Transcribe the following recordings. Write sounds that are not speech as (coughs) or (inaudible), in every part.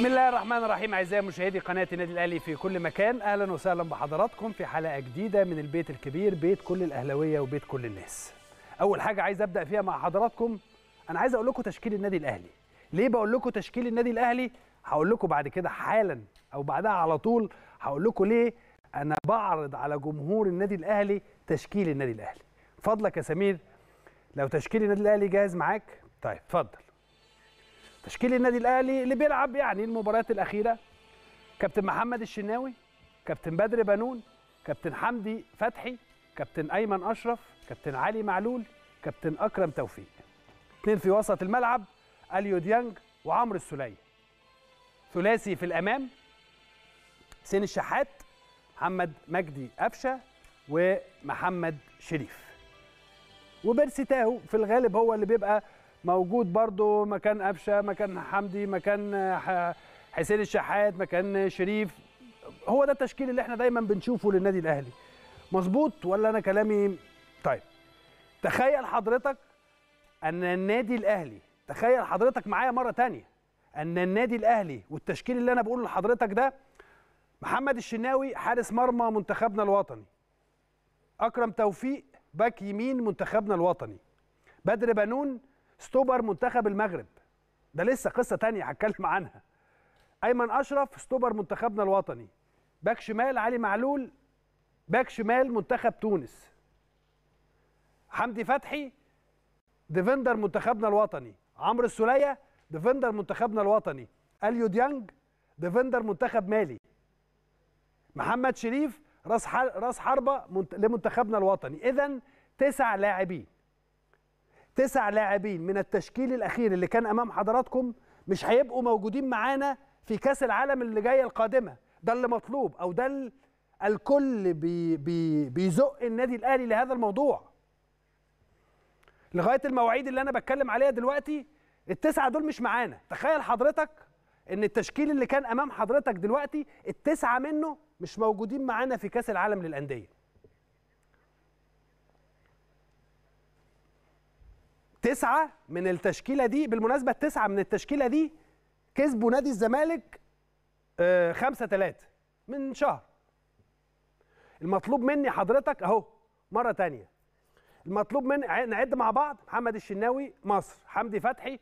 بسم الله الرحمن الرحيم اعزائي مشاهدي قناه النادي الاهلي في كل مكان اهلا وسهلا بحضراتكم في حلقه جديده من البيت الكبير بيت كل الاهلاويه وبيت كل الناس اول حاجه عايز ابدا فيها مع حضراتكم انا عايز اقول لكم تشكيل النادي الاهلي ليه بقول لكم تشكيل النادي الاهلي هقول لكم بعد كده حالا او بعدها على طول هقول لكم ليه انا بعرض على جمهور النادي الاهلي تشكيل النادي الاهلي فضلك يا سمير لو تشكيل النادي الاهلي جاهز معاك طيب اتفضل تشكيل النادي الاهلي اللي بيلعب يعني المباريات الاخيره كابتن محمد الشناوي كابتن بدر بنون كابتن حمدي فتحي كابتن ايمن اشرف كابتن علي معلول كابتن اكرم توفيق اثنين في وسط الملعب اليو ديانج وعمرو السلية ثلاثي في الامام حسين الشحات محمد مجدي قفشه ومحمد شريف وبرسي تاهو في الغالب هو اللي بيبقى موجود برضو مكان قفشه مكان حمدي مكان حسين الشحات مكان شريف هو ده التشكيل اللي احنا دايما بنشوفه للنادي الاهلي مظبوط ولا انا كلامي طيب تخيل حضرتك ان النادي الاهلي تخيل حضرتك معايا مره تانية ان النادي الاهلي والتشكيل اللي انا بقوله لحضرتك ده محمد الشناوي حارس مرمى منتخبنا الوطني اكرم توفيق باك يمين منتخبنا الوطني بدر بنون ستوبر منتخب المغرب ده لسه قصه تانية هتكلم عنها ايمن اشرف ستوبر منتخبنا الوطني باك شمال علي معلول باك شمال منتخب تونس حمدي فتحي ديفندر منتخبنا الوطني عمرو السوليه ديفندر منتخبنا الوطني اليو ديانج ديفندر منتخب مالي محمد شريف راس راس حربه لمنتخبنا الوطني اذا تسع لاعبين تسع لاعبين من التشكيل الاخير اللي كان امام حضراتكم مش هيبقوا موجودين معانا في كاس العالم اللي جايه القادمه ده اللي مطلوب او ده الكل بي بي بيزق النادي الاهلي لهذا الموضوع لغايه المواعيد اللي انا بتكلم عليها دلوقتي التسعه دول مش معانا تخيل حضرتك ان التشكيل اللي كان امام حضرتك دلوقتي التسعه منه مش موجودين معانا في كاس العالم للانديه تسعه من التشكيله دي بالمناسبه التسعه من التشكيله دي كسبوا نادي الزمالك 5 آه، 3 من شهر المطلوب مني حضرتك اهو مره ثانيه المطلوب مني نعد مع بعض محمد الشناوي مصر حمدي فتحي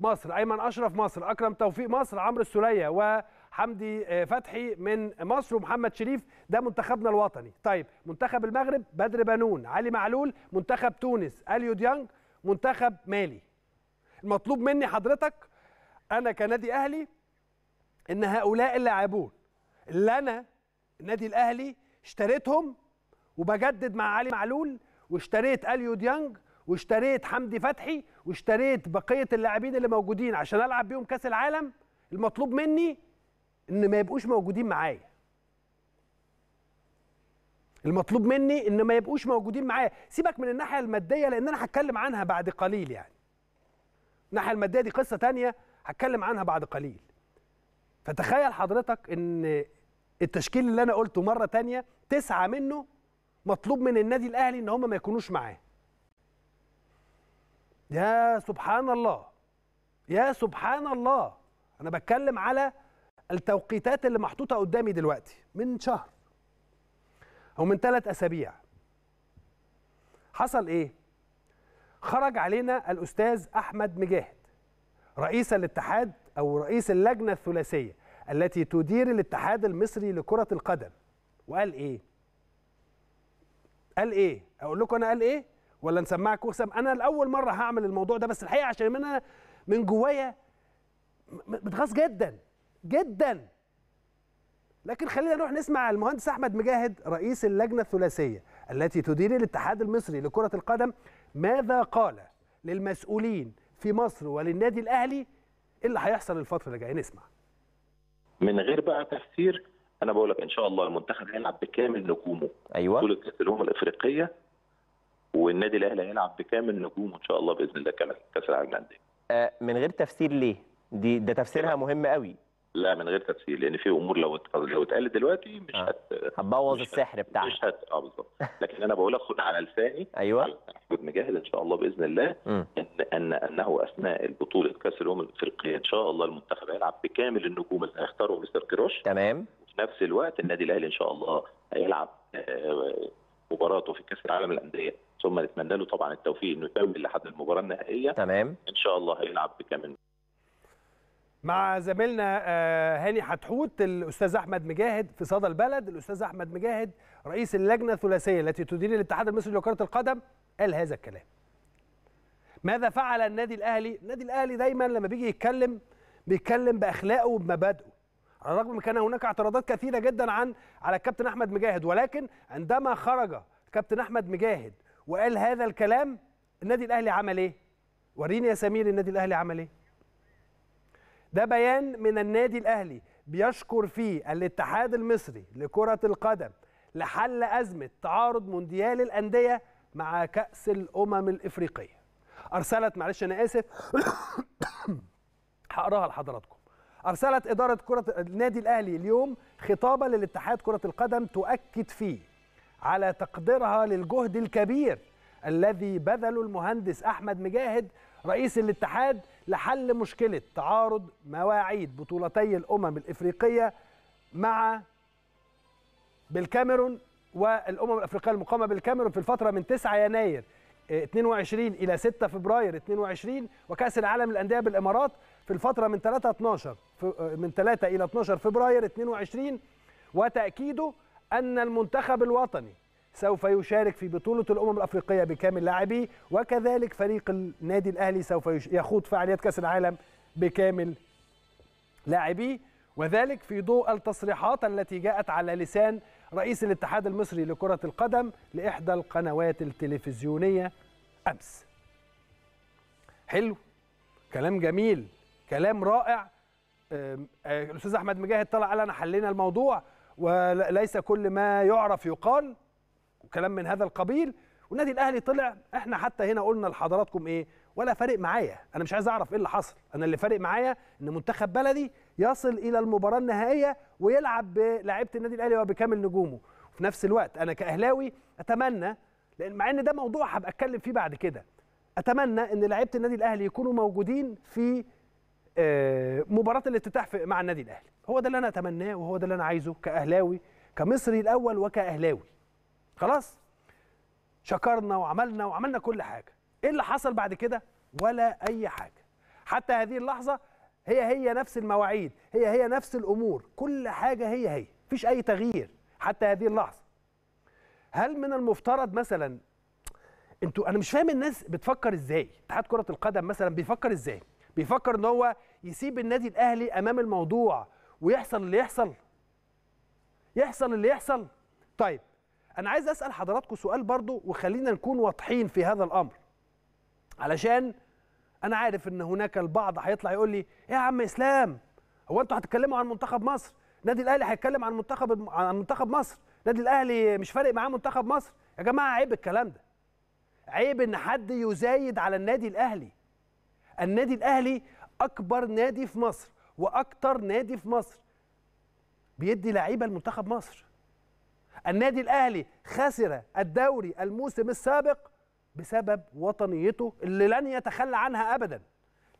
مصر ايمن اشرف مصر اكرم توفيق مصر عمرو السلية وحمدي آه، فتحي من مصر ومحمد شريف ده منتخبنا الوطني طيب منتخب المغرب بدر بنون علي معلول منتخب تونس اليو ديانج منتخب مالي المطلوب مني حضرتك انا كنادي اهلي ان هؤلاء اللاعبون اللي انا النادي الاهلي اشتريتهم وبجدد مع علي معلول واشتريت اليو ديانج واشتريت حمدي فتحي واشتريت بقيه اللاعبين اللي موجودين عشان العب بيهم كاس العالم المطلوب مني ان ما يبقوش موجودين معايا المطلوب مني ان ما يبقوش موجودين معايا سيبك من الناحيه الماديه لان انا هتكلم عنها بعد قليل يعني الناحيه الماديه دي قصه تانية هتكلم عنها بعد قليل فتخيل حضرتك ان التشكيل اللي انا قلته مره تانية تسعه منه مطلوب من النادي الاهلي ان هم ما يكونوش معاه يا سبحان الله يا سبحان الله انا بتكلم على التوقيتات اللي محطوطه قدامي دلوقتي من شهر أو من ثلاث أسابيع حصل إيه؟ خرج علينا الأستاذ أحمد مجاهد رئيس الاتحاد أو رئيس اللجنة الثلاثية التي تدير الاتحاد المصري لكرة القدم وقال إيه؟ قال إيه؟ أقول لكم أنا قال إيه؟ ولا نسمعك وسم أنا لأول مرة هعمل الموضوع ده بس الحقيقة عشان أنا من جوايا متغاظ جدا جدا لكن خلينا نروح نسمع المهندس احمد مجاهد رئيس اللجنه الثلاثيه التي تدير الاتحاد المصري لكره القدم ماذا قال للمسؤولين في مصر وللنادي الاهلي إيه اللي هيحصل الفتره اللي جايه نسمع من غير بقى تفسير انا بقول لك ان شاء الله المنتخب هيلعب بكامل نجومه ايوه بطوله كاس الامم الافريقيه والنادي الاهلي هيلعب بكامل نجومه ان شاء الله باذن الله كمان كاس العالم للانديه آه، من غير تفسير ليه دي ده تفسيرها مهم قوي لا من غير تفسير لان في امور لو لو اتقالت دلوقتي مش آه. هت هتبوظ السحر بتاعها مش هت اه بالظبط لكن انا بقول لك خد على لساني ايوه احمد مجاهد ان شاء الله باذن الله ان ان انه اثناء البطوله كاس الامم الافريقيه ان شاء الله المنتخب هيلعب بكامل النجوم اللي هيختاروا مستر كروش تمام وفي نفس الوقت النادي الاهلي ان شاء الله هيلعب آه، مباراته في كاس العالم للانديه ثم نتمنى له طبعا التوفيق انه يكمل لحد المباراه النهائيه تمام ان شاء الله هيلعب بكامل مع زميلنا آه، هاني حتحوت الاستاذ احمد مجاهد في صدى البلد الاستاذ احمد مجاهد رئيس اللجنه الثلاثيه التي تدير الاتحاد المصري لكره القدم قال هذا الكلام ماذا فعل النادي الاهلي النادي الاهلي دايما لما بيجي يتكلم بيتكلم باخلاقه وبمبادئه على الرغم من كان هناك اعتراضات كثيره جدا عن على الكابتن احمد مجاهد ولكن عندما خرج الكابتن احمد مجاهد وقال هذا الكلام النادي الاهلي عمل ايه وريني يا سمير النادي الاهلي عمل ايه ده بيان من النادي الاهلي بيشكر فيه الاتحاد المصري لكره القدم لحل ازمه تعارض مونديال الانديه مع كاس الامم الافريقيه ارسلت معلش انا اسف (coughs) هقراها لحضراتكم ارسلت اداره كره النادي الاهلي اليوم خطابا للاتحاد كره القدم تؤكد فيه على تقديرها للجهد الكبير الذي بذله المهندس احمد مجاهد رئيس الاتحاد لحل مشكلة تعارض مواعيد بطولتي الأمم الإفريقية مع بالكاميرون والأمم الأفريقية المقامة بالكاميرون في الفترة من 9 يناير 22 آه، إلى 6 فبراير 22 وكأس العالم للأندية بالإمارات في الفترة من 3 12 آه، من 3 إلى 12 فبراير 22 وتأكيده أن المنتخب الوطني سوف يشارك في بطولة الأمم الأفريقية بكامل لاعبيه وكذلك فريق النادي الأهلي سوف يخوض فعاليات كأس العالم بكامل لاعبيه وذلك في ضوء التصريحات التي جاءت على لسان رئيس الاتحاد المصري لكرة القدم لإحدى القنوات التلفزيونية أمس حلو كلام جميل كلام رائع آه، الأستاذ أحمد مجاهد طلع قال أنا حلينا الموضوع وليس كل ما يعرف يقال وكلام من هذا القبيل والنادي الاهلي طلع احنا حتى هنا قلنا لحضراتكم ايه ولا فارق معايا انا مش عايز اعرف ايه اللي حصل انا اللي فارق معايا ان منتخب بلدي يصل الى المباراه النهائيه ويلعب بلاعيبه النادي الاهلي وبكامل نجومه وفي نفس الوقت انا كاهلاوي اتمنى لان مع ان ده موضوع هبقى اتكلم فيه بعد كده اتمنى ان لعيبه النادي الاهلي يكونوا موجودين في آه، مباراه الافتتاح مع النادي الاهلي هو ده اللي انا اتمناه وهو ده اللي انا عايزه كاهلاوي كمصري الاول وكاهلاوي خلاص شكرنا وعملنا وعملنا كل حاجه ايه اللي حصل بعد كده ولا اي حاجه حتى هذه اللحظه هي هي نفس المواعيد هي هي نفس الامور كل حاجه هي هي مفيش اي تغيير حتى هذه اللحظه هل من المفترض مثلا انتوا انا مش فاهم الناس بتفكر ازاي اتحاد كره القدم مثلا بيفكر ازاي بيفكر ان هو يسيب النادي الاهلي امام الموضوع ويحصل اللي يحصل يحصل اللي يحصل طيب انا عايز اسال حضراتكم سؤال برضو وخلينا نكون واضحين في هذا الامر علشان انا عارف ان هناك البعض هيطلع يقول لي ايه يا عم اسلام هو انتوا هتتكلموا عن منتخب مصر نادي الاهلي هيتكلم عن منتخب عن منتخب مصر نادي الاهلي مش فارق معاه منتخب مصر يا جماعه عيب الكلام ده عيب ان حد يزايد على النادي الاهلي النادي الاهلي اكبر نادي في مصر واكتر نادي في مصر بيدي لعيبه لمنتخب مصر النادي الاهلي خسر الدوري الموسم السابق بسبب وطنيته اللي لن يتخلى عنها ابدا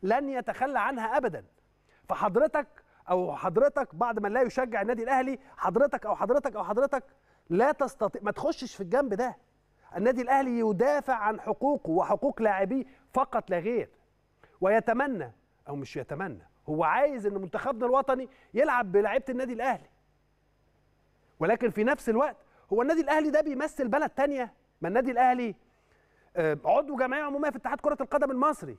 لن يتخلى عنها ابدا فحضرتك او حضرتك بعد ما لا يشجع النادي الاهلي حضرتك او حضرتك او حضرتك لا تستطيع ما تخشش في الجنب ده النادي الاهلي يدافع عن حقوقه وحقوق لاعبيه فقط لا غير ويتمنى او مش يتمنى هو عايز ان منتخبنا الوطني يلعب بلعيبه النادي الاهلي ولكن في نفس الوقت هو النادي الاهلي ده بيمثل بلد تانية ما النادي الاهلي آه، عضو جمعيه عموميه في اتحاد كره القدم المصري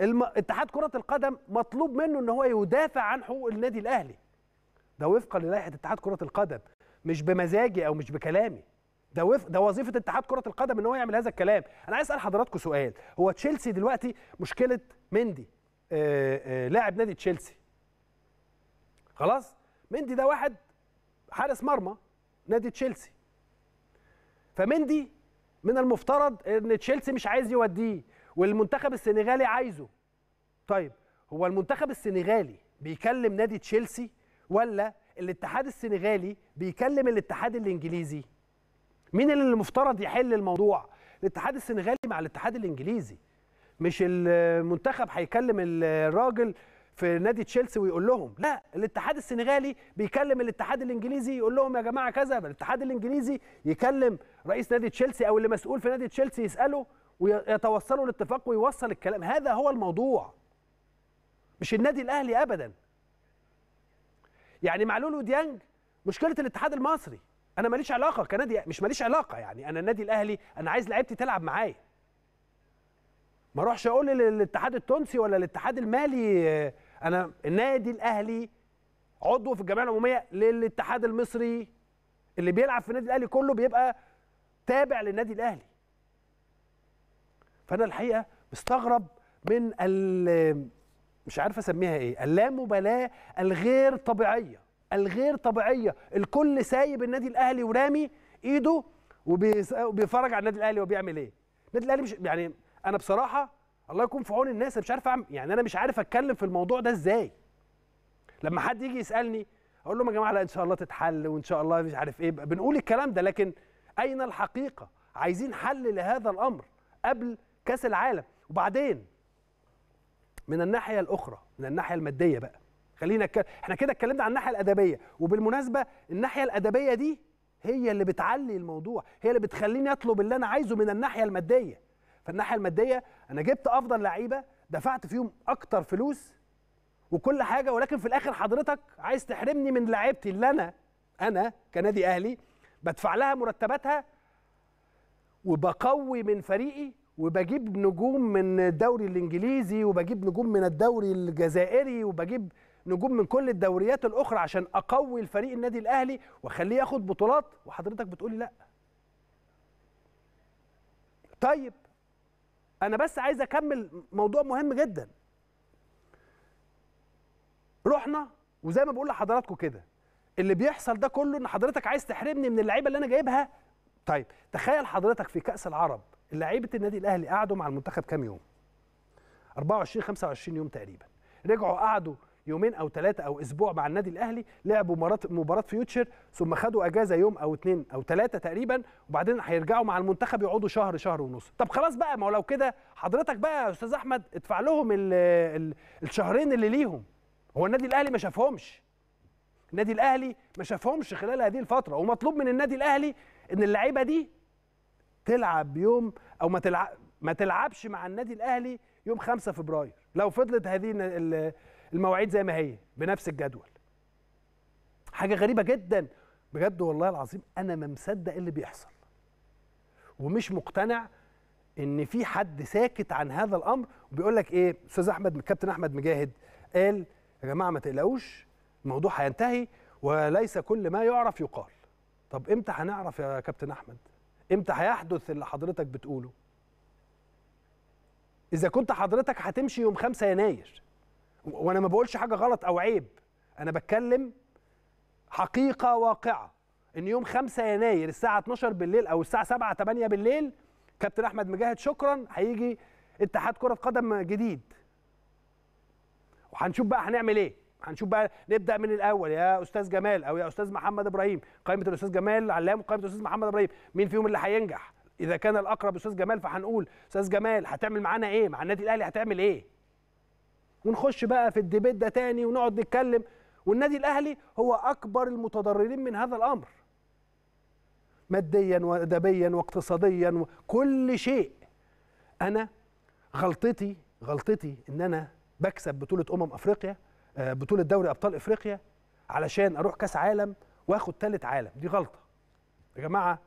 الم... اتحاد كره القدم مطلوب منه ان هو يدافع عن حقوق النادي الاهلي ده وفقا للائحه اتحاد كره القدم مش بمزاجي او مش بكلامي ده وف... ده وظيفه اتحاد كره القدم ان هو يعمل هذا الكلام انا عايز اسال حضراتكم سؤال هو تشيلسي دلوقتي مشكله مندي آآ آه، آآ آه، لاعب نادي تشيلسي خلاص مندي ده واحد حارس مرمى نادي تشيلسي فمندي من المفترض ان تشيلسي مش عايز يوديه والمنتخب السنغالي عايزه طيب هو المنتخب السنغالي بيكلم نادي تشيلسي ولا الاتحاد السنغالي بيكلم الاتحاد الانجليزي مين اللي المفترض يحل الموضوع الاتحاد السنغالي مع الاتحاد الانجليزي مش المنتخب هيكلم الراجل في نادي تشيلسي ويقول لهم لا الاتحاد السنغالي بيكلم الاتحاد الانجليزي يقول لهم يا جماعه كذا الاتحاد الانجليزي يكلم رئيس نادي تشيلسي او اللي مسؤول في نادي تشيلسي يساله ويتوصلوا لاتفاق ويوصل الكلام هذا هو الموضوع مش النادي الاهلي ابدا يعني معلول وديانج مشكله الاتحاد المصري انا ماليش علاقه كنادي مش ماليش علاقه يعني انا النادي الاهلي انا عايز لعيبتي تلعب معايا ما اروحش اقول للاتحاد التونسي ولا الاتحاد المالي انا النادي الاهلي عضو في الجمعيه العموميه للاتحاد المصري اللي بيلعب في النادي الاهلي كله بيبقى تابع للنادي الاهلي فانا الحقيقه مستغرب من ال مش عارف اسميها ايه اللامبالاه الغير طبيعيه الغير طبيعيه الكل سايب النادي الاهلي ورامي ايده وبيتفرج على النادي الاهلي وبيعمل ايه النادي الاهلي مش يعني انا بصراحه الله يكون في عون الناس انا مش عارف اعمل يعني انا مش عارف اتكلم في الموضوع ده ازاي لما حد يجي يسالني اقول لهم يا جماعه لا ان شاء الله تتحل وان شاء الله مش عارف ايه بنقول الكلام ده لكن اين الحقيقه عايزين حل لهذا الامر قبل كاس العالم وبعدين من الناحيه الاخرى من الناحيه الماديه بقى خلينا احنا كده اتكلمنا عن الناحيه الادبيه وبالمناسبه الناحيه الادبيه دي هي اللي بتعلي الموضوع هي اللي بتخليني اطلب اللي انا عايزه من الناحيه الماديه فالناحيه الماديه انا جبت افضل لعيبه دفعت فيهم اكتر فلوس وكل حاجه ولكن في الاخر حضرتك عايز تحرمني من لعيبتي اللي انا انا كنادي اهلي بدفع لها مرتباتها وبقوي من فريقي وبجيب نجوم من الدوري الانجليزي وبجيب نجوم من الدوري الجزائري وبجيب نجوم من كل الدوريات الاخرى عشان اقوي الفريق النادي الاهلي واخليه ياخد بطولات وحضرتك بتقولي لا طيب انا بس عايز اكمل موضوع مهم جدا رحنا وزي ما بقول لحضراتكم كده اللي بيحصل ده كله ان حضرتك عايز تحرمني من اللعيبه اللي انا جايبها طيب تخيل حضرتك في كاس العرب لعيبه النادي الاهلي قعدوا مع المنتخب كام يوم 24 25 يوم تقريبا رجعوا قعدوا يومين او ثلاثه او اسبوع مع النادي الاهلي لعبوا مباراه فيوتشر ثم خدوا اجازه يوم او اثنين او ثلاثه تقريبا وبعدين هيرجعوا مع المنتخب يقعدوا شهر شهر ونص طب خلاص بقى ما هو لو كده حضرتك بقى يا استاذ احمد ادفع لهم الـ الـ الشهرين اللي ليهم هو النادي الاهلي ما شافهمش النادي الاهلي ما شافهمش خلال هذه الفتره ومطلوب من النادي الاهلي ان اللعيبه دي تلعب يوم او ما تلعب ما تلعبش مع النادي الاهلي يوم 5 فبراير لو فضلت هذه المواعيد زي ما هي بنفس الجدول حاجه غريبه جدا بجد والله العظيم انا ما مصدق إيه اللي بيحصل ومش مقتنع ان في حد ساكت عن هذا الامر وبيقول لك ايه استاذ احمد كابتن احمد مجاهد قال يا جماعه ما تقلقوش الموضوع هينتهي وليس كل ما يعرف يقال طب امتى هنعرف يا كابتن احمد امتى هيحدث اللي حضرتك بتقوله اذا كنت حضرتك هتمشي يوم 5 يناير وانا ما بقولش حاجه غلط او عيب انا بتكلم حقيقه واقعه ان يوم 5 يناير الساعه 12 بالليل او الساعه 7 8 بالليل كابتن احمد مجاهد شكرا هيجي اتحاد كره قدم جديد وهنشوف بقى هنعمل ايه هنشوف بقى نبدا من الاول يا استاذ جمال او يا استاذ محمد ابراهيم قائمه الاستاذ جمال علام وقائمه الاستاذ محمد ابراهيم مين فيهم اللي هينجح اذا كان الاقرب استاذ جمال فهنقول استاذ جمال هتعمل معانا ايه مع النادي الاهلي هتعمل ايه ونخش بقى في الديبيت ده تاني ونقعد نتكلم والنادي الاهلي هو اكبر المتضررين من هذا الامر ماديا وادبيا واقتصاديا كل شيء انا غلطتي غلطتي ان انا بكسب بطوله امم افريقيا آه، بطوله دوري ابطال افريقيا علشان اروح كاس عالم واخد ثالث عالم دي غلطه يا جماعه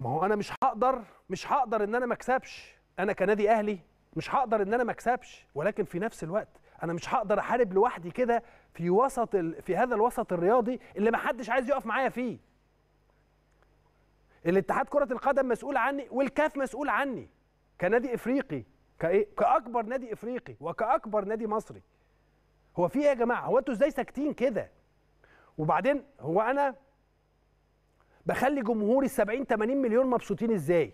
ما هو انا مش هقدر مش هقدر ان انا ما اكسبش انا كنادي اهلي مش هقدر ان انا ما اكسبش ولكن في نفس الوقت انا مش هقدر احارب لوحدي كده في وسط ال... في هذا الوسط الرياضي اللي ما حدش عايز يقف معايا فيه الاتحاد كره القدم مسؤول عني والكاف مسؤول عني كنادي افريقي كايه كاكبر نادي افريقي وكاكبر نادي مصري هو في ايه يا جماعه هو انتوا ازاي ساكتين كده وبعدين هو انا بخلي جمهوري 70 80 مليون مبسوطين ازاي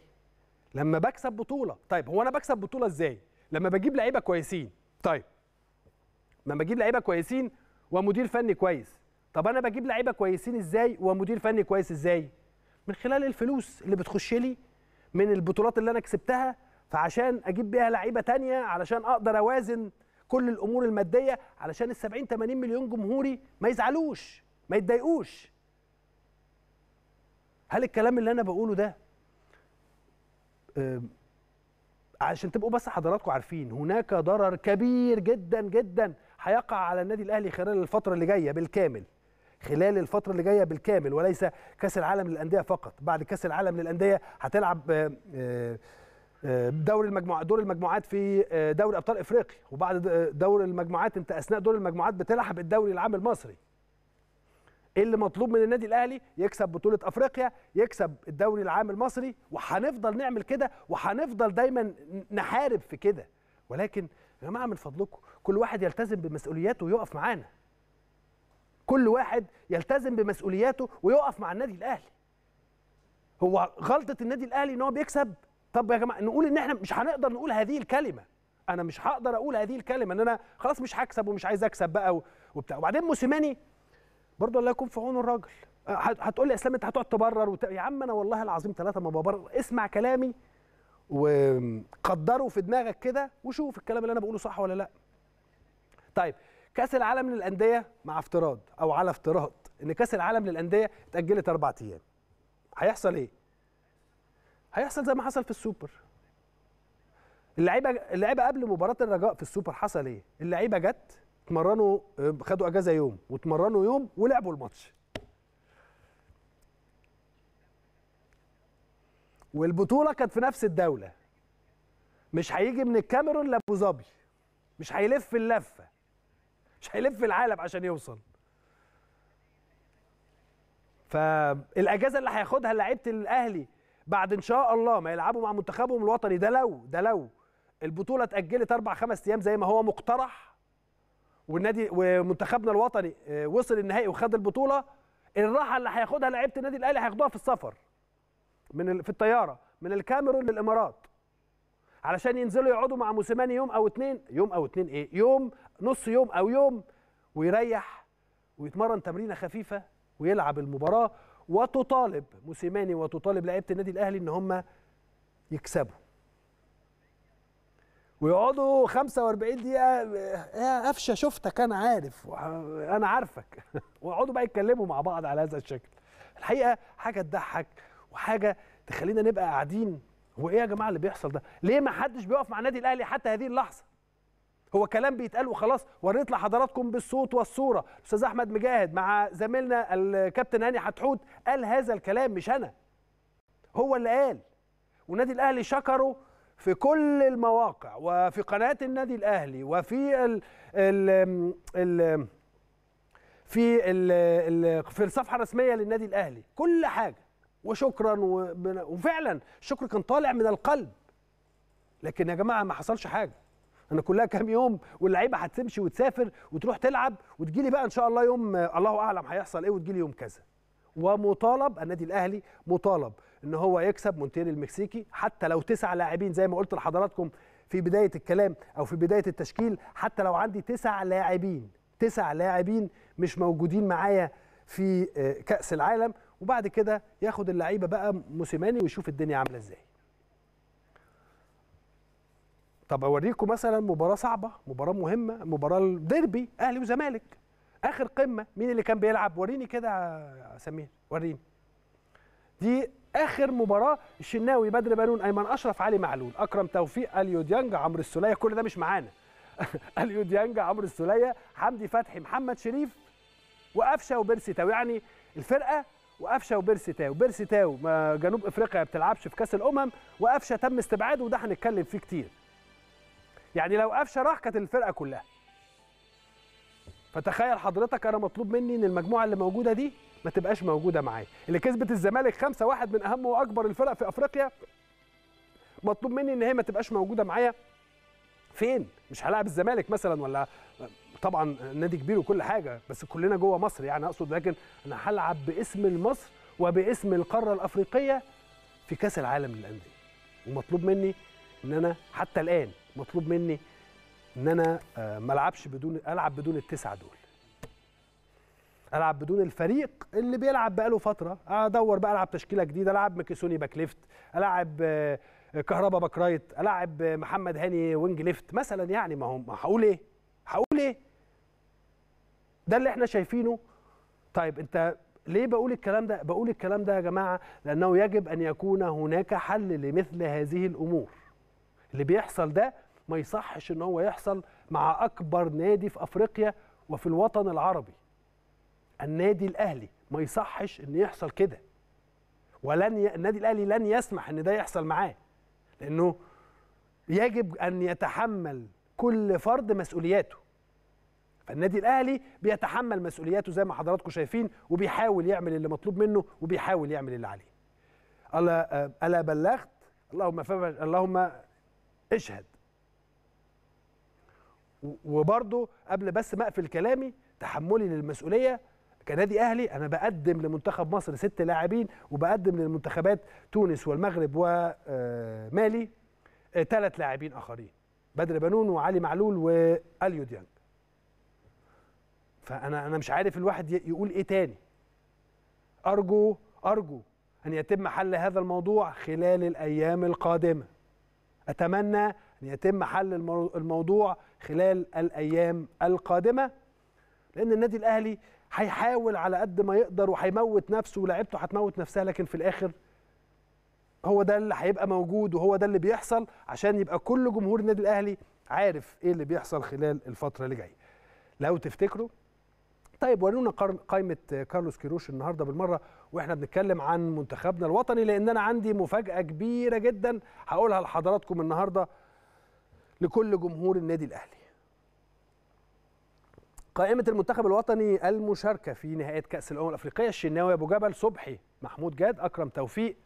لما بكسب بطوله طيب هو انا بكسب بطوله ازاي لما بجيب لعيبه كويسين طيب لما بجيب لعيبه كويسين ومدير فني كويس طب انا بجيب لعيبه كويسين ازاي ومدير فني كويس ازاي من خلال الفلوس اللي بتخش لي من البطولات اللي انا كسبتها فعشان اجيب بيها لعيبه تانية علشان اقدر اوازن كل الامور الماديه علشان ال 70 80 مليون جمهوري ما يزعلوش ما يتضايقوش هل الكلام اللي انا بقوله ده عشان تبقوا بس حضراتكم عارفين هناك ضرر كبير جدا جدا هيقع على النادي الاهلي خلال الفتره اللي جايه بالكامل خلال الفتره اللي جايه بالكامل وليس كاس العالم للانديه فقط بعد كاس العالم للانديه هتلعب دوري المجموعات دور المجموعات في آه، دوري ابطال افريقيا وبعد دور المجموعات انت اثناء دور المجموعات بتلعب الدوري العام المصري اللي مطلوب من النادي الاهلي يكسب بطوله افريقيا يكسب الدوري العام المصري وهنفضل نعمل كده وهنفضل دايما نحارب في كده ولكن يا جماعه من فضلكم كل واحد يلتزم بمسؤولياته ويقف معانا كل واحد يلتزم بمسؤولياته ويقف مع النادي الاهلي هو غلطه النادي الاهلي ان هو بيكسب طب يا جماعه نقول ان احنا مش هنقدر نقول هذه الكلمه انا مش هقدر اقول هذه الكلمه ان انا خلاص مش هكسب ومش عايز اكسب بقى وبتاع وبعدين موسيماني برضه الله يكون في عون الراجل أه، هتقول لي اسلام انت هتقعد تبرر وت... يا عم انا والله العظيم ثلاثه ما ببرر اسمع كلامي وقدره في دماغك كده وشوف الكلام اللي انا بقوله صح ولا لا طيب كاس العالم للانديه مع افتراض او على افتراض ان كاس العالم للانديه اتاجلت اربع ايام هيحصل ايه هيحصل زي ما حصل في السوبر اللعيبه اللعيبه قبل مباراه الرجاء في السوبر حصل ايه اللعيبه جت اتمرنوا خدوا اجازه يوم واتمرنوا يوم ولعبوا الماتش والبطوله كانت في نفس الدوله مش هيجي من الكاميرون لابو ظبي مش هيلف اللفه مش هيلف العالم عشان يوصل فالاجازه اللي هياخدها لعيبه الاهلي بعد ان شاء الله ما يلعبوا مع منتخبهم الوطني ده لو ده لو البطوله اتاجلت اربع خمس ايام زي ما هو مقترح والنادي ومنتخبنا الوطني آه، وصل النهائي وخد البطوله الراحه اللي هياخدها لعيبه النادي الاهلي هياخدوها في السفر من في الطياره من الكاميرون للامارات علشان ينزلوا يقعدوا مع موسيماني يوم او اثنين يوم او اثنين ايه يوم نص يوم او يوم ويريح ويتمرن تمرينه خفيفه ويلعب المباراه وتطالب موسيماني وتطالب لعيبه النادي الاهلي ان هم يكسبوا ويقعدوا 45 دقيقه يا قفشه شفتك انا عارف انا عارفك (laughs) ويقعدوا بقى يتكلموا مع بعض على هذا الشكل الحقيقه حاجه تضحك وحاجه تخلينا نبقى قاعدين هو ايه يا جماعه اللي بيحصل ده ليه ما حدش بيقف مع النادي الاهلي حتى هذه اللحظه هو كلام بيتقال وخلاص وريت لحضراتكم بالصوت والصوره الاستاذ احمد مجاهد مع زميلنا الكابتن هاني حتحوت قال هذا الكلام مش انا هو اللي قال والنادي الاهلي شكره في كل المواقع وفي قناه النادي الاهلي وفي ال ال الـ في الـ ال في الصفحه الرسميه للنادي الاهلي كل حاجه وشكرا وفعلا الشكر كان طالع من القلب لكن يا جماعه ما حصلش حاجه انا كلها كام يوم واللعيبه هتمشي وتسافر وتروح تلعب وتجي لي بقى ان شاء الله يوم الله اعلم هيحصل ايه وتجي لي يوم كذا ومطالب النادي الاهلي مطالب ان هو يكسب مونتيري المكسيكي حتى لو تسع لاعبين زي ما قلت لحضراتكم في بدايه الكلام او في بدايه التشكيل حتى لو عندي تسع لاعبين تسع لاعبين مش موجودين معايا في آه، كاس العالم وبعد كده ياخد اللعيبه بقى موسيماني ويشوف الدنيا عامله ازاي طب اوريكم مثلا مباراه صعبه مباراه مهمه مباراه الديربي اهلي وزمالك اخر قمه مين اللي كان بيلعب وريني كده يا سمير وريني دي اخر مباراه الشناوي بدر بنون ايمن اشرف علي معلول اكرم توفيق اليو ديانج عمرو السوليه كل ده مش معانا (laughs) اليو ديانج عمرو السوليه حمدي فتحي محمد شريف وقفشه وبيرسي تاو يعني الفرقه وقفشه وبيرسي تاو بيرسي تاو جنوب افريقيا ما بتلعبش في كاس الامم وقفشه تم استبعاده وده هنتكلم فيه كتير يعني لو قفشه راح كانت الفرقه كلها فتخيل حضرتك انا مطلوب مني ان المجموعه اللي موجوده دي ما تبقاش موجوده معاه اللي كسبت الزمالك 5-1 من اهم واكبر الفرق في افريقيا مطلوب مني ان هي ما تبقاش موجوده معايا فين مش هلاعب الزمالك مثلا ولا طبعا نادي كبير وكل حاجه بس كلنا جوه مصر يعني اقصد لكن انا هلعب باسم مصر وباسم القاره الافريقيه في كاس العالم للانديه ومطلوب مني ان انا حتى الان مطلوب مني ان انا آه، ما العبش بدون العب بدون التسعه دول العب بدون الفريق اللي بيلعب بقاله فتره ادور بقى العب تشكيله جديده العب مكيسوني باك ليفت العب آه، كهربا باك رايت العب آه، محمد هاني وينج ليفت مثلا يعني ما هو هقول ايه هقول ايه ده اللي احنا شايفينه طيب انت ليه بقول الكلام ده بقول الكلام ده يا جماعه لانه يجب ان يكون هناك حل لمثل هذه الامور اللي بيحصل ده ما يصحش ان هو يحصل مع اكبر نادي في افريقيا وفي الوطن العربي النادي الاهلي ما يصحش ان يحصل كده ولن ي... النادي الاهلي لن يسمح ان ده يحصل معاه لانه يجب ان يتحمل كل فرد مسؤولياته فالنادي الاهلي بيتحمل مسؤولياته زي ما حضراتكم شايفين وبيحاول يعمل اللي مطلوب منه وبيحاول يعمل اللي عليه الا آه، الا بلغت اللهم فبلغ اللهم اشهد وبرضه قبل بس ما اقفل كلامي تحملي للمسؤوليه كنادي اهلي انا بقدم لمنتخب مصر ست لاعبين وبقدم للمنتخبات تونس والمغرب ومالي آه، ثلاث آه، لاعبين اخرين بدر بنون وعلي معلول واليو ديانج فانا انا مش عارف الواحد يقول ايه تاني ارجو ارجو ان يتم حل هذا الموضوع خلال الايام القادمه اتمنى ان يتم حل الموضوع خلال الايام القادمه لان النادي الاهلي هيحاول على قد ما يقدر وهيموت نفسه ولاعيبته هتموت نفسها لكن في الاخر هو ده اللي هيبقى موجود وهو ده اللي بيحصل عشان يبقى كل جمهور النادي الاهلي عارف ايه اللي بيحصل خلال الفتره اللي جايه لو تفتكروا طيب ورونا قائمه كارلوس كيروش النهارده بالمره واحنا بنتكلم عن منتخبنا الوطني لان انا عندي مفاجاه كبيره جدا هقولها لحضراتكم النهارده لكل جمهور النادي الاهلي قائمة المنتخب الوطني المشاركة في نهاية كأس الأمم الأفريقية الشناوي أبو جبل صبحي محمود جاد أكرم توفيق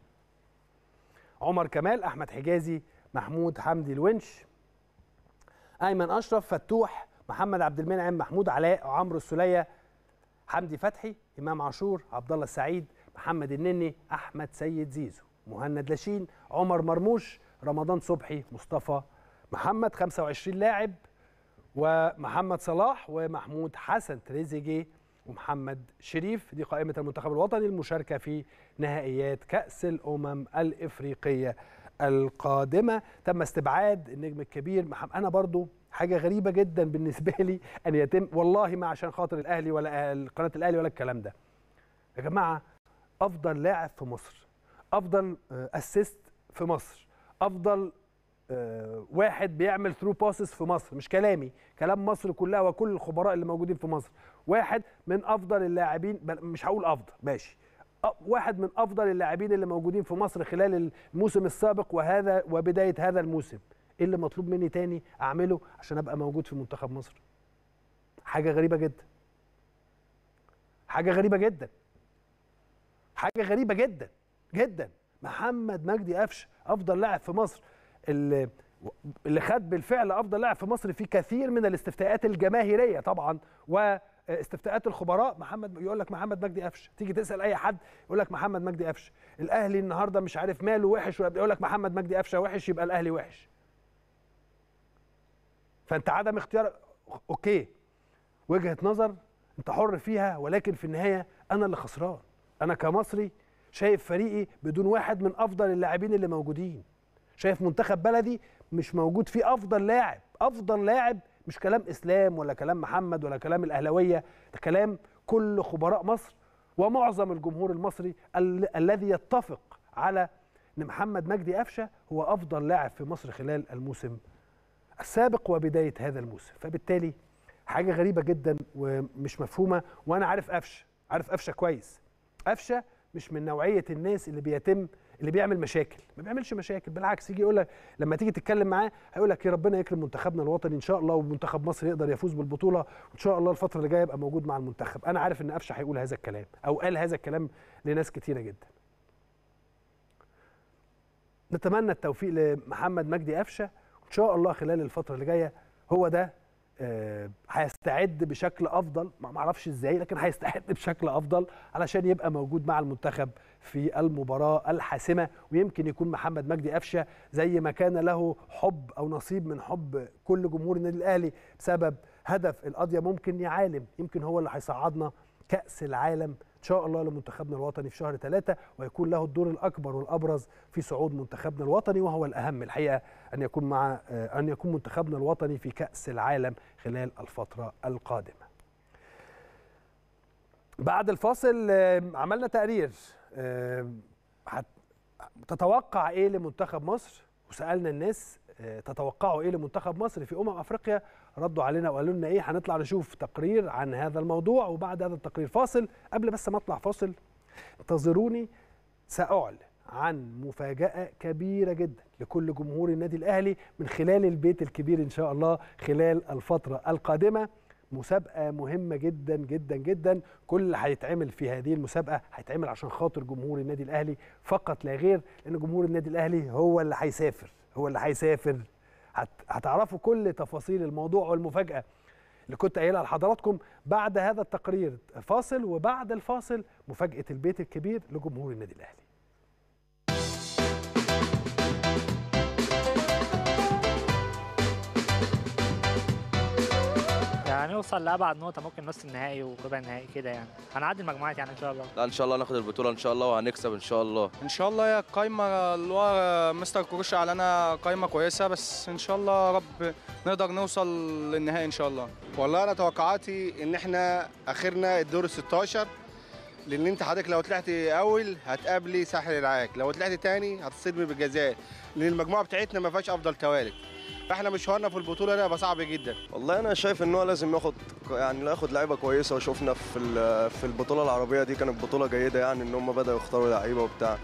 عمر كمال أحمد حجازي محمود حمدي الونش أيمن أشرف فتوح محمد عبد المنعم محمود علاء عمرو السلية حمدي فتحي إمام عاشور عبد الله السعيد محمد النني أحمد سيد زيزو مهند لاشين عمر مرموش رمضان صبحي مصطفى محمد 25 لاعب ومحمد صلاح ومحمود حسن تريزيجيه ومحمد شريف دي قائمة المنتخب الوطني المشاركة في نهائيات كأس الأمم الإفريقية القادمة تم استبعاد النجم الكبير محمد أنا برضو حاجة غريبة جدا بالنسبة لي أن يتم والله ما عشان خاطر الأهلي ولا قناة الأهلي ولا الكلام ده يا جماعة أفضل لاعب في مصر أفضل أسيست آه، في مصر أفضل واحد بيعمل ثرو باسز في مصر مش كلامي كلام مصر كلها وكل الخبراء اللي موجودين في مصر واحد من افضل اللاعبين مش هقول افضل ماشي واحد من افضل اللاعبين اللي موجودين في مصر خلال الموسم السابق وهذا وبدايه هذا الموسم ايه اللي مطلوب مني تاني اعمله عشان ابقى موجود في منتخب مصر حاجه غريبه جدا حاجه غريبه جدا حاجه غريبه جدا جدا محمد مجدي قفشه افضل لاعب في مصر اللي اللي خد بالفعل افضل لاعب في مصر في كثير من الاستفتاءات الجماهيريه طبعا واستفتاءات الخبراء محمد يقول لك محمد مجدي قفشه تيجي تسال اي حد يقول لك محمد مجدي قفشه الاهلي النهارده مش عارف ماله وحش ولا يقول لك محمد مجدي قفشه وحش يبقى الاهلي وحش فانت عدم اختيار اوكي وجهه نظر انت حر فيها ولكن في النهايه انا اللي خسران انا كمصري شايف فريقي بدون واحد من افضل اللاعبين اللي موجودين شايف منتخب بلدي مش موجود فيه افضل لاعب افضل لاعب مش كلام اسلام ولا كلام محمد ولا كلام الاهلاويه ده كلام كل خبراء مصر ومعظم الجمهور المصري ال الذي يتفق على ان محمد مجدي قفشه هو افضل لاعب في مصر خلال الموسم السابق وبدايه هذا الموسم فبالتالي حاجه غريبه جدا ومش مفهومه وانا عارف قفشه عارف قفشه كويس قفشه مش من نوعيه الناس اللي بيتم اللي بيعمل مشاكل ما بيعملش مشاكل بالعكس يجي يقول لك لما تيجي تتكلم معاه هيقول لك يا ربنا يكرم منتخبنا الوطني ان شاء الله ومنتخب مصر يقدر يفوز بالبطوله وان شاء الله الفتره اللي جايه يبقى موجود مع المنتخب انا عارف ان قفشه هيقول هذا الكلام او قال هذا الكلام لناس كتيره جدا نتمنى التوفيق لمحمد مجدي قفشه وان شاء الله خلال الفتره اللي جايه هو ده آه، هيستعد بشكل افضل ما اعرفش ازاي لكن هيستعد (laughs) بشكل افضل علشان يبقى موجود مع المنتخب في المباراه الحاسمه ويمكن يكون محمد مجدي قفشه زي ما كان له حب او نصيب من حب كل جمهور النادي الاهلي بسبب هدف القضيه ممكن يعالم يمكن هو اللي هيصعدنا كاس العالم ان شاء الله لمنتخبنا الوطني في شهر ثلاثة ويكون له الدور الاكبر والابرز في صعود منتخبنا الوطني وهو الاهم الحقيقه ان يكون مع ان يكون منتخبنا الوطني في كاس العالم خلال الفتره القادمه بعد الفاصل عملنا تقرير تتوقع ايه لمنتخب مصر وسالنا الناس آه، تتوقعوا ايه لمنتخب مصر في امم افريقيا ردوا علينا وقالوا لنا ايه هنطلع نشوف تقرير عن هذا الموضوع وبعد هذا التقرير فاصل قبل بس ما اطلع فاصل انتظروني ساعلن عن مفاجأة كبيرة جدا لكل جمهور النادي الأهلي من خلال البيت الكبير إن شاء الله خلال الفترة القادمة مسابقه مهمه جدا جدا جدا كل اللي هيتعمل في هذه المسابقه هيتعمل عشان خاطر جمهور النادي الاهلي فقط لا غير لان جمهور النادي الاهلي هو اللي هيسافر هو اللي هيسافر هتعرفوا كل تفاصيل الموضوع والمفاجاه اللي كنت قايلها لحضراتكم بعد هذا التقرير فاصل وبعد الفاصل مفاجاه البيت الكبير لجمهور النادي الاهلي نوصل لابعد نقطه ممكن نص النهائي وربع النهائي كده يعني هنعدي المجموعات يعني ان شاء الله لا ان شاء الله ناخد البطوله ان شاء الله وهنكسب ان شاء الله ان شاء الله هي القايمه اللي هو مستر كروش اعلنها قايمه كويسه بس ان شاء الله يا رب نقدر نوصل للنهائي ان شاء الله والله انا توقعاتي ان احنا اخرنا الدور 16 لان انت حضرتك لو طلعت اول هتقابلي ساحل العاك لو طلعت تاني هتصدمي بالجزائر لان المجموعه بتاعتنا ما فيهاش افضل توالد احنا مشوارنا في البطوله هيبقى صعب جدا والله انا شايف ان هو لازم ياخد يعني ياخد لعيبه كويسه وشفنا في في البطوله العربيه دي كانت بطوله جيده يعني ان هم بداوا يختاروا لعيبه وبتاع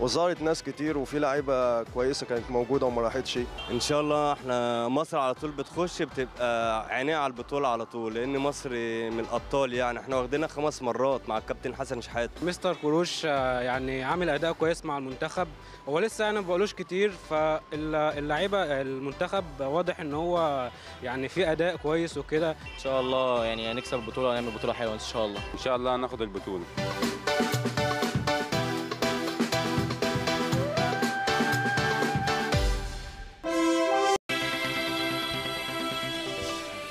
وظهرت ناس كتير وفي لعيبه كويسه كانت موجوده وما راحتش ان شاء الله احنا مصر على طول بتخش بتبقى عينيها على البطوله على طول لان مصر من الابطال يعني احنا واخدينها خمس مرات مع الكابتن حسن شحات مستر كروش آه، يعني عامل اداء كويس مع المنتخب هو لسه انا يعني ما بقولوش كتير فاللعيبه المنتخب واضح ان هو يعني في اداء كويس وكده ان شاء الله يعني هنكسب البطوله وهنعمل بطوله حلوه ان شاء الله ان شاء الله هناخد البطوله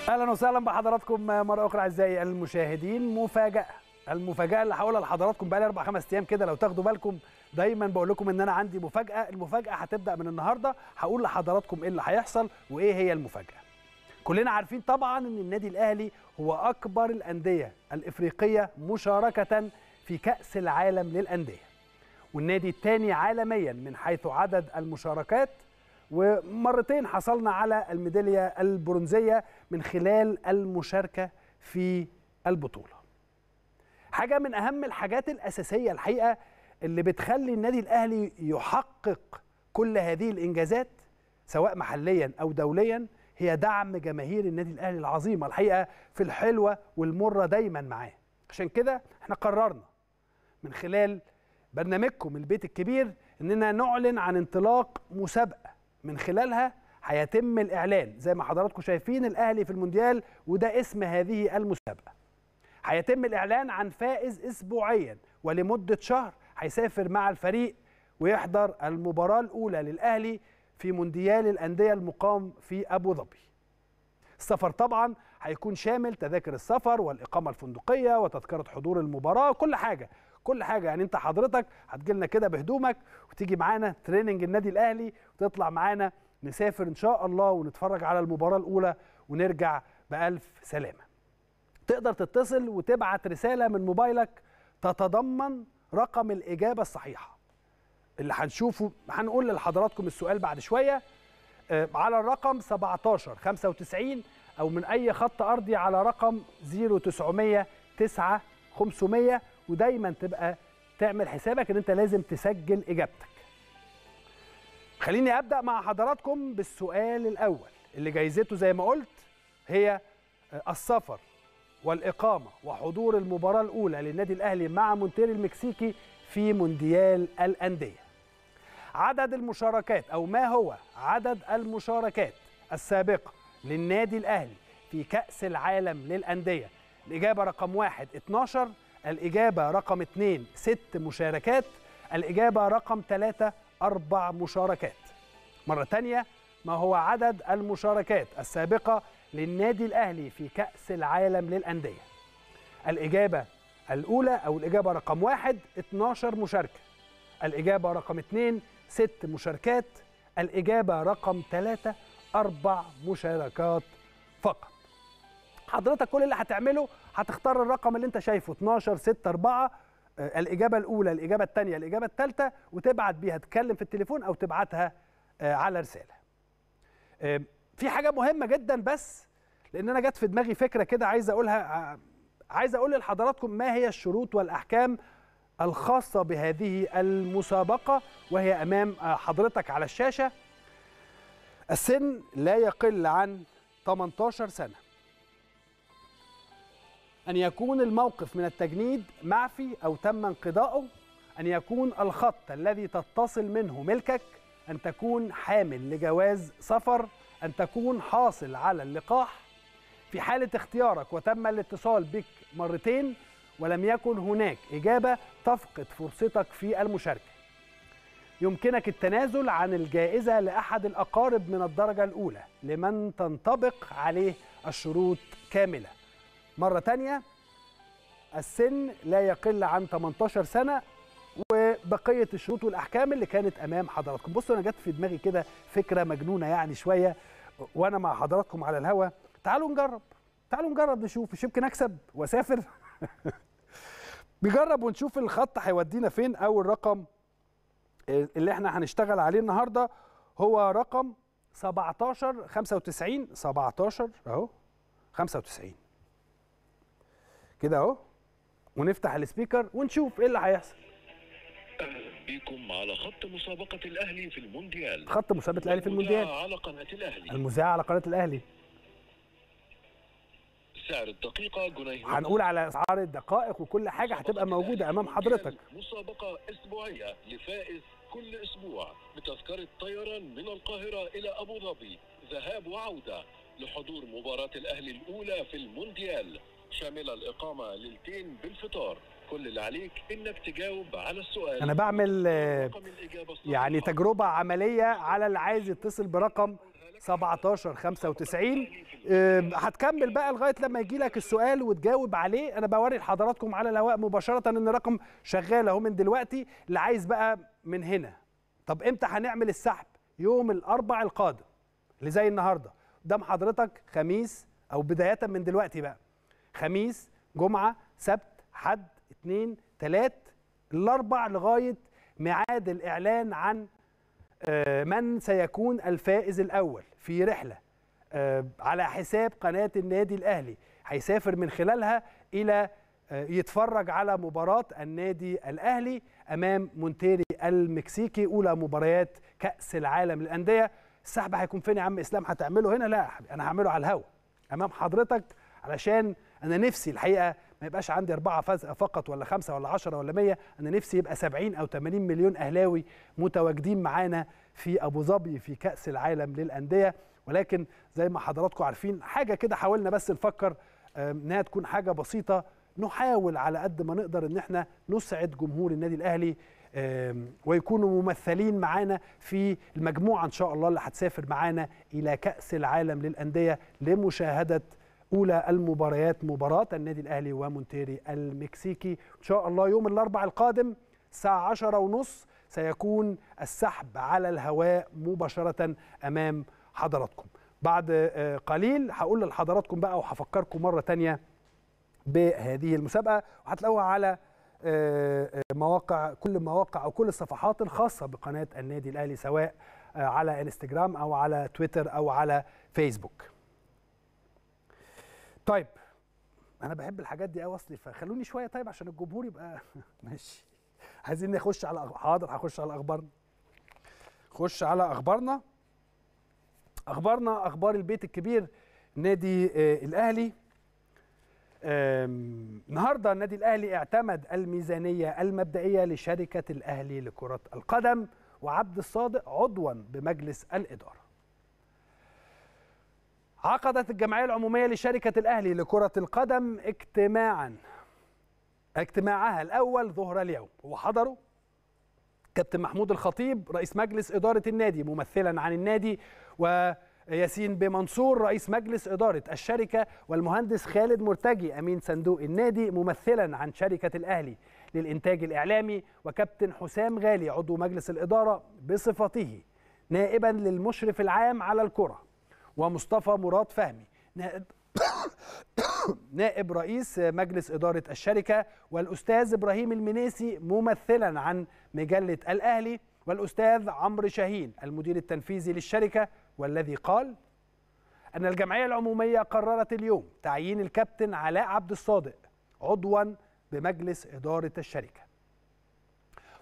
اهلا وسهلا بحضراتكم مره اخرى اعزائي المشاهدين مفاجاه المفاجاه اللي هقولها لحضراتكم بقى لي اربع خمس ايام كده لو تاخدوا بالكم دايما بقول لكم ان انا عندي مفاجاه المفاجاه هتبدا من النهارده هقول لحضراتكم ايه اللي هيحصل وايه هي المفاجاه كلنا عارفين طبعا ان النادي الاهلي هو اكبر الانديه الافريقيه مشاركه في كاس العالم للانديه والنادي الثاني عالميا من حيث عدد المشاركات ومرتين حصلنا على الميداليه البرونزيه من خلال المشاركه في البطوله حاجه من اهم الحاجات الاساسيه الحقيقه اللي بتخلي النادي الاهلي يحقق كل هذه الانجازات سواء محليا او دوليا هي دعم جماهير النادي الاهلي العظيمه الحقيقه في الحلوه والمره دايما معاه عشان كده احنا قررنا من خلال برنامجكم البيت الكبير اننا نعلن عن انطلاق مسابقه من خلالها هيتم الاعلان زي ما حضراتكم شايفين الاهلي في المونديال وده اسم هذه المسابقه هيتم الاعلان عن فائز اسبوعيا ولمده شهر هيسافر مع الفريق ويحضر المباراة الأولى للأهلي في مونديال الأندية المقام في أبو ظبي السفر طبعا هيكون شامل تذاكر السفر والإقامة الفندقية وتذكرة حضور المباراة وكل حاجة كل حاجة يعني أنت حضرتك هتجي لنا كده بهدومك وتيجي معانا تريننج النادي الأهلي وتطلع معانا نسافر إن شاء الله ونتفرج على المباراة الأولى ونرجع بألف سلامة تقدر تتصل وتبعت رسالة من موبايلك تتضمن رقم الإجابة الصحيحة اللي هنشوفه هنقول لحضراتكم السؤال بعد شوية آه، على الرقم 17 95 أو من أي خط أرضي على رقم 0900 9 500 ودايما تبقى تعمل حسابك إن أنت لازم تسجل إجابتك خليني أبدأ مع حضراتكم بالسؤال الأول اللي جايزته زي ما قلت هي آه، السفر والإقامة وحضور المباراة الأولى للنادي الأهلي مع مونتيري المكسيكي في مونديال الأندية عدد المشاركات أو ما هو عدد المشاركات السابقة للنادي الأهلي في كأس العالم للأندية الإجابة رقم واحد 12 الإجابة رقم اثنين ست مشاركات الإجابة رقم ثلاثة أربع مشاركات مرة تانية ما هو عدد المشاركات السابقة للنادي الأهلي في كأس العالم للأندية الإجابة الأولى أو الإجابة رقم واحد 12 مشاركة الإجابة رقم اثنين ست مشاركات الإجابة رقم ثلاثة أربع مشاركات فقط حضرتك كل اللي هتعمله هتختار الرقم اللي انت شايفه 12 6 4 الإجابة الأولى الإجابة الثانية الإجابة الثالثة وتبعت بيها تكلم في التليفون أو تبعتها آه، على رسالة آه، في حاجه مهمه جدا بس لان انا جت في دماغي فكره كده عايز اقولها آه، عايز اقول لحضراتكم ما هي الشروط والاحكام الخاصه بهذه المسابقه وهي امام آه، حضرتك على الشاشه السن لا يقل عن 18 سنه أن يكون الموقف من التجنيد معفي أو تم انقضاؤه أن يكون الخط الذي تتصل منه ملكك أن تكون حامل لجواز سفر أن تكون حاصل على اللقاح في حالة اختيارك وتم الاتصال بك مرتين ولم يكن هناك إجابة تفقد فرصتك في المشاركة يمكنك التنازل عن الجائزة لأحد الأقارب من الدرجة الأولى لمن تنطبق عليه الشروط كاملة مرة تانية السن لا يقل عن 18 سنة بقيه الشروط والاحكام اللي كانت امام حضراتكم بصوا انا جت في دماغي كده فكره مجنونه يعني شويه وانا مع حضراتكم على الهوا تعالوا نجرب تعالوا نجرب نشوف مش يمكن اكسب واسافر (laughs) نجرب ونشوف الخط هيودينا فين أول رقم اللي احنا هنشتغل عليه النهارده هو رقم 17 95 17 اهو 95 كده اهو ونفتح السبيكر ونشوف ايه اللي هيحصل إليكم على خط مسابقة الأهلي في المونديال خط مسابقة الأهلي في المونديال على قناة الأهلي المذاعة على قناة الأهلي سعر الدقيقة جنيه هنقول على أسعار الدقائق وكل حاجة هتبقى موجودة أمام حضرتك مسابقة أسبوعية لفائز كل أسبوع بتذكرة طيران من القاهرة إلى أبو ظبي ذهاب وعودة لحضور مباراة الأهلي الأولى في المونديال شاملة الإقامة ليلتين بالفطار كل اللي عليك انك تجاوب على السؤال انا بعمل آه، يعني تجربه عمليه على اللي عايز يتصل برقم 17 95 آه، هتكمل بقى لغايه لما يجي لك السؤال وتجاوب عليه انا بوري لحضراتكم على الهواء مباشره ان الرقم شغال اهو من دلوقتي اللي عايز بقى من هنا طب امتى هنعمل السحب يوم الاربع القادم اللي زي النهارده قدام حضرتك خميس او بدايه من دلوقتي بقى خميس جمعه سبت حد اثنين ثلاث الاربع لغايه ميعاد الاعلان عن آه، من سيكون الفائز الاول في رحله آه، على حساب قناه النادي الاهلي هيسافر من خلالها الى آه، يتفرج على مباراه النادي الاهلي امام مونتيري المكسيكي اولى مباريات كاس العالم للانديه السحب هيكون فين يا عم اسلام هتعمله هنا لا انا هعمله على الهوا امام حضرتك علشان انا نفسي الحقيقه ما يبقاش عندي أربعة فقط ولا خمسة ولا عشرة ولا مية أنا نفسي يبقى سبعين أو 80 مليون أهلاوي متواجدين معانا في أبو ظبي في كأس العالم للأندية ولكن زي ما حضراتكم عارفين حاجة كده حاولنا بس نفكر آه، إنها تكون حاجة بسيطة نحاول على قد ما نقدر إن احنا نسعد جمهور النادي الأهلي ويكونوا ممثلين معانا في المجموعة إن شاء الله اللي هتسافر معانا إلى كأس العالم للأندية لمشاهدة اولى المباريات مباراه النادي الاهلي ومونتيري المكسيكي ان شاء الله يوم الاربعاء القادم الساعه عشرة ونص سيكون السحب على الهواء مباشره امام حضراتكم بعد آه، قليل هقول لحضراتكم بقى وهفكركم مره تانية بهذه المسابقه وهتلاقوها على آه، آه، مواقع كل المواقع او كل الصفحات الخاصه بقناه النادي الاهلي سواء على انستجرام او على تويتر او على فيسبوك طيب انا بحب الحاجات دي قوي اصلي فخلوني شويه طيب عشان الجمهور يبقى (laughs) ماشي عايزين نخش على حاضر هخش على اخبارنا خش على اخبارنا اخبارنا اخبار البيت الكبير نادي آه الاهلي النهارده النادي الاهلي اعتمد الميزانيه المبدئيه لشركه الاهلي لكره القدم وعبد الصادق عضوا بمجلس الاداره عقدت الجمعية العمومية لشركة الأهلي لكرة القدم اجتماعا اجتماعها الأول ظهر اليوم وحضره كابتن محمود الخطيب رئيس مجلس إدارة النادي ممثلا عن النادي وياسين بمنصور رئيس مجلس إدارة الشركة والمهندس خالد مرتجي أمين صندوق النادي ممثلا عن شركة الأهلي للإنتاج الإعلامي وكابتن حسام غالي عضو مجلس الإدارة بصفته نائبا للمشرف العام على الكره ومصطفى مراد فهمي نائب (coughs) نائب رئيس مجلس إدارة الشركة والأستاذ إبراهيم المنيسي ممثلا عن مجلة الأهلي والأستاذ عمرو شاهين المدير التنفيذي للشركة والذي قال أن الجمعية العمومية قررت اليوم تعيين الكابتن علاء عبد الصادق عضوا بمجلس إدارة الشركة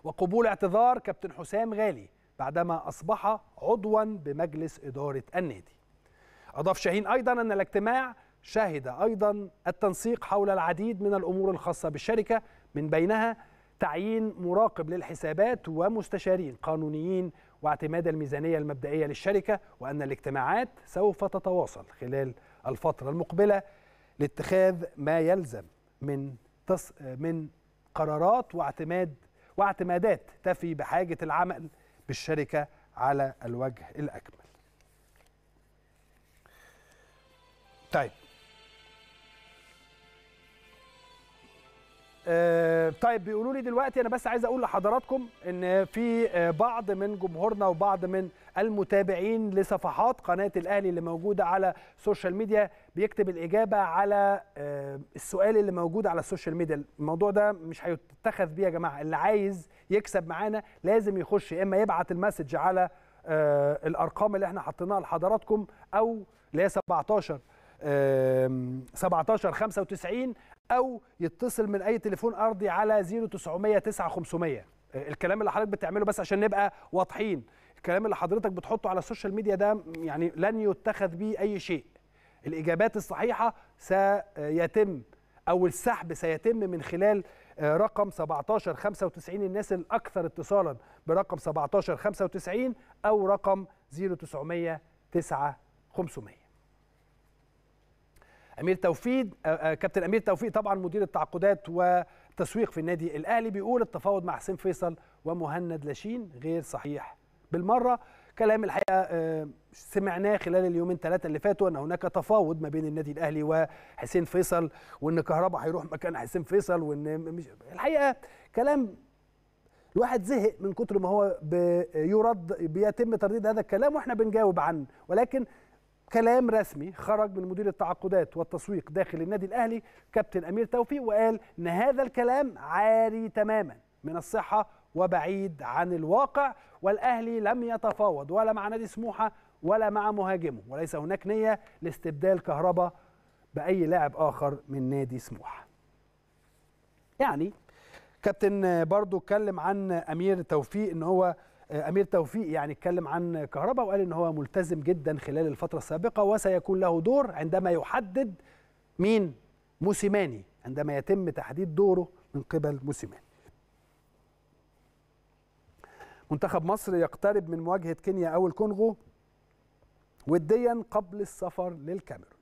وقبول اعتذار كابتن حسام غالي بعدما أصبح عضوا بمجلس إدارة النادي أضاف شاهين أيضا أن الاجتماع شهد أيضا التنسيق حول العديد من الأمور الخاصة بالشركة من بينها تعيين مراقب للحسابات ومستشارين قانونيين واعتماد الميزانية المبدئية للشركة وأن الاجتماعات سوف تتواصل خلال الفترة المقبلة لاتخاذ ما يلزم من تص... من قرارات واعتماد واعتمادات تفي بحاجة العمل بالشركة على الوجه الأكمل طيب طيب بيقولوا لي دلوقتي انا بس عايز اقول لحضراتكم ان في آه، بعض من جمهورنا وبعض من المتابعين لصفحات قناه الاهلي اللي موجوده على السوشيال ميديا بيكتب الاجابه على آه، السؤال اللي موجود على السوشيال ميديا الموضوع ده مش هيتخذ بيه يا جماعه اللي عايز يكسب معانا لازم يخش يا اما يبعت المسج على الارقام اللي احنا حطيناها لحضراتكم او اللي هي 17 17 95 او يتصل من اي تليفون ارضي على 0900 9 500 الكلام اللي حضرتك بتعمله بس عشان نبقى واضحين الكلام اللي حضرتك بتحطه على السوشيال ميديا ده يعني لن يتخذ به اي شيء الاجابات الصحيحه سيتم او السحب سيتم من خلال آه، رقم 1795 الناس الاكثر اتصالا برقم 1795 او رقم 0900 9 500 امير توفيق آه، آه، كابتن امير توفيق طبعا مدير التعاقدات والتسويق في النادي الاهلي بيقول التفاوض مع حسين فيصل ومهند لاشين غير صحيح بالمره كلام الحقيقه آه، سمعناه خلال اليومين ثلاثه اللي فاتوا ان هناك تفاوض ما بين النادي الاهلي وحسين فيصل وان كهربا هيروح مكان حسين فيصل وان مش الحقيقه كلام الواحد زهق من كتر ما هو بيرد بيتم ترديد هذا الكلام واحنا بنجاوب عنه ولكن كلام رسمي خرج من مدير التعاقدات والتسويق داخل النادي الاهلي كابتن امير توفيق وقال ان هذا الكلام عاري تماما من الصحه وبعيد عن الواقع والاهلي لم يتفاوض ولا مع نادي سموحه ولا مع مهاجمه وليس هناك نيه لاستبدال كهربا باي لاعب اخر من نادي سموحه. يعني كابتن برضو اتكلم عن امير توفيق ان هو آه، امير توفيق يعني اتكلم عن كهربا وقال ان هو ملتزم جدا خلال الفتره السابقه وسيكون له دور عندما يحدد مين موسيماني عندما يتم تحديد دوره من قبل موسيماني منتخب مصر يقترب من مواجهه كينيا او الكونغو وديا قبل السفر للكاميرون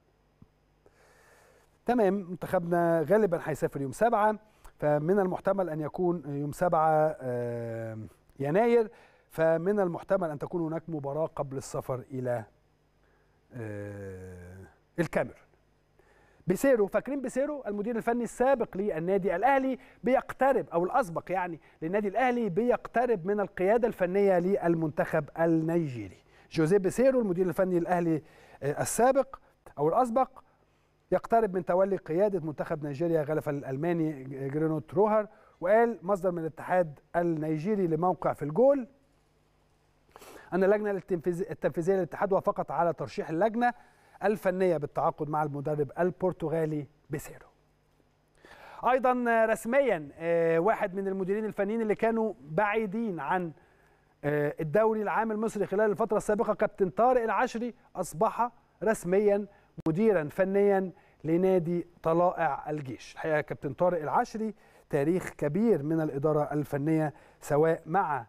تمام منتخبنا غالبا هيسافر يوم سبعة فمن المحتمل أن يكون يوم سبعة آه، يناير فمن المحتمل أن تكون هناك مباراة قبل السفر إلى آه، الكاميرون بيسيرو فاكرين بيسيرو المدير الفني السابق للنادي الاهلي بيقترب او الاسبق يعني للنادي الاهلي بيقترب من القياده الفنيه للمنتخب النيجيري جوزيه بيسيرو المدير الفني الاهلي آه، السابق او الاسبق يقترب من تولي قياده منتخب نيجيريا غلف الالماني آه، جرينوت روهر وقال مصدر من الاتحاد النيجيري لموقع في الجول أن اللجنة التنفيذية للاتحاد وافقت على ترشيح اللجنة الفنية بالتعاقد مع المدرب البرتغالي بيسيرو ايضا رسميا آه، واحد من المديرين الفنيين اللي كانوا بعيدين عن آه، الدوري العام المصري خلال الفتره السابقه كابتن طارق العشري اصبح رسميا مديرا فنيا لنادي طلائع الجيش الحقيقه كابتن طارق العشري تاريخ كبير من الاداره الفنيه سواء مع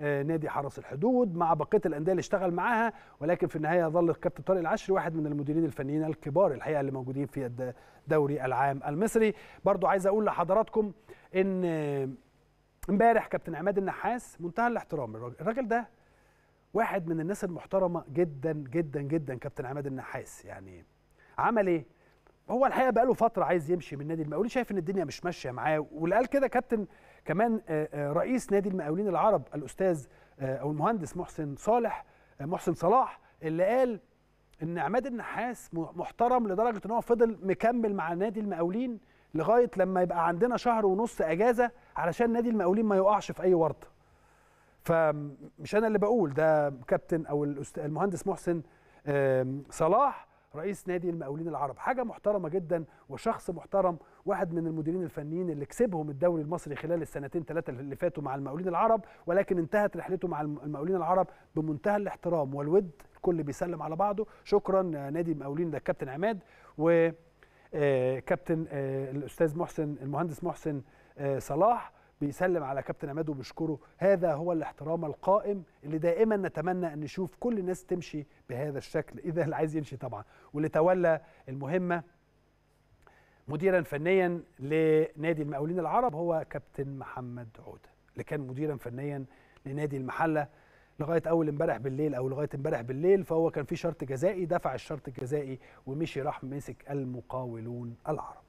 آه، نادي حرس الحدود مع بقيه الانديه اللي اشتغل معاها ولكن في النهايه ظل الكابتن طارق العشري واحد من المديرين الفنيين الكبار الحقيقه اللي موجودين في الدوري العام المصري برضو عايز اقول لحضراتكم ان آه، امبارح كابتن عماد النحاس منتهى الاحترام الراجل ده واحد من الناس المحترمه جدا جدا جدا كابتن عماد النحاس يعني عمل ايه هو الحقيقه بقاله فتره عايز يمشي من النادي المقاولين شايف ان الدنيا مش ماشيه معاه واللي قال كده كابتن كمان آه، آه، رئيس نادي المقاولين العرب الاستاذ آه، او المهندس محسن صالح محسن صلاح اللي قال ان عماد النحاس محترم لدرجه ان هو فضل مكمل مع نادي المقاولين لغايه لما يبقى عندنا شهر ونص اجازه علشان نادي المقاولين ما يقعش في اي ورطه فمش انا اللي بقول ده كابتن او المهندس محسن صلاح رئيس نادي المقاولين العرب حاجه محترمه جدا وشخص محترم واحد من المديرين الفنيين اللي كسبهم الدوري المصري خلال السنتين ثلاثه اللي فاتوا مع المقاولين العرب ولكن انتهت رحلته مع المقاولين العرب بمنتهى الاحترام والود الكل بيسلم على بعضه شكرا آه، نادي المقاولين ده كابتن عماد و آه، كابتن آه، الاستاذ محسن المهندس محسن صلاح بيسلم على كابتن عماد وبيشكره هذا هو الاحترام القائم اللي دائما نتمنى ان نشوف كل الناس تمشي بهذا الشكل اذا اللي عايز يمشي طبعا واللي تولى المهمه مديرا فنيا لنادي المقاولين العرب هو كابتن محمد عوده اللي كان مديرا فنيا لنادي المحله لغايه اول امبارح بالليل او لغايه امبارح بالليل فهو كان في شرط جزائي دفع الشرط الجزائي ومشي راح مسك المقاولون العرب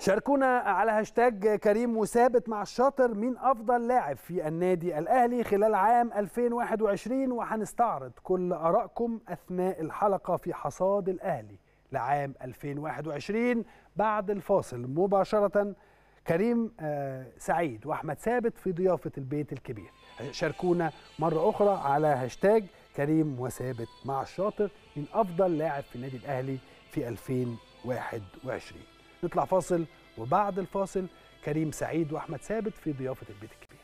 شاركونا على هاشتاج كريم وثابت مع الشاطر مين افضل لاعب في النادي الاهلي خلال عام 2021 وهنستعرض كل ارائكم اثناء الحلقه في حصاد الاهلي لعام 2021 بعد الفاصل مباشره كريم آه، سعيد واحمد ثابت في ضيافه البيت الكبير شاركونا مره اخرى على هاشتاج كريم وثابت مع الشاطر مين افضل لاعب في النادي الاهلي في 2021 نطلع فاصل وبعد الفاصل كريم سعيد واحمد ثابت في ضيافه البيت الكبير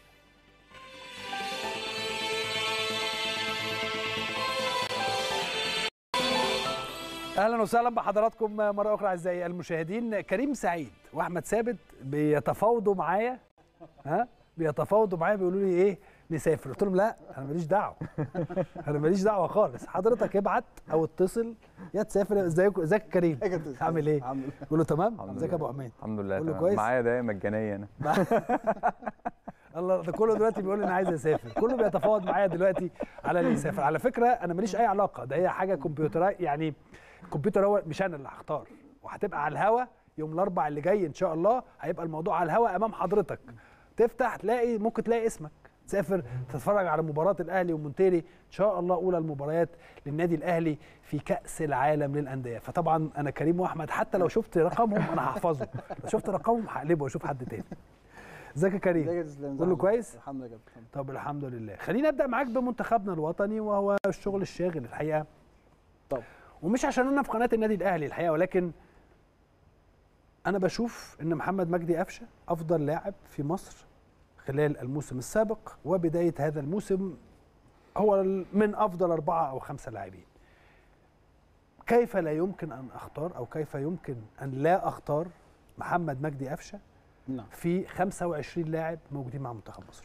اهلا وسهلا بحضراتكم مره اخرى اعزائي المشاهدين كريم سعيد واحمد ثابت بيتفاوضوا معايا ها بيتفاوضوا معايا بيقولوا لي ايه نسافر قلت لهم لا انا ماليش دعوه (laughs) انا ماليش دعوه خالص حضرتك ابعت او اتصل يا تسافر ازيك ازيك كريم إيه عامل ايه قول له تمام ازيك يا ابو حميد الحمد لله تمام كويس معايا ده مجانيه انا (laughs) الله ده كله دلوقتي بيقول لي انا عايز اسافر كله بيتفاوض معايا دلوقتي على اللي يسافر على فكره انا ماليش اي علاقه ده هي حاجه يعني كمبيوتر يعني الكمبيوتر هو مش انا اللي هختار وهتبقى على الهوا يوم الاربع اللي جاي ان شاء الله هيبقى الموضوع على الهوا امام حضرتك تفتح تلاقي ممكن تلاقي اسمك تسافر تتفرج على مباراه الاهلي ومونتيري ان شاء الله اولى المباريات للنادي الاهلي في كاس العالم للانديه فطبعا انا كريم واحمد حتى لو شفت رقمهم انا هحفظه لو شفت رقمهم هقلبه واشوف حد تاني ازيك يا كريم كله كويس الحمد لله طب الحمد لله خلينا ابدا معاك بمنتخبنا الوطني وهو الشغل الشاغل الحقيقه طب ومش عشان انا في قناه النادي الاهلي الحقيقه ولكن انا بشوف ان محمد مجدي قفشه افضل لاعب في مصر خلال الموسم السابق وبداية هذا الموسم هو من أفضل أربعة أو خمسة لاعبين كيف لا يمكن أن أختار أو كيف يمكن أن لا أختار محمد مجدي قفشة نعم. في 25 لاعب موجودين مع منتخب مصر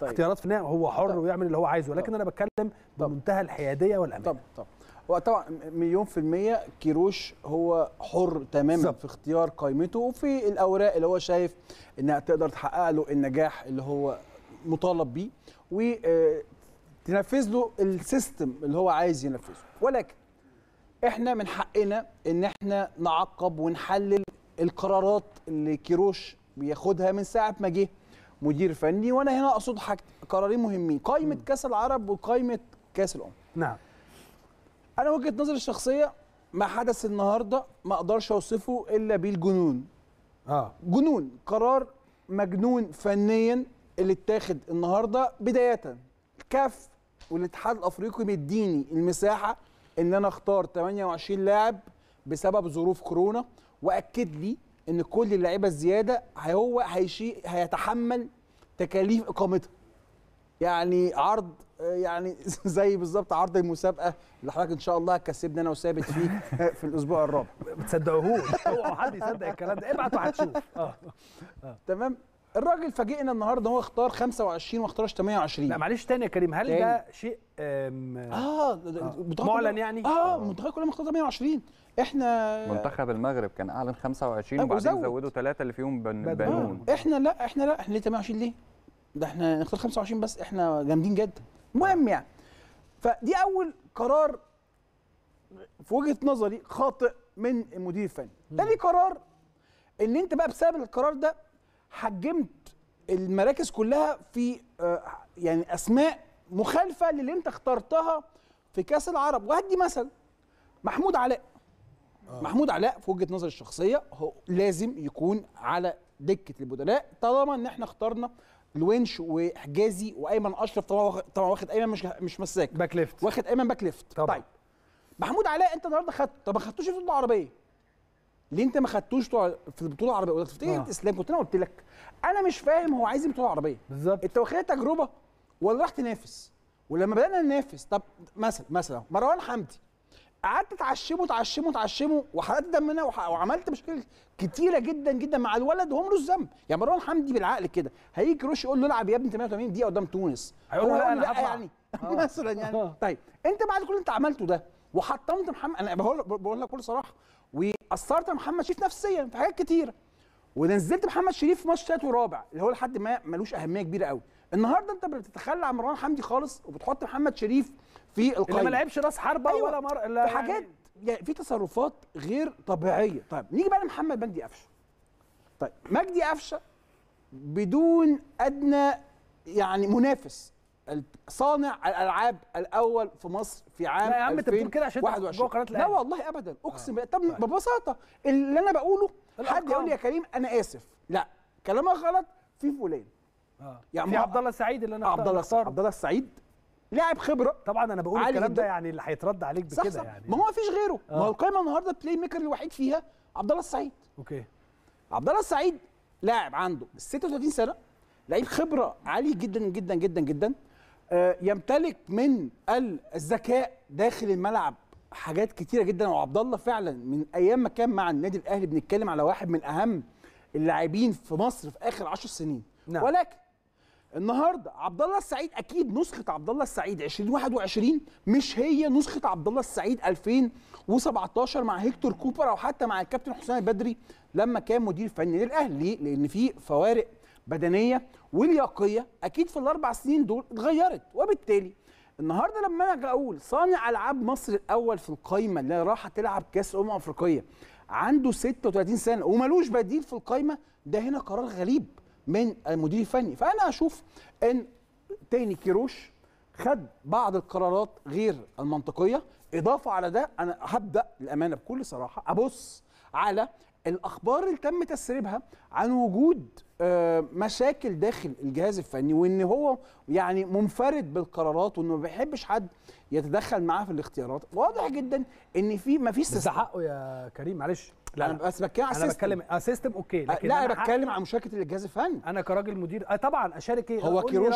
طيب. اختيارات في النهايه هو حر طيب. ويعمل اللي هو عايزه ولكن طيب. انا بتكلم بمنتهى الحياديه والامان طب طب وطبعا مليون في المية كيروش هو حر تماما صح. في اختيار قائمته وفي الأوراق اللي هو شايف إنها تقدر تحقق له النجاح اللي هو مطالب بيه وتنفذ آه، له السيستم اللي هو عايز ينفذه ولكن احنا من حقنا ان احنا نعقب ونحلل القرارات اللي كيروش بياخدها من ساعه ما جه مدير فني وانا هنا اقصد قرارين مهمين قائمه كاس العرب وقائمه كاس الامم نعم انا وجهه نظري الشخصيه ما حدث النهارده ما اقدرش اوصفه الا بالجنون اه جنون قرار مجنون فنيا اللي اتاخد النهارده بدايه الكاف والاتحاد الافريقي مديني المساحه ان انا اختار 28 لاعب بسبب ظروف كورونا واكد لي ان كل اللعيبه الزياده هو هيشي هيتحمل تكاليف اقامتها يعني عرض يعني (laughs) زي بالظبط عرض المسابقه اللي حضرتك ان شاء الله كسبني انا وثابت فيه آه، في الاسبوع الرابع ما تصدقوهوش اوعوا حد يصدق الكلام ده ابعت وهتشوف اه, آه. تمام الراجل فاجئنا النهارده هو اختار 25 وما اختارش 28 لا معلش تاني يا كريم هل ده شيء آه،, يعني؟ اه, آه. معلن يعني اه منتخب كله مختار 28 احنا منتخب المغرب كان اعلن 25 آه وبعدين زودوا ثلاثه اللي فيهم بن بنون احنا لا احنا لا احنا ليه 28 ليه؟ ده احنا نختار 25 بس احنا جامدين جدا مهم يعني فدي اول قرار في وجهه نظري خاطئ من المدير الفني تاني قرار ان انت بقى بسبب القرار ده حجمت المراكز كلها في آه، يعني اسماء مخالفه للي انت اخترتها في كاس العرب وهدي مثلا محمود علاء آه. محمود علاء في وجهه نظري الشخصيه هو لازم يكون على دكه البدلاء طالما ان احنا اخترنا الونش وحجازي وايمن اشرف طبعا طبعا واخد ايمن مش مش مساك باك ليفت واخد ايمن باك ليفت طبعا. طيب محمود علاء انت النهارده خدته طب ما خدتوش في البطوله العربيه ليه انت ما خدتوش في البطوله العربيه قلت تفتكر انت اسلام كنت انا قلت لك انا مش فاهم هو عايز إيه البطوله العربيه بالظبط انت واخد تجربه ولا راح تنافس ولما بدانا ننافس طب مثلا مثلا مروان حمدي قعدت تعشمه تعشمه تعشمه وحرقت دمنا وح... وعملت مشاكل كتيره جدا جدا مع الولد وهم له الذنب يعني مروان حمدي بالعقل كده هيجي رش يقول له العب يا ابني 88 دقيقه قدام تونس هيقول له لا انا هطلع يعني آه. (laughs) مثلا يعني آه. طيب انت بعد كل اللي انت عملته ده وحطمت محمد انا بقول بقول لك بكل صراحه واثرت محمد شريف نفسيا في حاجات كتيره ونزلت محمد شريف في ماتش ثالث ورابع اللي هو لحد ما ملوش اهميه كبيره قوي النهارده انت بتتخلى عن مروان حمدي خالص وبتحط محمد شريف في القايمه اللي ما لعبش راس حربه أيوة. ولا مر... لا في يعني حاجات يعني في تصرفات غير طبيعيه طيب نيجي بقى لمحمد مجدي قفشه طيب مجدي قفشه بدون ادنى يعني منافس صانع الالعاب الاول في مصر في عام لا يا عم انت بتقول كده عشان جوه قناه لا والله ابدا اقسم آه. طب طيب. ببساطه اللي انا بقوله حد يقول لي يا كريم انا اسف لا كلامك غلط في فلان آه. يعني في عبد الله السعيد اللي انا آه، عبد الله عبد الله السعيد لاعب خبره طبعا انا بقول الكلام ده يعني اللي هيترد عليك بكده يعني ما هو مفيش غيره آه. ما هو آه. القايمه النهارده البلاي ميكر الوحيد فيها عبد الله السعيد اوكي عبد الله السعيد لاعب عنده 36 سنه لعيب خبره عالي جدا جدا جدا جدا آه يمتلك من الذكاء داخل الملعب حاجات كتيره جدا وعبد الله فعلا من ايام ما كان مع النادي الاهلي بنتكلم على واحد من اهم اللاعبين في مصر في اخر 10 سنين نعم. ولكن النهارده عبد الله السعيد اكيد نسخه عبد الله السعيد 2021 مش هي نسخه عبد الله السعيد 2017 مع هيكتور كوبر او حتى مع الكابتن حسام البدري لما كان مدير فني للاهلي لان في فوارق بدنيه ولياقيه اكيد في الاربع سنين دول اتغيرت وبالتالي النهارده لما انا اجي اقول صانع العاب مصر الاول في القايمه اللي راح تلعب كاس امم افريقيه عنده 36 سنه وملوش بديل في القايمه ده هنا قرار غريب من المدير الفني فانا اشوف ان تاني كيروش خد بعض القرارات غير المنطقيه اضافه على ده انا هبدا للامانه بكل صراحه ابص على الاخبار اللي تم تسريبها عن وجود آه، مشاكل داخل الجهاز الفني وان هو يعني منفرد بالقرارات وانه ما بيحبش حد يتدخل معاه في الاختيارات واضح جدا ان في ما فيش بس حقه يا كريم معلش لا انا بس بتكلم على سيستم انا بتكلم سيستم اوكي آه، لكن لا انا بتكلم على مشاركه الجهاز الفني انا كراجل مدير أه طبعا اشارك ايه هو كيروش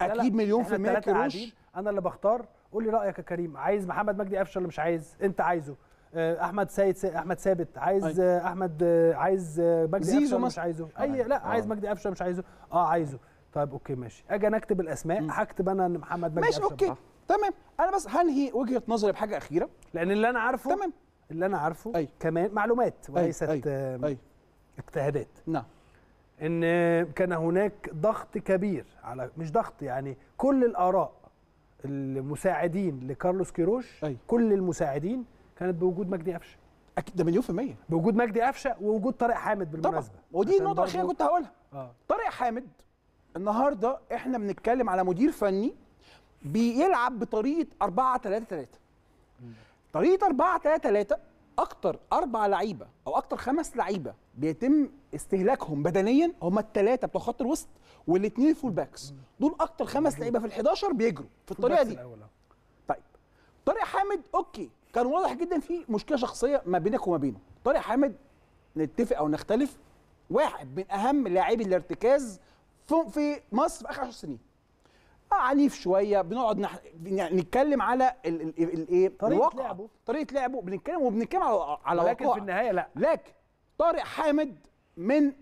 اكيد مليون في المية كيروش انا اللي بختار قول لي رايك يا كريم عايز محمد مجدي قفشه اللي مش عايز انت عايزه آه، احمد سيد احمد ثابت عايز طيب. أي. آه، احمد عايز مجدي قفشه مش عايزه اي لا عايز مجدي قفشه مش عايزه اه عايزه طيب اوكي ماشي اجي انا اكتب الاسماء هكتب انا ان محمد مجدي ماشي اوكي تمام انا بس هنهي وجهه نظري بحاجه اخيره لان اللي انا عارفه تمام اللي انا عارفه أي. كمان معلومات وليست أي. أي. أي. اجتهادات نعم ان كان هناك ضغط كبير على مش ضغط يعني كل الاراء المساعدين لكارلوس كيروش أي. كل المساعدين كانت بوجود مجدي قفشه اكيد ده مليون في المية بوجود مجدي قفشه ووجود طارق حامد بالمناسبة طبعا ودي النقطة الأخيرة كنت هقولها آه. طارق حامد النهارده احنا بنتكلم على مدير فني بيلعب بطريقة 4 3 3 طريقه 4 3 3 اكتر اربع لعيبه او اكتر خمس لعيبه بيتم استهلاكهم بدنيا هم الثلاثه بتوع خط الوسط والاثنين فول باكس دول اكتر خمس لعيبه في ال11 بيجروا في الطريقه دي آه. طيب طارق حامد اوكي كان واضح جدا في مشكله شخصيه ما بينك وما بينه طارق حامد نتفق او نختلف واحد من اهم لاعبي الارتكاز في مصر في اخر 10 سنين اه عنيف شويه بنقعد نح... يعني نتكلم على الايه طريقه لعبه طريقه لعبه بنتكلم وبنتكلم على على لكن وقوع. في النهايه لا لكن طارق حامد من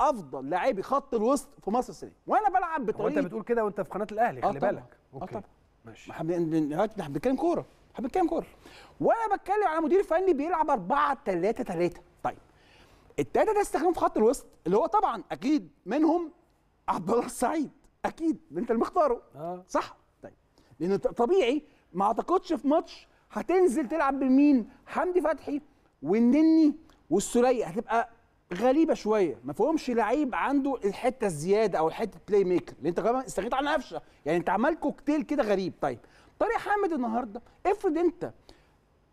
افضل لاعبي خط الوسط في مصر السنه وانا بلعب بطريقه انت بتقول كده وانت في قناه الاهلي خلي آه، بالك آه، اوكي آه ماشي احنا بنتكلم كوره احنا بنتكلم كوره وانا بتكلم على مدير فني بيلعب 4 3 3 طيب التلاته ده استخدام في خط الوسط اللي هو طبعا اكيد منهم عبد الله السعيد اكيد انت اللي مختاره آه. صح طيب لان طبيعي ما اعتقدش في ماتش هتنزل تلعب بمين حمدي فتحي والنني والسلية هتبقى غريبه شويه ما فيهمش لعيب عنده الحته الزياده او حته بلاي ميكر اللي انت كمان استغيت عن قفشه يعني انت عمال كوكتيل كده غريب طيب طارق حامد النهارده افرض انت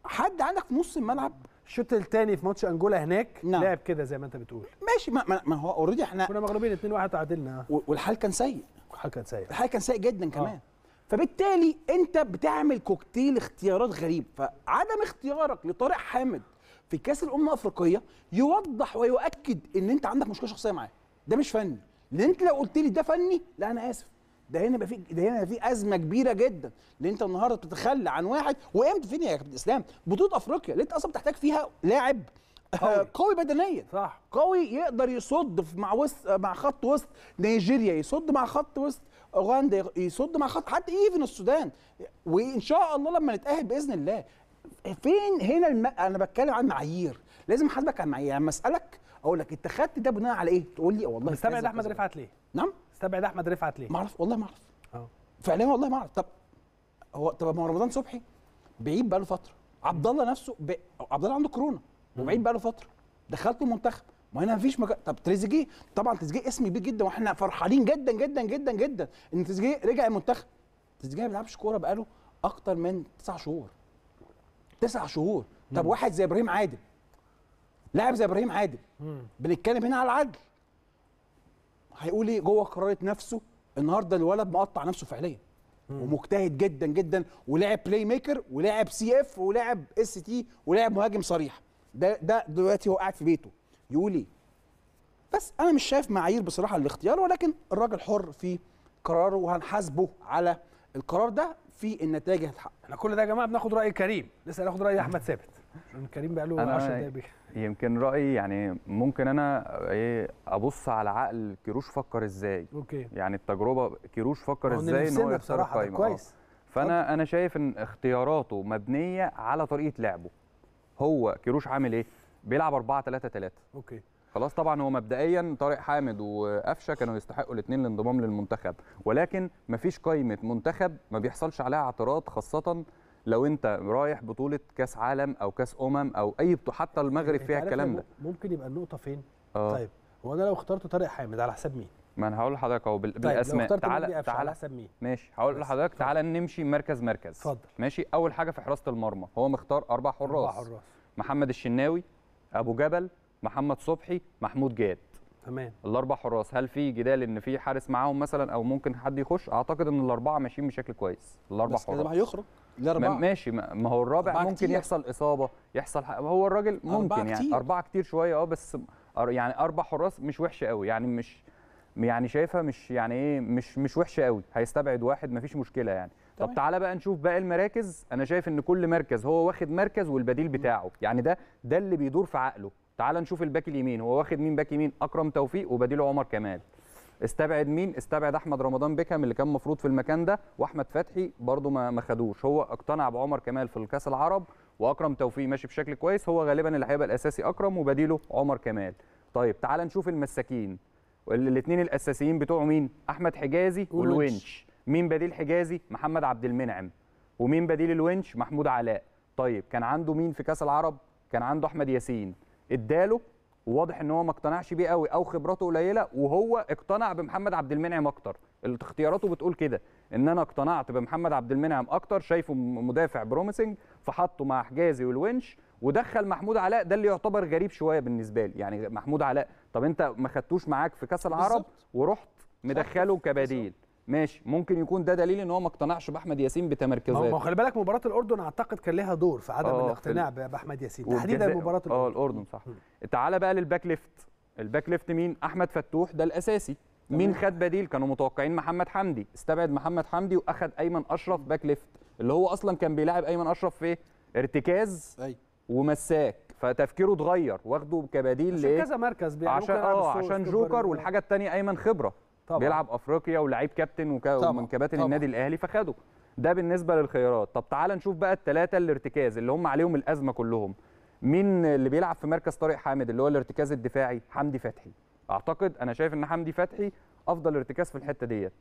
حد عندك في نص الملعب الشوط الثاني في ماتش انجولا هناك نعم. لعب كده زي ما انت بتقول ماشي ما, ما هو اوريدي احنا كنا مغلوبين 2-1 تعادلنا والحال كان سيء الحال كان سيء الحال كان سيء جدا آه. كمان آه. فبالتالي انت بتعمل كوكتيل اختيارات غريب فعدم اختيارك لطارق حامد في كاس الامم الافريقيه يوضح ويؤكد ان انت عندك مشكله شخصيه معاه ده مش فني لان انت لو قلت لي ده فني لا انا اسف ده هنا يبقى في ده هنا في ازمه كبيره جدا لان انت النهارده بتتخلى عن واحد وامتى فين يا كابتن اسلام بطوله افريقيا اللي انت اصلا بتحتاج فيها لاعب (laughs) قوي, قوي بدنيا صح قوي يقدر يصد مع وسط مع خط وسط نيجيريا يصد مع خط وسط اوغندا يصد مع خط حتى ايفن السودان وان شاء الله لما نتاهل باذن الله فين هنا الم... انا بتكلم عن معايير لازم احاسبك على معايير يعني لما اسالك اقول لك انت ده بناء على ايه تقول لي والله مستبعد احمد رفعت ليه نعم تستبعد احمد رفعت ليه؟ ما اعرف والله ما اعرف اه فعليا والله ما اعرف طب هو طب ما رمضان صبحي بعيد بقاله فتره عبد الله نفسه ب... عبد الله عنده كورونا وبعيد بقاله فتره دخلته المنتخب ما هنا مفيش مجال طب تريزيجيه طبعا تريزيجيه اسم كبير جدا واحنا فرحانين جدا جدا جدا جدا ان تريزيجيه رجع المنتخب تريزيجيه ما بيلعبش كوره بقاله اكتر من تسع شهور تسع شهور طب واحد زي ابراهيم عادل لاعب زي ابراهيم عادل بنتكلم هنا على العدل هيقول ايه جوه قراره نفسه النهارده الولد مقطع نفسه فعليا ومجتهد جدا جدا ولعب بلاي ميكر ولعب سي اف ولعب اس تي ولعب مهاجم صريح ده ده دلوقتي هو قاعد في بيته يقول ايه بس انا مش شايف معايير بصراحه للاختيار ولكن الراجل حر في قراره وهنحاسبه على القرار ده في النتائج هتتحقق احنا كل ده يا جماعه بناخد راي كريم لسه هناخد راي احمد ثابت عشان كريم بقى له 10 دقايق يمكن رايي يعني ممكن انا ايه ابص على عقل كيروش فكر ازاي اوكي يعني التجربه كيروش فكر ازاي ان هو يختار القايمه كويس آه. فانا انا شايف ان اختياراته مبنيه على طريقه لعبه هو كيروش عامل ايه بيلعب 4 3 3 اوكي خلاص طبعا هو مبدئيا طارق حامد وقفشه كانوا يستحقوا الاثنين الانضمام للمنتخب ولكن مفيش قائمه منتخب ما بيحصلش عليها اعتراض خاصه لو انت رايح بطوله كاس عالم او كاس امم او اي حتى المغرب فيها الكلام ده ممكن يبقى النقطه فين آه. طيب هو انا لو اخترت طارق حامد على حساب مين ما انا هقول لحضرتك اهو طيب، بالاسماء طيب تعالى تعالى على حساب مين ماشي هقول لحضرتك تعالى نمشي مركز مركز اتفضل ماشي اول حاجه في حراسه المرمى هو مختار اربع حراس اربع حراس محمد الشناوي ابو جبل محمد صبحي محمود جاد تمام الاربع حراس هل في جدال ان في حارس معاهم مثلا او ممكن حد يخش اعتقد ان الاربعه ماشيين بشكل كويس الاربع بس حراس بس هيخرج الاربعه ماشي ما هو الرابع ممكن كتير. يحصل اصابه يحصل حق. هو الراجل ممكن أربعة يعني كتير. اربعه كتير شويه اه بس يعني اربع حراس مش وحشه قوي يعني مش يعني شايفها مش يعني ايه مش مش وحشه قوي هيستبعد واحد مفيش مشكله يعني طبعا. طب تعالى بقى نشوف باقي المراكز انا شايف ان كل مركز هو واخد مركز والبديل بتاعه يعني ده ده اللي بيدور في عقله تعالى نشوف الباك اليمين هو واخد مين باك يمين اكرم توفيق وبديله عمر كمال استبعد مين استبعد احمد رمضان بيكهام اللي كان مفروض في المكان ده واحمد فتحي برده ما ما خدوش هو اقتنع بعمر كمال في الكاس العرب واكرم توفيق ماشي بشكل كويس هو غالبا اللي هيبقى الاساسي اكرم وبديله عمر كمال طيب تعال نشوف المساكين الاثنين الاساسيين بتوعه مين احمد حجازي والونش مين بديل حجازي محمد عبد المنعم ومين بديل الونش محمود علاء طيب كان عنده مين في كاس العرب كان عنده احمد ياسين اداله وواضح ان هو ما اقتنعش بيه قوي او خبراته قليله وهو اقتنع بمحمد عبد المنعم اكتر اختياراته بتقول كده ان انا اقتنعت بمحمد عبد المنعم اكتر شايفه مدافع بروميسنج فحطه مع حجازي والونش ودخل محمود علاء ده اللي يعتبر غريب شويه بالنسبه لي يعني محمود علاء طب انت ما خدتوش معاك في كاس العرب ورحت مدخله كبديل ماشي ممكن يكون ده دليل ان هو ما اقتنعش باحمد ياسين بتمركزاته ما خلي بالك مباراه الاردن اعتقد كان لها دور في عدم آه، الاقتناع باحمد ياسين تحديدا مباراه الاردن اه الاردن صح تعالى بقى للباك ليفت الباك ليفت مين احمد فتوح ده الاساسي طبعا. مين خد بديل كانوا متوقعين محمد حمدي استبعد محمد حمدي واخد ايمن اشرف باك ليفت اللي هو اصلا كان بيلاعب ايمن اشرف في ارتكاز أي. ومساك فتفكيره اتغير واخده كبديل عشان كذا مركز عشان يعني اه عشان جوكر والحاجه الثانيه ايمن خبره طبعا. بيلعب افريقيا ولاعيب كابتن وكا طبعا. ومن كباتن طبعا. النادي الاهلي فخده ده بالنسبه للخيارات طب تعال نشوف بقى الثلاثه الارتكاز اللي هم عليهم الازمه كلهم مين اللي بيلعب في مركز طارق حامد اللي هو الارتكاز الدفاعي حمدي فتحي اعتقد انا شايف ان حمدي فتحي افضل ارتكاز في الحته ديت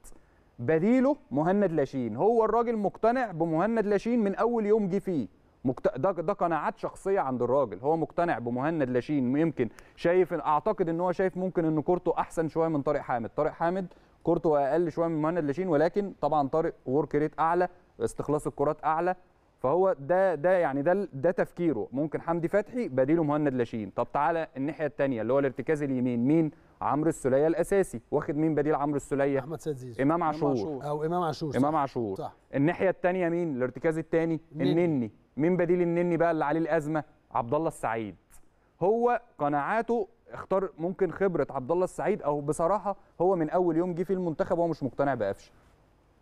بديله مهند لاشين هو الراجل مقتنع بمهند لاشين من اول يوم جه فيه مكت... ده ده قناعات شخصيه عند الراجل هو مقتنع بمهند لاشين يمكن شايف اعتقد ان هو شايف ممكن ان كورته احسن شويه من طارق حامد طارق حامد كورته اقل شويه من مهند لاشين ولكن طبعا طارق ورك ريت اعلى استخلاص الكرات اعلى فهو ده ده يعني ده ده تفكيره ممكن حمدي فتحي بديله مهند لاشين طب تعالى الناحيه الثانيه اللي هو الارتكاز اليمين مين عمرو السوليه الاساسي واخد مين بديل عمرو السوليه احمد سيد زيزو امام عاشور او امام عاشور امام عاشور الناحيه الثانيه مين الارتكاز الثاني النني مين بديل النني بقى اللي عليه الازمه عبد الله السعيد هو قناعاته اختار ممكن خبره عبد الله السعيد او بصراحه هو من اول يوم جه في المنتخب وهو مش مقتنع بقفشه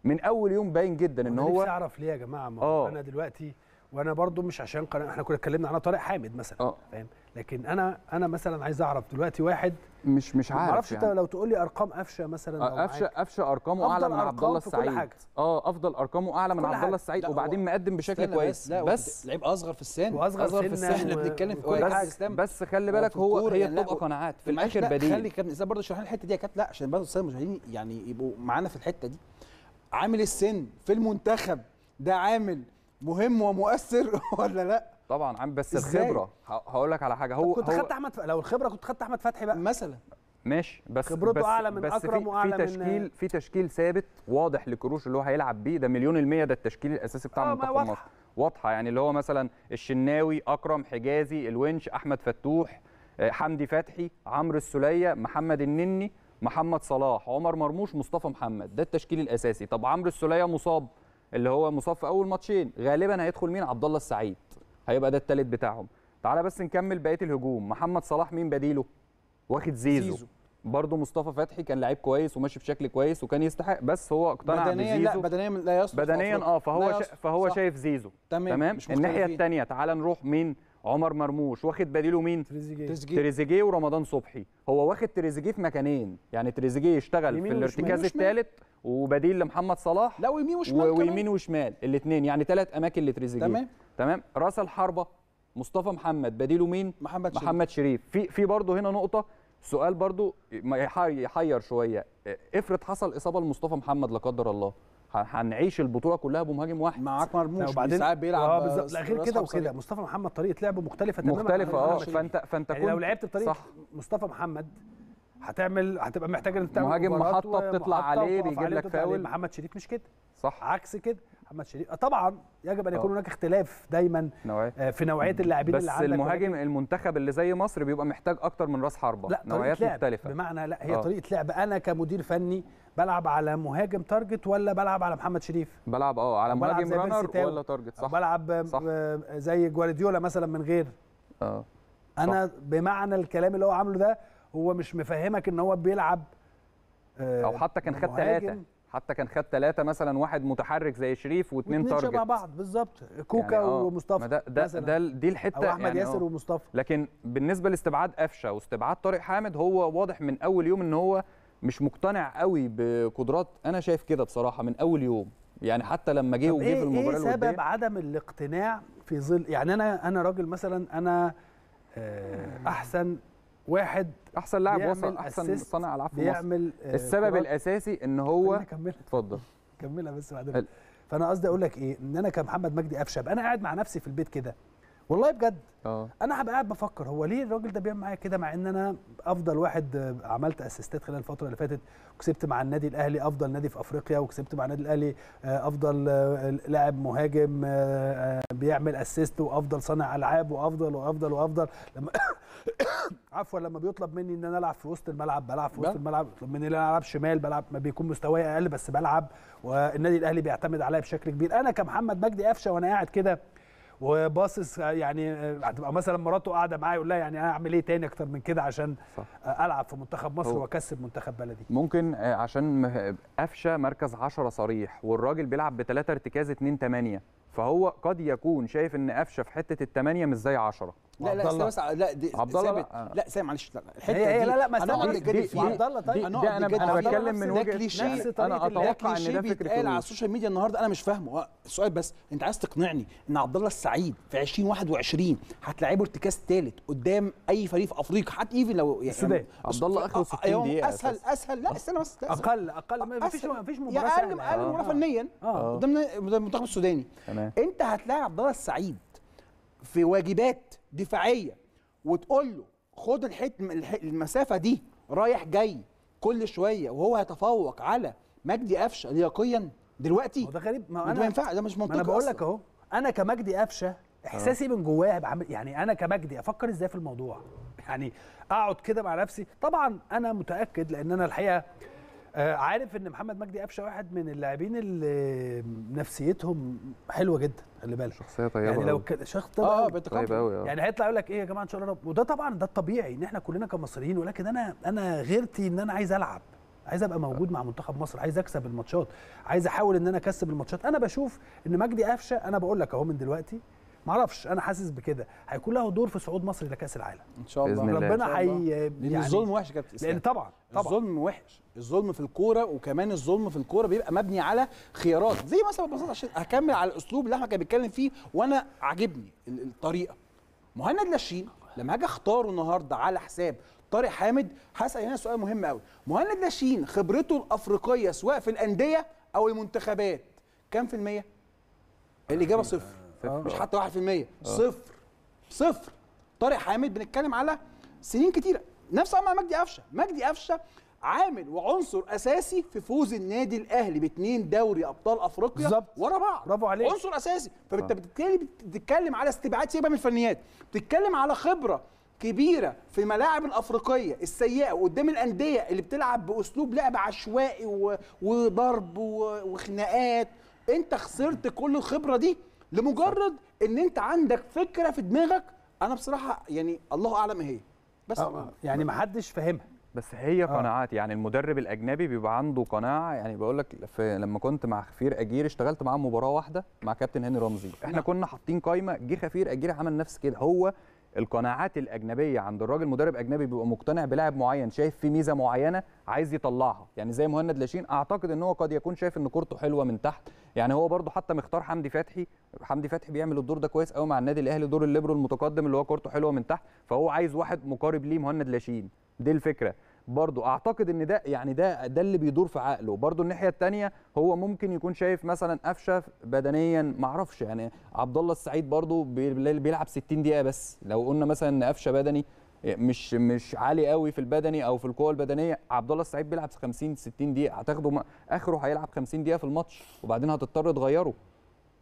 من اول يوم باين جدا ان هو انا اعرف ليه يا جماعه ما آه. انا دلوقتي وانا برضو مش عشان قناعة احنا كنا اتكلمنا على طارق حامد مثلا آه. فاهم لكن انا انا مثلا عايز اعرف دلوقتي واحد مش مش عارف معرفش يعني. انت لو تقول لي ارقام قفشه مثلا او قفشه قفشه ارقامه اعلى من عبد الله السعيد اه افضل ارقامه اعلى من عبد الله السعيد وبعدين مقدم بشكل كويس بس لعيب اصغر في السن واصغر أصغر في السن احنا بنتكلم في بس, بس خلي بالك هو هي يعني، بتبقى قناعات في الاخر بديل خلي كابتن اسلام برضه شرحنا الحته دي يا كابتن لا عشان برضه الساده المشاهدين يعني يبقوا معانا في الحته دي عامل السن في المنتخب ده عامل مهم ومؤثر (laughs) ولا لا طبعا عم بس إزاي؟ الخبره هقول لك على حاجه هو كنت خدت احمد ف... لو الخبره كنت خدت احمد فتحي بقى مثلا ماشي بس خبرته بس اعلى من بس اكرم واعلى في تشكيل من... في تشكيل ثابت واضح لكروش اللي هو هيلعب بيه ده مليون المية ده التشكيل الاساسي بتاع آه، منتخب مصر واضحه يعني اللي هو مثلا الشناوي اكرم حجازي الونش احمد فتوح آه، حمدي فتحي عمرو السوليه محمد النني محمد صلاح عمر مرموش مصطفى محمد ده التشكيل الاساسي طب عمرو السوليه مصاب اللي هو مصاب في اول ماتشين غالبا هيدخل مين عبد الله السعيد هيبقى ده التالت بتاعهم تعالى بس نكمل بقيه الهجوم محمد صلاح مين بديله واخد زيزو, زيزو. برضه مصطفى فتحي كان لعيب كويس وماشي بشكل كويس وكان يستحق بس هو اقتنع بزيزو بدنيا لا بدنيا لا يصلح بدنيا اه فهو شا... فهو صح. شايف زيزو تمام, تمام؟ الناحيه الثانيه تعال نروح مين عمر مرموش واخد بديله مين تريزيجيه تريزيجيه ورمضان صبحي هو واخد تريزيجيه في مكانين يعني تريزيجيه يشتغل في الارتكاز الثالث وبديل لمحمد صلاح لا ويمين وشمال ويمين وشمال الاثنين يعني ثلاث اماكن لتريزيجيه تمام تمام راس الحربه مصطفى محمد بديله مين محمد شريف محمد شريف في في برضه هنا نقطه سؤال برضه يحير شويه افرض حصل اصابه لمصطفى محمد لا قدر الله هنعيش البطوله كلها بمهاجم واحد معاك مرموش وبعدين ساعات بيلعب اه لا غير كده وكده مصطفى محمد طريقه لعبه مختلفه تماما مختلفه اه فانت فانت كنت يعني لو لعبت بطريقه مصطفى محمد هتعمل هتبقى محتاج ان تعمل مهاجم محطه بتطلع عليه بيجيب لك فاول محمد شريف مش كده صح عكس كده محمد شريف آه، طبعا يجب ان آه. يكون هناك اختلاف دايما نوعية. آه، في نوعيه اللاعبين اللي عندك بس المهاجم المنتخب اللي زي مصر بيبقى محتاج اكتر من راس حربه لا نوعيات مختلفه بمعنى لا هي أوه. طريقه لعب انا كمدير فني بلعب على مهاجم تارجت ولا بلعب على محمد شريف بلعب اه على مهاجم رانر ولا تارجت صح بلعب صح. آه، زي جوارديولا مثلا من غير اه انا صح. بمعنى الكلام اللي هو عامله ده هو مش مفهمك ان هو بيلعب آه، او حتى كان خد ثلاثه حتى كان خد ثلاثه مثلا واحد متحرك زي شريف واثنين تارجت مع بعض بالظبط كوكا يعني اه. ومصطفى ده ده, ده دي الحته او احمد يعني ياسر ومصطفى لكن بالنسبه لاستبعاد قفشه واستبعاد طارق حامد هو واضح من اول يوم ان هو مش مقتنع قوي بقدرات انا شايف كده بصراحه من اول يوم يعني حتى لما جه وجه إيه- في المباراه ايه سبب الودية. عدم الاقتناع في ظل يعني انا انا راجل مثلا انا آه، احسن واحد احسن لاعب وصل احسن صانع العاب في مصر آه، السبب الاساسي ان هو اتفضل كملها بس بعدين فانا قصدي اقول لك ايه ان انا كمحمد مجدي افشب انا قاعد مع نفسي في البيت كده والله بجد اه انا هبقى قاعد بفكر هو ليه الراجل ده بيعمل معايا كده مع ان انا افضل واحد عملت اسيستات خلال الفتره اللي فاتت وكسبت مع النادي الاهلي افضل نادي في افريقيا وكسبت مع النادي الاهلي آه، افضل آه، لاعب مهاجم آه، بيعمل اسيست وافضل صانع العاب وافضل وافضل وافضل لما (coughs) عفوا لما بيطلب مني ان انا العب في وسط الملعب بلعب في وسط الملعب بيطلب مني ان انا العب شمال بلعب ما بيكون مستواي اقل بس بلعب والنادي الاهلي بيعتمد عليا بشكل كبير انا كمحمد مجدي قفشه وانا قاعد كده وباصص يعني هتبقى مثلا مراته قاعده معايا يقول لها يعني انا اعمل ايه تاني اكتر من كده عشان صح. العب في منتخب مصر واكسب منتخب بلدي ممكن آه، عشان قفشه مركز 10 صريح والراجل بيلعب بثلاثه ارتكاز 2 8 فهو قد يكون شايف ان قفشه في حته الثمانيه مش زي 10 لا لا لا بس لا دي عبد الله آه. لا سامع معلش الحته هي لا لا ما انا عبد الله طيب انا انا بتكلم من وجهه نفس انا اتوقع ان ده فكر قال على السوشيال ميديا النهارده انا مش فاهمه السؤال بس انت عايز تقنعني ان عبد الله السعيد في 2021 هتلاعبه ارتكاز ثالث قدام اي فريق في افريقيا حتى ايفن لو يعني السودان يعني عبد الله اخره 60 دقيقه اسهل اسهل لا استنى بس اقل اقل ما فيش ما فيش مباراه اقل اقل مباراه فنيا آه. قدام المنتخب السوداني تمام انت هتلاقي عبد الله السعيد في واجبات دفاعيه وتقول له خد الحتم المسافه دي رايح جاي كل شويه وهو هيتفوق على مجدي قفشه لياقيا دلوقتي ده غريب ما انا ما ينفع ده مش منطقي انا بقول لك اهو انا كمجدي قفشه احساسي آه. من جوايا هبقى عامل يعني انا كمجدي افكر ازاي في الموضوع يعني اقعد كده مع نفسي طبعا انا متاكد لان انا الحقيقه آه، عارف ان محمد مجدي قفشه واحد من اللاعبين اللي نفسيتهم حلوه جدا خلي بالك شخصيه طيبه يعني لو ك... شخص آه، طيب اه طيب قوي يعني هيطلع يقول لك ايه يا جماعه ان شاء الله وده طبعا ده الطبيعي ان احنا كلنا كمصريين ولكن انا انا غيرتي ان انا عايز العب عايز ابقى موجود مع منتخب مصر عايز اكسب الماتشات عايز احاول ان انا اكسب الماتشات انا بشوف ان مجدي قفشه انا بقول لك اهو من دلوقتي معرفش انا حاسس بكده هيكون له دور في صعود مصر لكاس العالم ان شاء الله بإذن ربنا حي يعني الظلم وحش يا كابتن لان طبعا طبعا الظلم وحش الظلم في الكوره وكمان الظلم في الكوره بيبقى مبني على خيارات زي مثلا ببساطه عشان هكمل على الاسلوب اللي احمد كان بيتكلم فيه وانا عاجبني الطريقه مهند لاشين لما هاجي اختاره النهارده على حساب طارق حامد هسال هنا سؤال مهم قوي مهند لاشين خبرته الافريقيه سواء في الانديه او المنتخبات كام في الميه الاجابه صفر مش حتى 1% اه. صفر صفر طارق حامد بنتكلم على سنين كتيره نفس مع مجدي قفشه مجدي قفشه عامل وعنصر اساسي في فوز النادي الاهلي باثنين دوري ابطال افريقيا ورا بعض برافو عليك عنصر اساسي فانت اه. بتتكلم بتتكلم على استبعاد سيبها من الفنيات بتتكلم على خبره كبيره في الملاعب الافريقيه السيئه وقدام الانديه اللي بتلعب باسلوب لعب عشوائي وضرب وخناقات انت خسرت كل الخبره دي لمجرد ان انت عندك فكره في دماغك انا بصراحه يعني الله اعلم هي إيه. بس آه يعني ما حدش فاهمها بس هي آه. قناعات يعني المدرب الاجنبي بيبقى عنده قناعه يعني بقول لك لما كنت مع خفير اجير اشتغلت معاه مباراه واحده مع كابتن هاني رمزي احنا نعم. كنا حاطين قايمه جه خفير اجير عمل نفس كده هو القناعات الاجنبيه عند الراجل مدرب اجنبي بيبقى مقتنع بلاعب معين شايف فيه ميزه معينه عايز يطلعها يعني زي مهند لاشين اعتقد ان هو قد يكون شايف ان كورته حلوه من تحت يعني هو برده حتى مختار حمدي فتحي حمدي فتحي بيعمل الدور ده كويس قوي مع النادي الاهلي دور الليبرو المتقدم اللي هو كورته حلوه من تحت فهو عايز واحد مقارب ليه مهند لاشين دي الفكره برضو اعتقد ان ده يعني ده ده اللي بيدور في عقله برضو الناحيه الثانيه هو ممكن يكون شايف مثلا قفشه بدنيا ما اعرفش يعني عبد الله السعيد برضو بيلعب 60 دقيقه بس لو قلنا مثلا ان قفشه بدني مش مش عالي قوي في البدني او في القوه البدنيه عبد الله السعيد بيلعب 50 60 دقيقه هتاخده اخره هيلعب 50 دقيقه في الماتش وبعدين هتضطر تغيره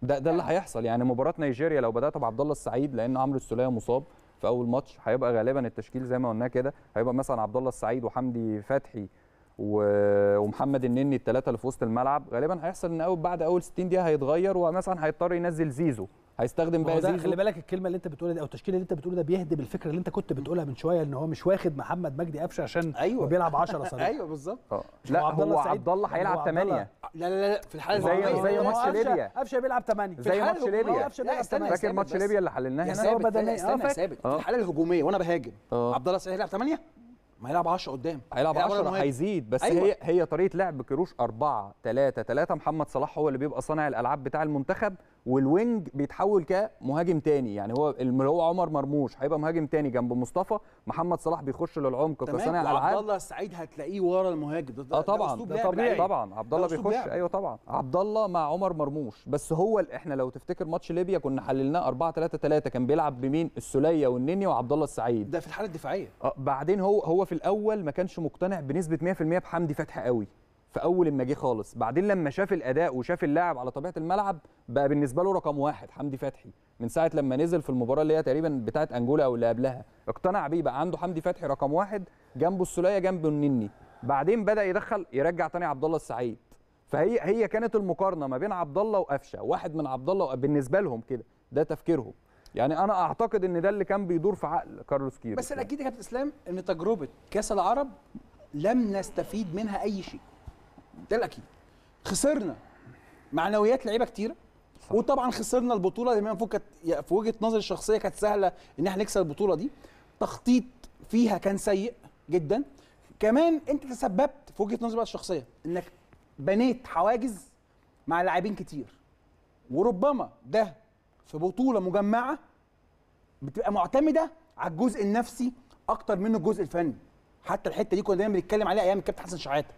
ده ده اللي هيحصل يعني مباراه نيجيريا لو بدات بعبد الله السعيد لان عمرو السوليه مصاب في اول ماتش هيبقى غالبا التشكيل زي ما قلنا كده هيبقى مثلا عبد الله السعيد وحمدي فتحي ومحمد النني الثلاثه اللي في وسط الملعب غالبا هيحصل ان اول بعد اول 60 دقيقه هيتغير ومثلا هيضطر ينزل زيزو هيستخدم بقى زيزو خلي بالك الكلمه اللي انت بتقولها دي او التشكيل اللي انت بتقوله ده بيهدم الفكره اللي انت كنت بتقولها من شويه ان هو مش واخد محمد مجدي قفشه عشان أيوة. بيلعب 10 صريح (laughs) ايوه بالظبط آه. لا هو عبد الله هيلعب 8 لا لا لا في الحاله زي زي ماتش ليبيا قفشه بيلعب 8 زي ماتش ليبيا فاكر ماتش ليبيا اللي حللناه هنا هو بدني اه، ثابت في الحاله الهجوميه وانا بهاجم اه. عبد الله سعيد هيلعب 8 ما يلعب 10 قدام هيلعب 10 هيزيد بس أيوة. هي هي طريقه لعب كيروش 4 3 3 محمد صلاح هو اللي بيبقى صانع الالعاب بتاع المنتخب والوينج بيتحول كمهاجم تاني يعني هو اللي هو عمر مرموش هيبقى مهاجم تاني جنب مصطفى محمد صلاح بيخش للعمق كصانع العاب عبد الله السعيد هتلاقيه ورا المهاجم ده, ده اه طبعا ده, طبيعي طبعا عبد الله بيخش لعب. ايوه طبعا عبد الله مع عمر مرموش بس هو احنا لو تفتكر ماتش ليبيا كنا حللناه 4 3 3 كان بيلعب بمين السوليه والنني وعبد الله السعيد ده في الحاله الدفاعيه آه بعدين هو هو في الاول ما كانش مقتنع بنسبه 100% بحمدي فتحي قوي في اول ما جه خالص بعدين لما شاف الاداء وشاف اللاعب على طبيعه الملعب بقى بالنسبه له رقم واحد حمدي فتحي من ساعه لما نزل في المباراه اللي هي تقريبا بتاعه انجولا او اللي قبلها اقتنع بيه بقى عنده حمدي فتحي رقم واحد جنبه السوليه جنبه النني بعدين بدا يدخل يرجع تاني عبد الله السعيد فهي هي كانت المقارنه ما بين عبد الله وقفشه واحد من عبد الله بالنسبه لهم كده ده تفكيرهم يعني انا اعتقد ان ده اللي كان بيدور في عقل كارلوس كيرو بس الاكيد يا كابتن اسلام ان تجربه كاس العرب لم نستفيد منها اي شيء ده الاكيد خسرنا معنويات لعيبه كتيره صح. وطبعا خسرنا البطوله اللي المفروض كانت في وجهه نظري الشخصيه كانت سهله ان احنا نكسب البطوله دي تخطيط فيها كان سيء جدا كمان انت تسببت في وجهه نظري بقى الشخصيه انك بنيت حواجز مع لاعبين كتير وربما ده في بطوله مجمعه بتبقى معتمده على الجزء النفسي اكتر منه الجزء الفني حتى الحته دي كنا دايما بنتكلم عليها ايام الكابتن حسن شحاته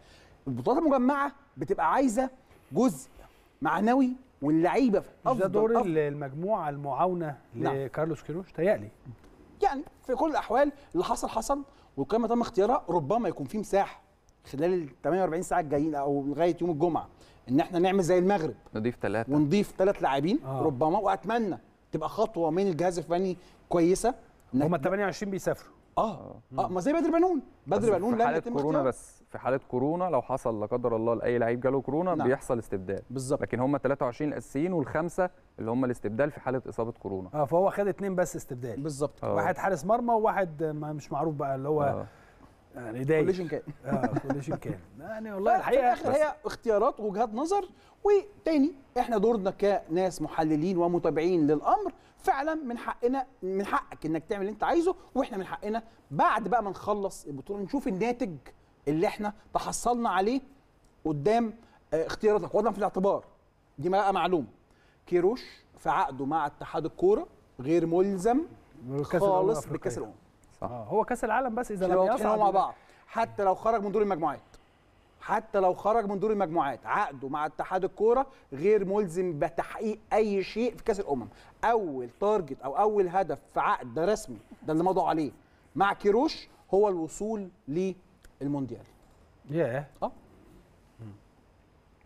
البطولات المجمعه بتبقى عايزه جزء معنوي واللعيبه في ده دور المجموعه المعاونه نعم. لكارلوس كيروش تيالي يعني في كل الاحوال اللي حصل حصل والقيمة تم اختيارها ربما يكون في مساحه خلال ال 48 ساعه الجايين او لغايه يوم الجمعه ان احنا نعمل زي المغرب نضيف ثلاثه ونضيف ثلاث لاعبين آه. ربما واتمنى تبقى خطوه من الجهاز الفني كويسه هم 28 بيسافروا اه آه. اه ما زي بدر بنون بدر بنون في حاله كورونا بس في حاله كورونا لو حصل لا قدر الله لاي لعيب جاله كورونا نعم. بيحصل استبدال بالظبط لكن هم 23 الاساسيين والخمسه اللي هم الاستبدال في حاله اصابه كورونا اه فهو خد اثنين بس استبدال بالظبط آه. واحد حارس مرمى وواحد مش معروف بقى اللي هو آه. يعني دايق كوليشن كان اه كوليشن كان (laughs) يعني والله الحقيقه في الاخر هي اختيارات وجهات نظر وتاني احنا دورنا كناس محللين ومتابعين للامر فعلا من حقنا من حقك انك تعمل اللي انت عايزه واحنا من حقنا بعد بقى ما نخلص البطوله نشوف الناتج اللي احنا تحصلنا عليه قدام آه، اختياراتك وضع في الاعتبار دي بقى معلومه كيروش في عقده مع اتحاد الكوره غير ملزم خالص بكاس الامم هو كاس العالم بس اذا لم يصعد مع بعض حتى لو خرج من دور المجموعات حتى لو خرج من دور المجموعات عقده مع اتحاد الكوره غير ملزم بتحقيق اي شيء في كاس الامم اول تارجت او اول هدف في عقد ده رسمي ده اللي مضوا عليه مع كيروش هو الوصول للمونديال ياه اه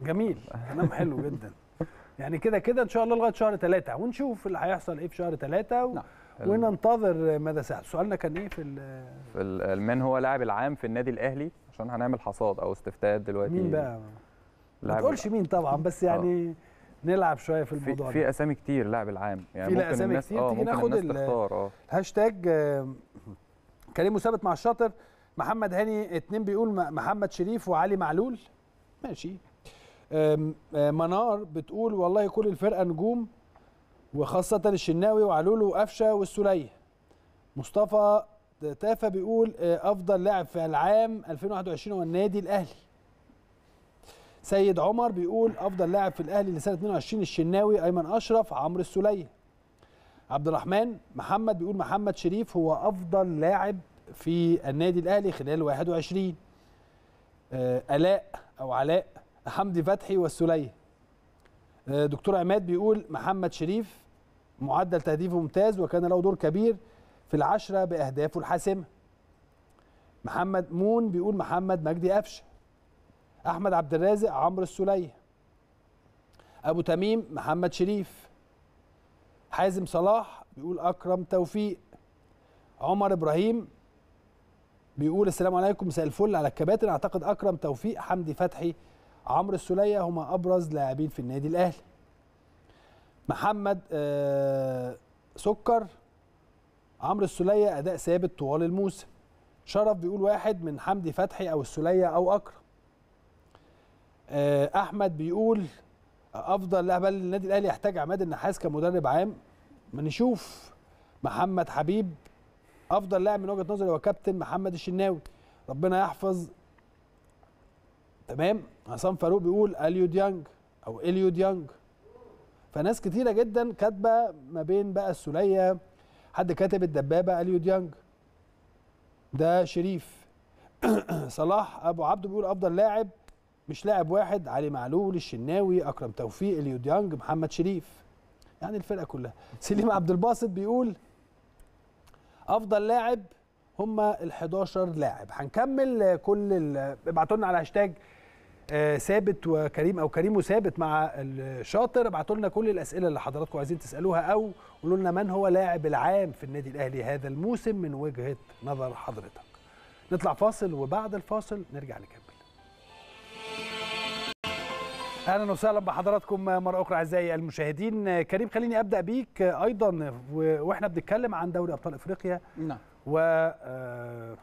جميل كلام حلو جدا (laughs) يعني كده كده ان شاء الله لغايه شهر ثلاثة ونشوف اللي هيحصل ايه في شهر ثلاثة و... نعم. وننتظر ماذا سيحدث سؤالنا كان ايه في في من هو لاعب العام في النادي الاهلي عشان هنعمل حصاد او استفتاءات دلوقتي مين بقى ما تقولش مين طبعا بس آه. يعني أوه. نلعب شويه في الموضوع في, في اسامي كتير لاعب العام يعني في ممكن اسامي الناس كتير آه، ممكن ناخد الهاشتاج آه. كريم وثابت مع الشاطر محمد هاني اتنين بيقول محمد شريف وعلي معلول ماشي منار بتقول والله كل الفرقه نجوم وخاصة الشناوي وعلول وقفشة والسليه مصطفى تافه بيقول آه، افضل لاعب في العام 2021 هو النادي الاهلي سيد عمر بيقول افضل لاعب في الاهلي لسنه 22 الشناوي ايمن اشرف عمرو السليه عبد الرحمن محمد بيقول محمد شريف هو افضل لاعب في النادي الاهلي خلال 21 آه، الاء او علاء حمدي فتحي والسليه آه، دكتور عماد بيقول محمد شريف معدل تهديفه ممتاز وكان له دور كبير في العشرة بأهدافه الحاسمة محمد مون بيقول محمد مجدي قفشة أحمد عبد الرازق عمرو السليه أبو تميم محمد شريف حازم صلاح بيقول أكرم توفيق عمر إبراهيم بيقول السلام عليكم مساء الفل على الكباتن أعتقد أكرم توفيق حمدي فتحي عمرو السليه هما أبرز لاعبين في النادي الأهلي محمد آه، سكر عمرو السليه اداء ثابت طوال الموسم شرف بيقول واحد من حمدي فتحي او السليه او اكرم آه، احمد بيقول افضل لاعب للنادي الاهلي يحتاج عماد النحاس كمدرب عام ما نشوف محمد حبيب افضل لاعب من وجهه نظري هو كابتن محمد الشناوي ربنا يحفظ تمام عصام فاروق بيقول اليو ديانج او اليو ديانج فناس كتيره جدا كاتبه ما بين بقى السوليه حد كاتب الدبابه اليو ديانج ده شريف (clears throat) صلاح ابو عبده بيقول افضل لاعب مش لاعب واحد علي معلول الشناوي اكرم توفيق اليو ديانج محمد شريف يعني الفرقه كلها (laughs) سليم عبد الباسط بيقول افضل لاعب هم ال 11 لاعب هنكمل كل ابعتوا لنا على هاشتاج آه، ثابت وكريم او كريم وثابت مع الشاطر ابعتوا لنا كل الاسئله اللي حضراتكم عايزين تسالوها او قولوا لنا من هو لاعب العام في النادي الاهلي هذا الموسم من وجهه نظر حضرتك نطلع فاصل وبعد الفاصل نرجع نكمل اهلا وسهلا بحضراتكم مره اخرى اعزائي المشاهدين كريم خليني ابدا بيك ايضا واحنا بنتكلم عن دوري ابطال افريقيا نعم و آه،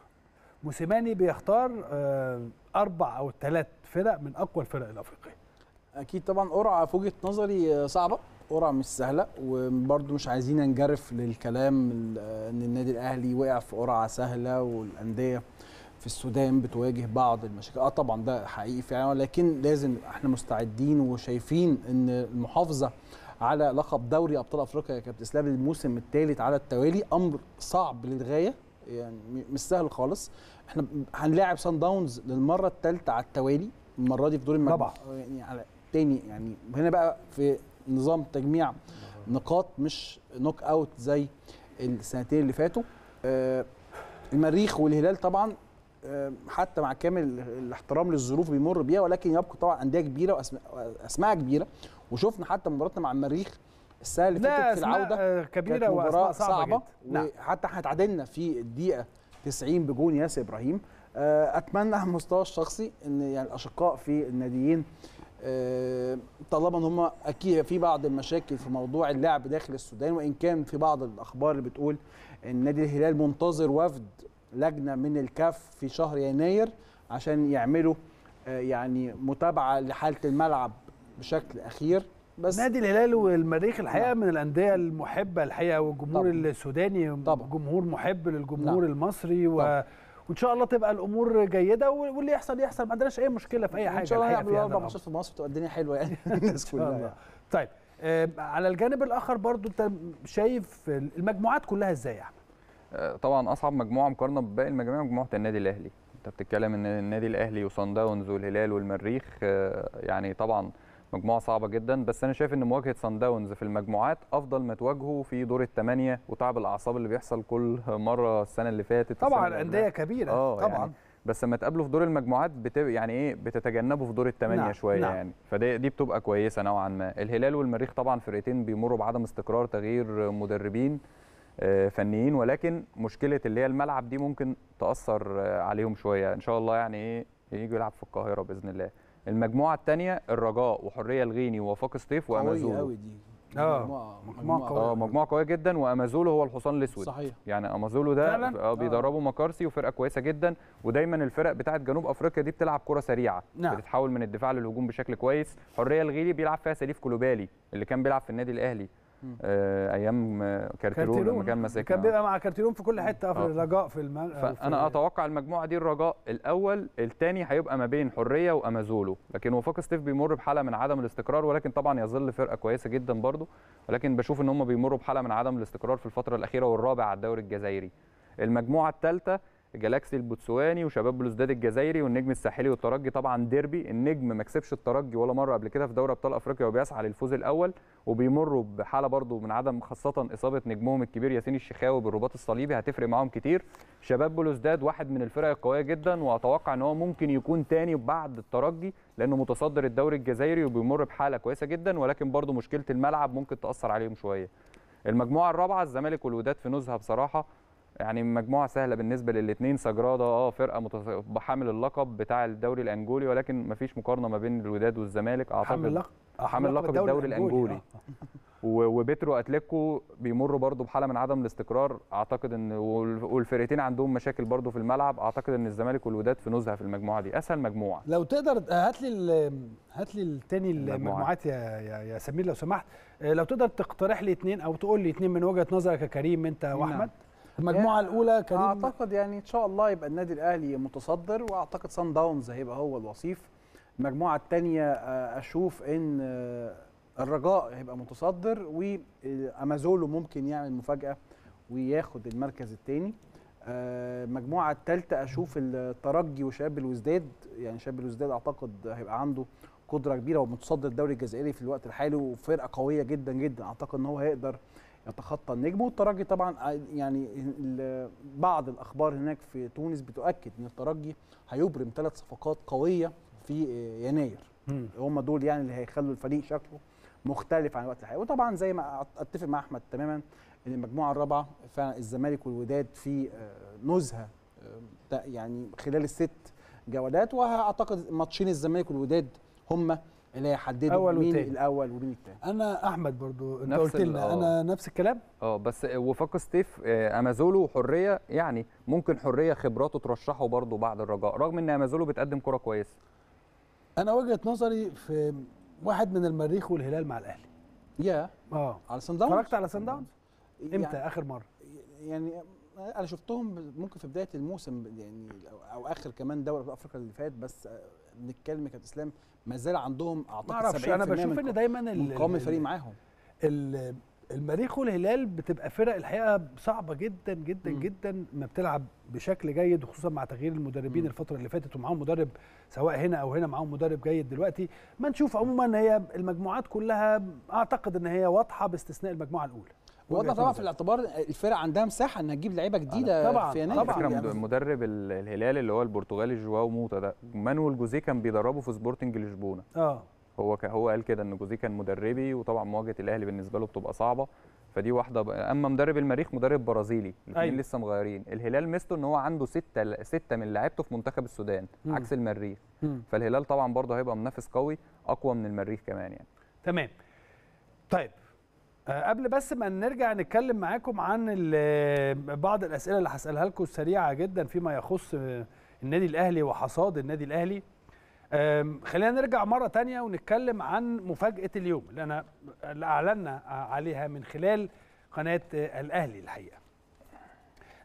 موسيماني بيختار آه، اربع او ثلاث فرق من اقوى الفرق الافريقيه اكيد طبعا قرعه في وجهه نظري آه، صعبه قرعه مش سهله وبرده مش عايزين ننجرف للكلام آه، ان النادي الاهلي وقع في قرعه سهله والانديه في السودان بتواجه بعض المشاكل اه طبعا ده حقيقي فعلا ولكن لازم احنا مستعدين وشايفين ان المحافظه على لقب دوري ابطال افريقيا يا كابتن اسلام الموسم الثالث على التوالي امر صعب للغايه يعني مش سهل خالص احنا هنلاعب سان داونز للمره الثالثه على التوالي المره دي في دور المجموعه يعني على تاني يعني هنا بقى في نظام تجميع نقاط مش نوك اوت زي السنتين اللي فاتوا آه المريخ والهلال طبعا آه حتى مع كامل الاحترام للظروف بيمر بيها ولكن يبقى طبعا انديه كبيره واسماء كبيره وشفنا حتى مباراتنا مع المريخ السنه اللي فاتت في العوده آه، كبيره واسماء صعبه, صعبة نعم. وحتى احنا اتعادلنا في الدقيقه 90 بجون ياسر ابراهيم آه، اتمنى على المستوى الشخصي ان يعني الاشقاء في الناديين آه، طالما ان هم اكيد في بعض المشاكل في موضوع اللعب داخل السودان وان كان في بعض الاخبار اللي بتقول ان نادي الهلال منتظر وفد لجنه من الكاف في شهر يناير عشان يعملوا يعني متابعه لحاله الملعب بشكل اخير بس نادي الهلال والمريخ الحقيقه نعم. من الانديه المحبه الحقيقه والجمهور طبعا. السوداني طبعا. جمهور محب للجمهور نعم. المصري و... وان شاء الله تبقى الامور جيده واللي يحصل يحصل ما عندناش اي مشكله في اي حاجه ان شاء الله هيعملوا اربع ماتشات في مصر تبقى الدنيا حلوه يعني (laughs) الناس كلها يعني. طيب آه، على الجانب الاخر برضو انت شايف المجموعات كلها ازاي يا احمد؟ آه، طبعا اصعب مجموعه مقارنه بباقي المجاميع مجموعه النادي الاهلي انت بتتكلم ان النادي الاهلي وصن داونز والهلال والمريخ آه، يعني طبعا مجموعه صعبه جدا بس انا شايف ان مواجهه سان داونز في المجموعات افضل ما تواجهه في دور الثمانيه وتعب الاعصاب اللي بيحصل كل مره السنه اللي فاتت طبعا انديه كبيره آه يعني طبعا يعني بس لما تقابله في دور المجموعات بت... يعني ايه بتتجنبه في دور الثمانيه نعم. شويه نعم. يعني فدي دي بتبقى كويسه نوعا ما الهلال والمريخ طبعا فرقتين بيمروا بعدم استقرار تغيير مدربين آه، فنيين ولكن مشكله اللي هي الملعب دي ممكن تاثر آه، عليهم شويه ان شاء الله يعني ايه يجوا يلعب في القاهره باذن الله المجموعه الثانيه الرجاء وحريه الغيني ووفاق سطيف وامازولو قوي دي اه مجموعه قويه اه مجموعه قويه جدا وامازولو هو الحصان الاسود صحيح يعني امازولو ده آه بيدربوا آه. مكارسي وفرقه كويسه جدا ودايما الفرق بتاعه جنوب افريقيا دي بتلعب كره سريعه نعم. بتتحول من الدفاع للهجوم بشكل كويس حريه الغيلي بيلعب فيها سليف كلوبالي اللي كان بيلعب في النادي الاهلي آه، ايام كارتيرون لما كان ماسكها كان بيبقى مع كارتيرون في كل حته في آه. الرجاء في المل... فانا في... اتوقع المجموعه دي الرجاء الاول الثاني هيبقى ما بين حريه وامازولو لكن وفاق ستيف بيمر بحاله من عدم الاستقرار ولكن طبعا يظل فرقه كويسه جدا برده ولكن بشوف ان هم بيمروا بحاله من عدم الاستقرار في الفتره الاخيره والرابع على الدوري الجزائري المجموعه الثالثه جالاكسي البوتسواني وشباب بلوزداد الجزائري والنجم الساحلي والترجي طبعا ديربي النجم ما كسبش الترجي ولا مره قبل كده في دوري ابطال افريقيا وبيسعى للفوز الاول وبيمروا بحاله برضو من عدم خاصه اصابه نجمهم الكبير ياسين الشخاوي بالرباط الصليبي هتفرق معاهم كتير شباب بلوزداد واحد من الفرق القويه جدا واتوقع ان هو ممكن يكون تاني بعد الترجي لانه متصدر الدوري الجزائري وبيمر بحاله كويسه جدا ولكن برضو مشكله الملعب ممكن تاثر عليهم شويه المجموعه الرابعه الزمالك والوداد في نزهه بصراحه يعني مجموعه سهله بالنسبه للاثنين سجراده اه فرقه متص... حامل اللقب بتاع الدوري الانجولي ولكن ما فيش مقارنه ما بين الوداد والزمالك اعتقد حامل اللقب حامل لقب الدوري الانجولي آه. (laughs) وبيترو اتلتيكو بيمروا برضو بحاله من عدم الاستقرار اعتقد ان والفرقتين عندهم مشاكل برضو في الملعب اعتقد ان الزمالك والوداد في نزهه في المجموعه دي اسهل مجموعه لو تقدر آه، هات لي هات لي الثاني المجموعات يا يا سمير لو سمحت آه، لو تقدر تقترح لي اثنين او تقول لي اثنين من وجهه نظرك يا كريم انت نعم. واحمد نعم. المجموعه يعني الاولى كريم اعتقد يعني ان شاء الله يبقى النادي الاهلي متصدر واعتقد سان داونز هيبقى هو الوصيف المجموعه الثانيه آه، اشوف ان آه، الرجاء هيبقى متصدر وامازولو ممكن يعمل مفاجاه وياخد المركز الثاني آه، المجموعه الثالثه اشوف الترجي وشباب الوزداد يعني شباب الوزداد اعتقد هيبقى عنده قدره كبيره ومتصدر الدوري الجزائري في الوقت الحالي وفرقه قويه جدا جدا اعتقد ان هو هيقدر يتخطى النجم والترجي طبعا آه، يعني بعض الاخبار هناك في تونس بتؤكد ان الترجي هيبرم ثلاث صفقات قويه في آه، يناير هم دول يعني اللي هيخلوا الفريق شكله مختلف عن الوقت الحالي وطبعا زي ما اتفق مع احمد تماما ان المجموعه الرابعه فعلا الزمالك والوداد في آه، نزهه يعني خلال الست جولات واعتقد ماتشين الزمالك والوداد هم اللي هي مين وتاني. الاول ومين الثاني انا احمد برضو انت قلت لنا انا آه. نفس الكلام اه بس وفاق ستيف آه، امازولو وحريه يعني ممكن حريه خبراته ترشحه برضو بعد الرجاء رغم ان امازولو بتقدم كره كويسه انا وجهه نظري في واحد من المريخ والهلال مع الاهلي يا اه على سان داونز اتفرجت على سان داونز يعني امتى يعني اخر مره يعني انا شفتهم ممكن في بدايه الموسم يعني او اخر كمان دوري افريقيا اللي فات بس بنتكلم كابتن اسلام ما زال عندهم اعتقد 70% انا بشوف ان دايما مقام الفريق معاهم المريخ والهلال بتبقى فرق الحقيقه صعبه جدا جدا م. جدا ما بتلعب بشكل جيد وخصوصا مع تغيير المدربين م. الفتره اللي فاتت ومعاهم مدرب سواء هنا او هنا معاهم مدرب جيد دلوقتي ما نشوف عموما هي المجموعات كلها اعتقد ان هي واضحه باستثناء المجموعه الاولى وضع طبعا في الاعتبار الفرق عندها مساحه انها تجيب لعيبه جديده طبعا في يناير طبعا فكره يعني مدرب الهلال اللي هو البرتغالي جواو موتا ده مانويل جوزيه كان بيدربه في سبورتنج لشبونه اه هو هو قال كده ان جوزيه كان مدربي وطبعا مواجهه الاهلي بالنسبه له بتبقى صعبه فدي واحده بقى. اما مدرب المريخ مدرب برازيلي الاثنين أيوه. لسه مغيرين الهلال ميزته ان هو عنده سته سته من لعيبته في منتخب السودان مم. عكس المريخ مم. فالهلال طبعا برضه هيبقى منافس قوي اقوى من المريخ كمان يعني تمام طيب آه، قبل بس ما نرجع نتكلم معاكم عن بعض الاسئله اللي هسالها لكم سريعه جدا فيما يخص آه، النادي الاهلي وحصاد النادي الاهلي خلينا نرجع مره تانية ونتكلم عن مفاجاه اليوم اللي انا اللي اعلنا عليها من خلال قناه آه، الاهلي الحقيقه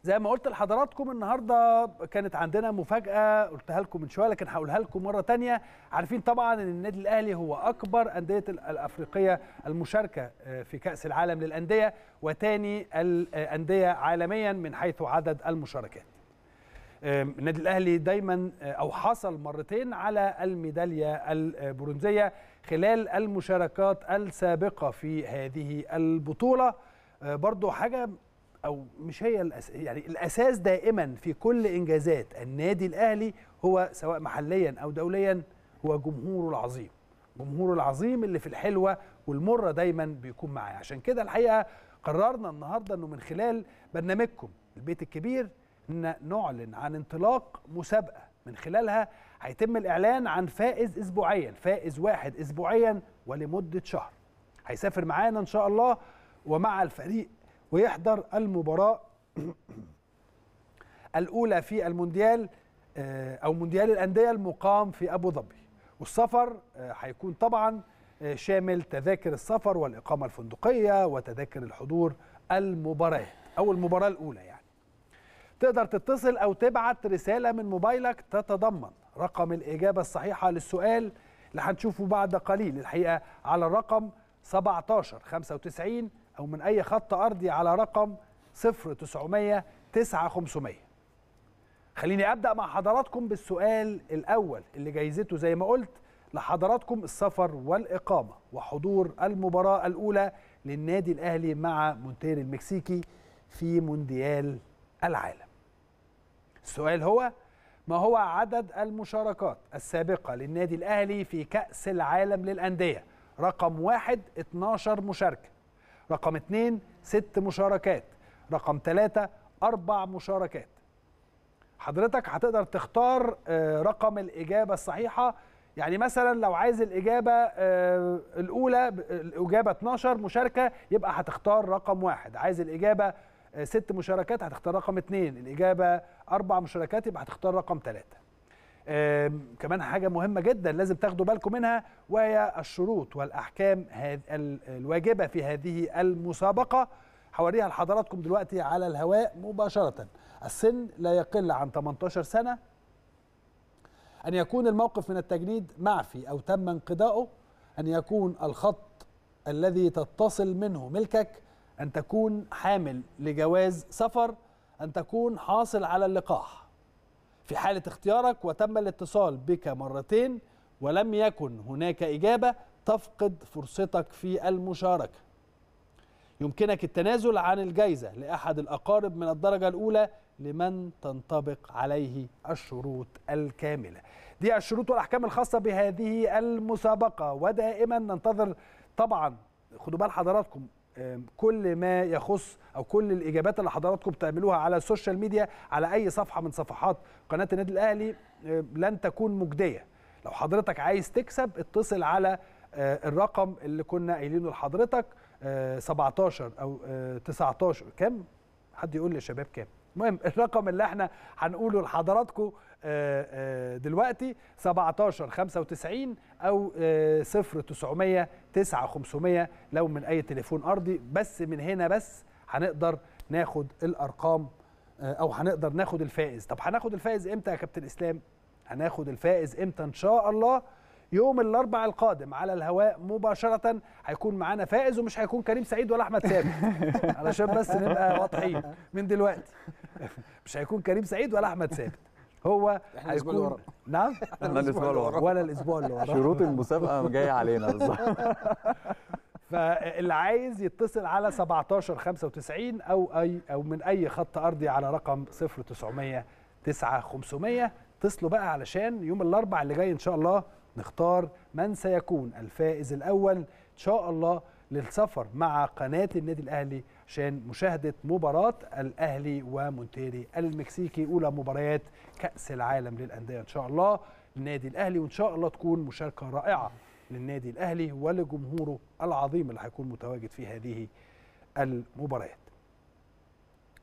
زي ما قلت لحضراتكم النهارده كانت عندنا مفاجاه قلتها لكم من شويه لكن هقولها لكم مره تانية عارفين طبعا ان النادي الاهلي هو اكبر انديه الافريقيه المشاركه آه، في كاس العالم للانديه وتاني الانديه عالميا من حيث عدد المشاركات النادي الاهلي دايما آه، او حصل مرتين على الميداليه البرونزيه خلال المشاركات السابقه في هذه البطوله آه، برضو حاجه او مش هي الأس... يعني الاساس دائما في كل انجازات النادي الاهلي هو سواء محليا او دوليا هو جمهوره العظيم جمهوره العظيم اللي في الحلوه والمره دايما بيكون معاه عشان كده الحقيقه قررنا النهارده انه من خلال برنامجكم البيت الكبير ان نعلن عن انطلاق مسابقه من خلالها هيتم الاعلان عن فائز اسبوعيا فائز واحد اسبوعيا ولمده شهر هيسافر معانا ان شاء الله ومع الفريق ويحضر المباراة (clears throat) الأولى في المونديال آه، أو مونديال الأندية المقام في أبو ظبي والسفر هيكون آه، طبعا آه، شامل تذاكر السفر والإقامة الفندقية وتذاكر الحضور المباريات أو المباراة الأولى يعني تقدر تتصل أو تبعت رسالة من موبايلك تتضمن رقم الإجابة الصحيحة للسؤال اللي هنشوفه بعد قليل الحقيقة على الرقم 17 95 أو من أي خط أرضي على رقم 0900 خليني أبدأ مع حضراتكم بالسؤال الأول اللي جايزته زي ما قلت لحضراتكم السفر والإقامة وحضور المباراة الأولى للنادي الأهلي مع مونتير المكسيكي في مونديال العالم السؤال هو ما هو عدد المشاركات السابقة للنادي الأهلي في كأس العالم للأندية رقم واحد 12 مشاركة رقم اثنين ست مشاركات رقم ثلاثة أربع مشاركات حضرتك هتقدر تختار آه، رقم الإجابة الصحيحة يعني مثلا لو عايز الإجابة آه، الأولى الإجابة 12 مشاركة يبقى هتختار رقم واحد عايز الإجابة آه، ست مشاركات هتختار رقم اثنين الإجابة أربع مشاركات يبقى هتختار رقم ثلاثة كمان حاجة مهمة جدا لازم تاخدوا بالكم منها وهي الشروط والأحكام الواجبة في هذه المسابقة هوريها لحضراتكم دلوقتي على الهواء مباشرة السن لا يقل عن 18 سنة أن يكون الموقف من التجنيد معفي أو تم انقضاؤه أن يكون الخط الذي تتصل منه ملكك أن تكون حامل لجواز سفر أن تكون حاصل على اللقاح في حالة اختيارك وتم الاتصال بك مرتين ولم يكن هناك إجابة تفقد فرصتك في المشاركة يمكنك التنازل عن الجائزة لأحد الأقارب من الدرجة الأولى لمن تنطبق عليه الشروط الكاملة دي الشروط والأحكام الخاصة بهذه المسابقة ودائما ننتظر طبعا خدوا بال حضراتكم كل ما يخص او كل الاجابات اللي حضراتكم بتعملوها على السوشيال ميديا على اي صفحه من صفحات قناه النادي الاهلي لن تكون مجديه لو حضرتك عايز تكسب اتصل على آه، الرقم اللي كنا قايلينه لحضرتك 17 آه، او 19 آه، كام حد يقول لي يا شباب كام المهم الرقم اللي احنا هنقوله لحضراتكم آه، آه، دلوقتي 17 95 او 0 900 9 500 لو من اي تليفون ارضي بس من هنا بس هنقدر ناخد الارقام آه، او هنقدر ناخد الفائز طب هناخد الفائز امتى يا كابتن اسلام هناخد الفائز امتى ان شاء الله يوم الاربع القادم على الهواء مباشره هيكون معانا فائز ومش هيكون كريم سعيد ولا احمد سامي (laughs) علشان بس نبقى واضحين من دلوقتي (laughs) مش هيكون كريم سعيد ولا احمد ثابت هو هيكون نعم انا الاسبوع اللي وراه (laughs) نعم؟ (laughs) ولا الاسبوع اللي وراه شروط المسابقه جايه علينا بالظبط فاللي عايز يتصل على 17 95 او اي او من اي خط ارضي على رقم 0900 9 500 اتصلوا بقى علشان يوم الاربع اللي جاي ان شاء الله نختار من سيكون الفائز الاول ان شاء الله للسفر مع قناه النادي الاهلي عشان مشاهده مباراه الاهلي ومونتيري المكسيكي اولى مباريات كاس العالم للانديه ان شاء الله للنادي الاهلي وان شاء الله تكون مشاركه رائعه للنادي الاهلي ولجمهوره العظيم اللي هيكون متواجد في هذه المباريات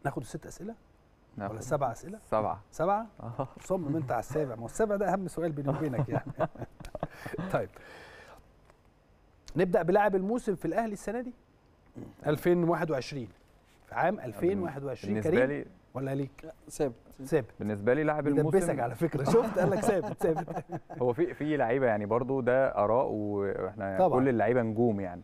ناخد الست اسئله ناخد. ولا سبع اسئله سبعه سبعه آه. صمم انت على السابع ما هو السابع ده اهم سؤال بيني وبينك يعني (laughs) طيب نبدا بلاعب الموسم في الاهلي السنه دي 2021 في عام 2021 بالنسبة كريم لي ولا ليك؟ ثابت ثابت بالنسبه لي لاعب الموسم بيدبسك على فكره شفت قال لك ثابت ثابت (laughs) هو في في لعيبه يعني برضو ده اراء واحنا طبعا. كل اللعيبه نجوم يعني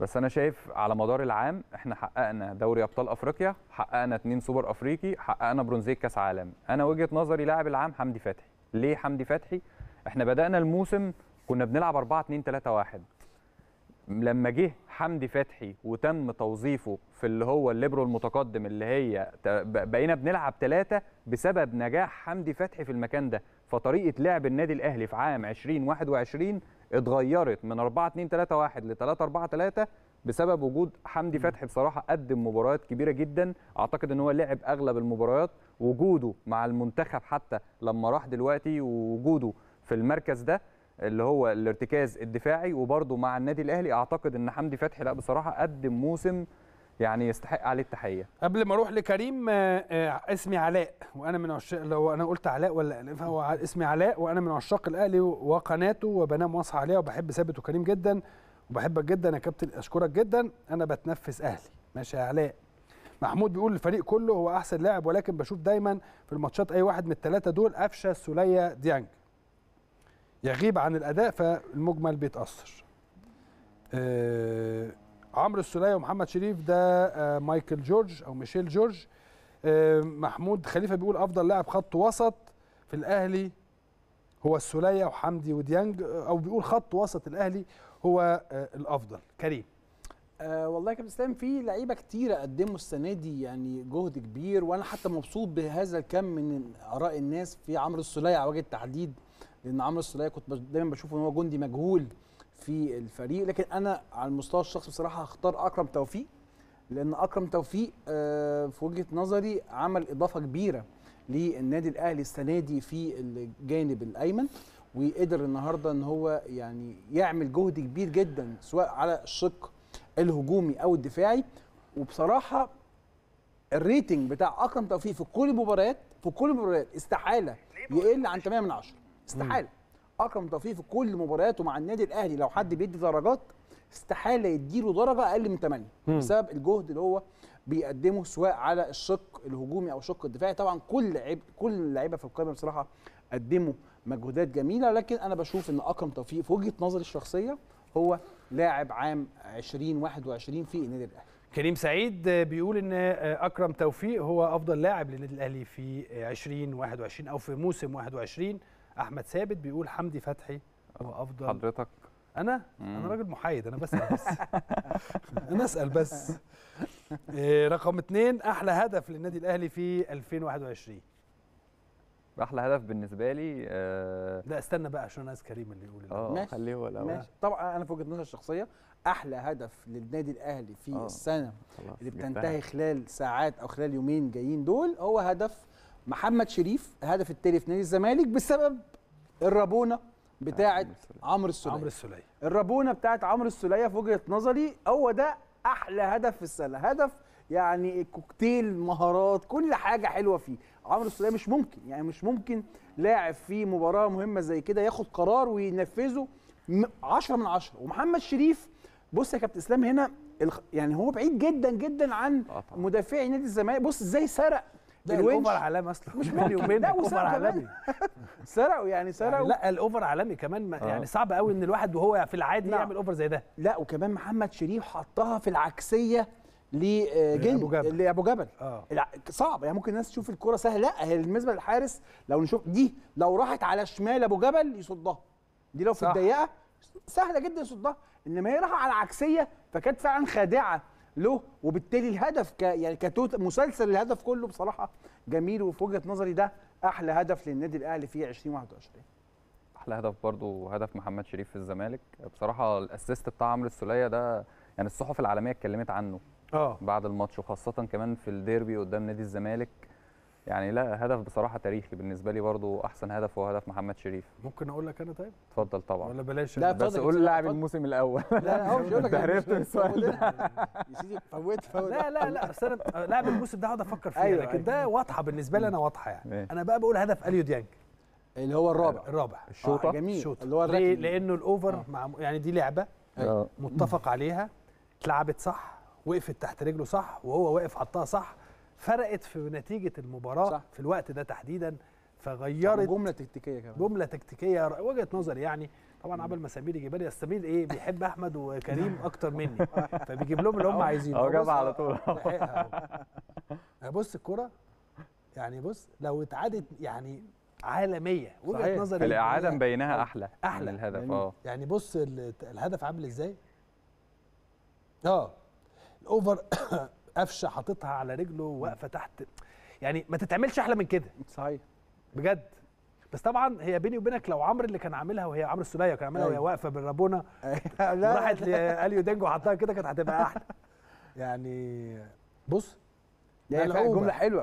بس انا شايف على مدار العام احنا حققنا دوري ابطال افريقيا حققنا اثنين سوبر افريقي حققنا برونزيه كاس عالم انا وجهه نظري لاعب العام حمدي فتحي ليه حمدي فتحي احنا بدانا الموسم كنا بنلعب 4 2 3 1 لما جه حمدي فتحي وتم توظيفه في اللي هو الليبرو المتقدم اللي هي بقينا بنلعب ثلاثة بسبب نجاح حمدي فتحي في المكان ده فطريقة لعب النادي الأهلي في عام 2021 اتغيرت من 4 2 3 1 ل 3 4 3 بسبب وجود حمدي فتحي بصراحه قدم مباريات كبيره جدا اعتقد ان هو لعب اغلب المباريات وجوده مع المنتخب حتى لما راح دلوقتي ووجوده في المركز ده اللي هو الارتكاز الدفاعي وبرده مع النادي الاهلي اعتقد ان حمدي فتحي لا بصراحه قدم موسم يعني يستحق عليه التحيه قبل ما اروح لكريم آه، آه، اسمي علاء وانا من عشاق لو انا قلت علاء ولا هو اسمي علاء وانا من عشاق الاهلي وقناته وبنام واصحى عليها وبحب ثابت وكريم جدا وبحبك جدا يا كابتن اشكرك جدا انا بتنفس اهلي ماشي يا علاء محمود بيقول الفريق كله هو احسن لاعب ولكن بشوف دايما في الماتشات اي واحد من الثلاثه دول قفشه سوليه ديانج يغيب عن الاداء فالمجمل بيتاثر آه عمرو السوليه ومحمد شريف ده آه مايكل جورج او ميشيل جورج آه محمود خليفه بيقول افضل لاعب خط وسط في الاهلي هو السوليه وحمدي وديانج آه، او بيقول خط وسط الاهلي هو آه، الافضل كريم أه والله يا كابتن اسلام في لعيبه كتيره قدموا السنه دي يعني جهد كبير وانا حتى مبسوط بهذا الكم من اراء الناس في عمرو السوليه على وجه التحديد لان عمرو السوليه كنت دايما بشوفه ان هو جندي مجهول في الفريق لكن انا على المستوى الشخصي بصراحه هختار اكرم توفيق لان اكرم توفيق آه، في وجهه نظري عمل اضافه كبيره للنادي الاهلي السنه دي في الجانب الايمن وقدر النهارده ان هو يعني يعمل جهد كبير جدا سواء على الشق الهجومي او الدفاعي وبصراحه الريتنج بتاع اكرم توفيق في كل المباريات في كل المباريات استحاله يقل عن 8 من 10 استحاله اكرم توفيق في كل مبارياته مع النادي الاهلي لو حد بيدي درجات استحاله يديله درجه اقل من 8 بسبب الجهد اللي هو بيقدمه سواء على الشق الهجومي او الشق الدفاعي طبعا كل لعيب كل اللعيبه في القائمه بصراحه قدموا مجهودات جميله لكن انا بشوف ان اكرم توفيق في وجهه نظري الشخصيه هو لاعب عام 2021 في النادي الاهلي كريم سعيد بيقول ان اكرم توفيق هو افضل لاعب للنادي الاهلي في 2021 او في موسم 21 احمد ثابت بيقول حمدي فتحي هو افضل حضرتك انا مم. انا راجل محايد انا بسال بس (laughs) انا اسال بس إيه رقم اتنين احلى هدف للنادي الاهلي في 2021 احلى هدف بالنسبه لي آه لا استنى بقى عشان ناس كريم اللي يقول اه خليه هو الاول ماشي طبعا انا في وجهه نظري الشخصيه احلى هدف للنادي الاهلي في أوه. السنه اللي بتنتهي خلال ساعات او خلال يومين جايين دول هو هدف محمد شريف هدف في نادي الزمالك بسبب الرابونه بتاعه عمرو السليه عمرو السليه الرابونه بتاعه عمرو السليه في وجهه نظري هو ده احلى هدف في السله هدف يعني كوكتيل مهارات كل حاجه حلوه فيه عمرو السليه مش ممكن يعني مش ممكن لاعب في مباراه مهمه زي كده ياخد قرار وينفذه 10 من 10 ومحمد شريف بص يا كابتن اسلام هنا يعني هو بعيد جدا جدا عن آه مدافعي نادي الزمالك بص ازاي سرق ده الاوفر عالمي اصلا مش بيني وبينك (laughs) اوفر عالمي سرقوا يعني, (laughs) يعني سرقوا لا الاوفر عالمي كمان ما يعني آه. صعب قوي ان الواحد وهو في العادي نعم. يعمل اوفر زي ده لا وكمان محمد شريف حطها في العكسيه لجن آه، لابو جبل آه. صعب يعني ممكن الناس تشوف الكره سهله لا هي بالنسبه للحارس لو نشوف دي لو راحت على شمال ابو جبل يصدها دي لو في الضيقه سهله جدا يصدها انما هي راحت على العكسيه فكانت فعلا خادعه له وبالتالي الهدف ك يعني كتوت مسلسل الهدف كله بصراحه جميل وفي وجهه نظري ده احلى هدف للنادي الاهلي في 2021 احلى هدف برضو هدف محمد شريف في الزمالك بصراحه الاسيست بتاع عمرو السوليه ده يعني الصحف العالميه اتكلمت عنه اه بعد الماتش وخاصه كمان في الديربي قدام نادي الزمالك يعني لا هدف بصراحه تاريخي بالنسبه لي برضو احسن هدف هو هدف محمد شريف ممكن اقول لك انا طيب اتفضل طبعا ولا بلاش لا بس قول لاعب الموسم الاول لا هو مش يقول لك عرفت السؤال (laughs) يا سيدي فوت فوت لا لا لا انا لاعب الموسم ده اقعد افكر فيه أيوة يعني لكن أيوة. ده واضحه بالنسبه لي انا واضحه يعني انا بقى بقول هدف اليو ديانج اللي هو الرابع آه، الرابع آه، الشوطه جميل اللي هو ليه لانه الاوفر آه. مع يعني دي لعبه أيوة. متفق عليها اتلعبت صح وقفت تحت رجله صح وهو واقف حطها صح فرقت في نتيجه المباراه صح. في الوقت ده تحديدا فغيرت جمله تكتيكيه كمان جمله تكتيكيه وجهه نظري يعني طبعا عبد المسامير سمير جبال يستميل ايه بيحب احمد وكريم نعم. اكتر مني (laughs) أيوه. فبيجيب لهم اللي هم عايزينه هو جابها على طول (laughs) يعني بص الكوره يعني بص لو اتعادت يعني عالميه وجهه نظري الاعاده مبيناها احلى احلى الهدف اه يعني بص الهدف عامل ازاي اه الاوفر قفشه حاططها على رجله واقفه تحت يعني ما تتعملش احلى من كده صحيح بجد بس طبعا هي بيني وبينك لو عمرو اللي كان عاملها وهي عمرو السوليه كان عاملها وهي أيوه. واقفه بالرابونه (laughs) راحت لاليو دينجو وحطها كده كانت هتبقى احلى يعني بص يعني جمله حلوه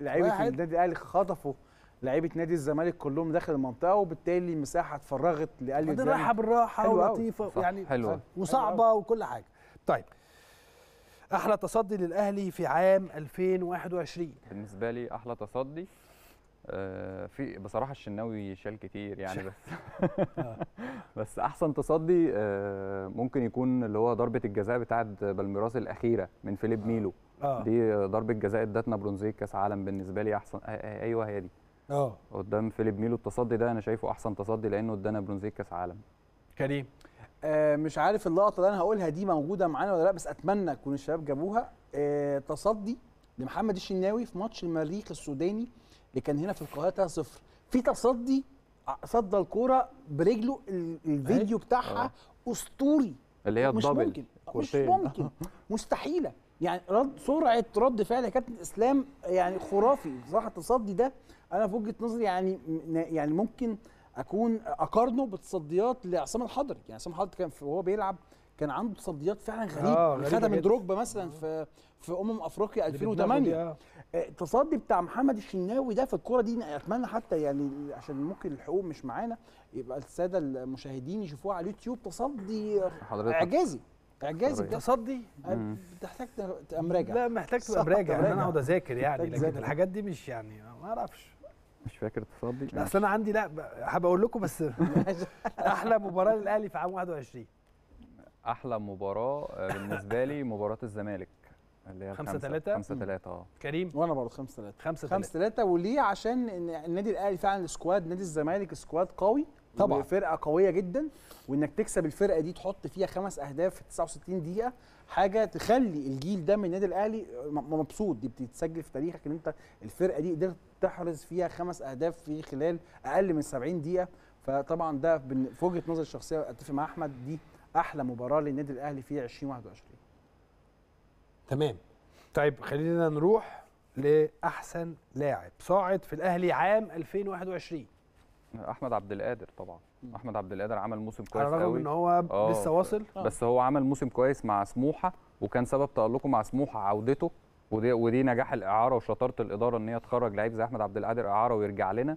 لعيبه النادي الاهلي خطفوا لعيبه نادي الزمالك كلهم داخل المنطقه وبالتالي المساحه اتفرغت لاليو دينجو راحه بالراحه ولطيفه يعني حلوة. وصعبه وكل حاجه طيب احلى تصدي للاهلي في عام 2021 بالنسبه لي احلى تصدي آه، في بصراحه الشناوي شال كتير يعني بس (laughs) آه. (laughs) بس احسن تصدي آه، ممكن يكون اللي هو ضربه الجزاء بتاعه بالميراس الاخيره من فيليب ميلو دي ضربه جزاء ادتنا برونزيه كاس عالم بالنسبه لي احسن ايوه هي دي اه قدام فيليب ميلو التصدي ده انا شايفه احسن تصدي لانه ادانا برونزيه كاس عالم كريم آه، مش عارف اللقطه اللي انا هقولها دي موجوده معانا ولا لا بس اتمنى يكون الشباب جابوها آه، تصدي لمحمد الشناوي في ماتش المريخ السوداني اللي كان هنا في القاهره 3-0 في تصدي آه، صدى الكوره برجله الفيديو إيه؟ بتاعها اسطوري اللي هي مش الدبل ممكن مش ممكن (laughs) مستحيله يعني رد سرعه رد فعل كابتن اسلام يعني خرافي بصراحه التصدي ده انا في وجهه نظري يعني يعني ممكن اكون اقارنه بالتصديات لعصام الحضري يعني عصام الحضري كان وهو بيلعب كان عنده تصديات فعلا آه، غريبه آه خدها من دروجبا مثلا آه. في في امم افريقيا 2008 آه. آه، التصدي بتاع محمد الشناوي ده في الكوره دي اتمنى حتى يعني عشان ممكن الحقوق مش معانا يبقى الساده المشاهدين يشوفوه على اليوتيوب تصدي حضرتك. اعجازي اعجازي تصدي بتحتاج تبقى مراجع لا محتاج تبقى مراجع ان انا اقعد اذاكر يعني لكن الحاجات دي مش يعني ما اعرفش مش فاكر التصدي لا اصل انا عندي لا حابب اقول لكم بس (laughs) احلى مباراه للاهلي في عام 21 احلى مباراه آه، بالنسبه لي (laughs) مباراه الزمالك اللي هي 5 3 5 3 اه كريم وانا برضه 5 3 5 3 وليه عشان النادي الاهلي فعلا السكواد نادي الزمالك سكواد قوي طبعا فرقه قويه جدا وانك تكسب الفرقه دي تحط فيها خمس اهداف في 69 دقيقه حاجه تخلي الجيل ده من النادي الاهلي مبسوط دي بتتسجل في تاريخك ان انت الفرقه دي قدرت تحرز فيها خمس اهداف في خلال اقل من 70 دقيقه فطبعا ده في وجهه نظري الشخصيه اتفق مع احمد دي احلى مباراه للنادي الاهلي في 2021 تمام طيب خلينا نروح لاحسن لاعب صاعد في الاهلي عام 2021 احمد عبد القادر طبعا احمد عبد القادر عمل موسم كويس على الرغم ان هو آه، لسه واصل بس هو عمل موسم كويس مع سموحه وكان سبب تالقه مع سموحه عودته ودي ودي نجاح الاعاره وشطاره الاداره ان هي تخرج لعيب زي احمد عبد القادر اعاره ويرجع لنا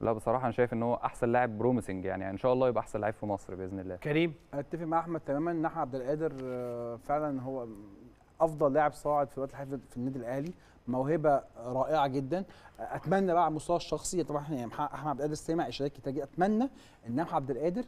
لا بصراحه انا شايف ان هو احسن لاعب بروميسنج يعني. يعني ان شاء الله يبقى احسن لاعب في مصر باذن الله كريم اتفق مع احمد تماما ان احمد عبد القادر آه، فعلا هو افضل لاعب صاعد في الوقت الحالي في النادي الاهلي موهبه رائعه جدا اتمنى بقى على المستوى الشخصي طبعا احنا يعني احمد عبد القادر السامع الشركه التاجير اتمنى ان احمد عبد القادر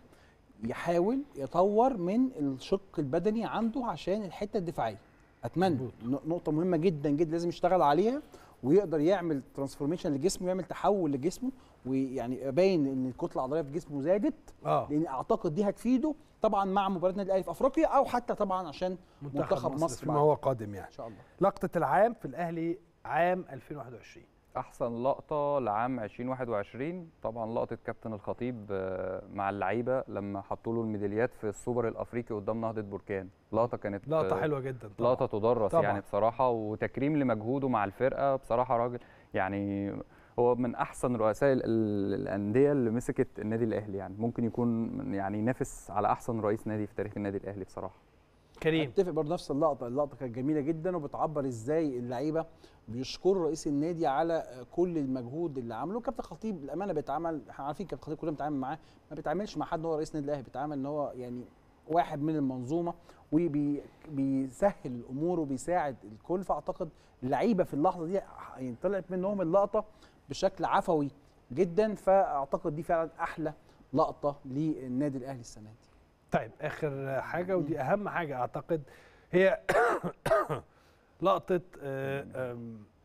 يحاول يطور من الشق البدني عنده عشان الحته الدفاعيه اتمنى نقطه مهمه جدا جدا لازم يشتغل عليها ويقدر يعمل ترانسفورميشن لجسمه ويعمل تحول لجسمه ويعني باين ان الكتله العضليه في جسمه زادت آه. لان اعتقد دي هتفيده طبعا مع مباراه النادي الاهلي في افريقيا او حتى طبعا عشان منتخب, منتخب مصر, مصر فيما هو قادم يعني ان شاء الله لقطه العام في الاهلي عام 2021 احسن لقطه لعام 2021 طبعا لقطه كابتن الخطيب آه، مع اللعيبه لما حطوا له الميداليات في السوبر الافريقي قدام نهضه بركان لقطه كانت آه، لقطه حلوه جدا طبعا. لقطه تدرس يعني طبعا. يعني بصراحه وتكريم لمجهوده مع الفرقه بصراحه راجل يعني هو من احسن رؤساء الانديه اللي مسكت النادي الاهلي يعني ممكن يكون يعني ينافس على احسن رئيس نادي في تاريخ النادي الاهلي بصراحه كريم اتفق برضه نفس اللقطه اللقطه كانت جميله جدا وبتعبر ازاي اللعيبه بيشكروا رئيس النادي على كل المجهود اللي عمله كابتن خطيب الامانه بيتعامل احنا عارفين كابتن خطيب كلنا بنتعامل معاه ما بيتعاملش مع حد هو رئيس النادي الاهلي بيتعامل ان هو يعني واحد من المنظومه وبيسهل الامور وبيساعد الكل فاعتقد اللعيبه في اللحظه دي يعني طلعت منهم اللقطه بشكل عفوي جدا فاعتقد دي فعلا احلى لقطه للنادي الاهلي السنه دي طيب اخر حاجه ودي اهم حاجه اعتقد هي (coughs) لقطه آه،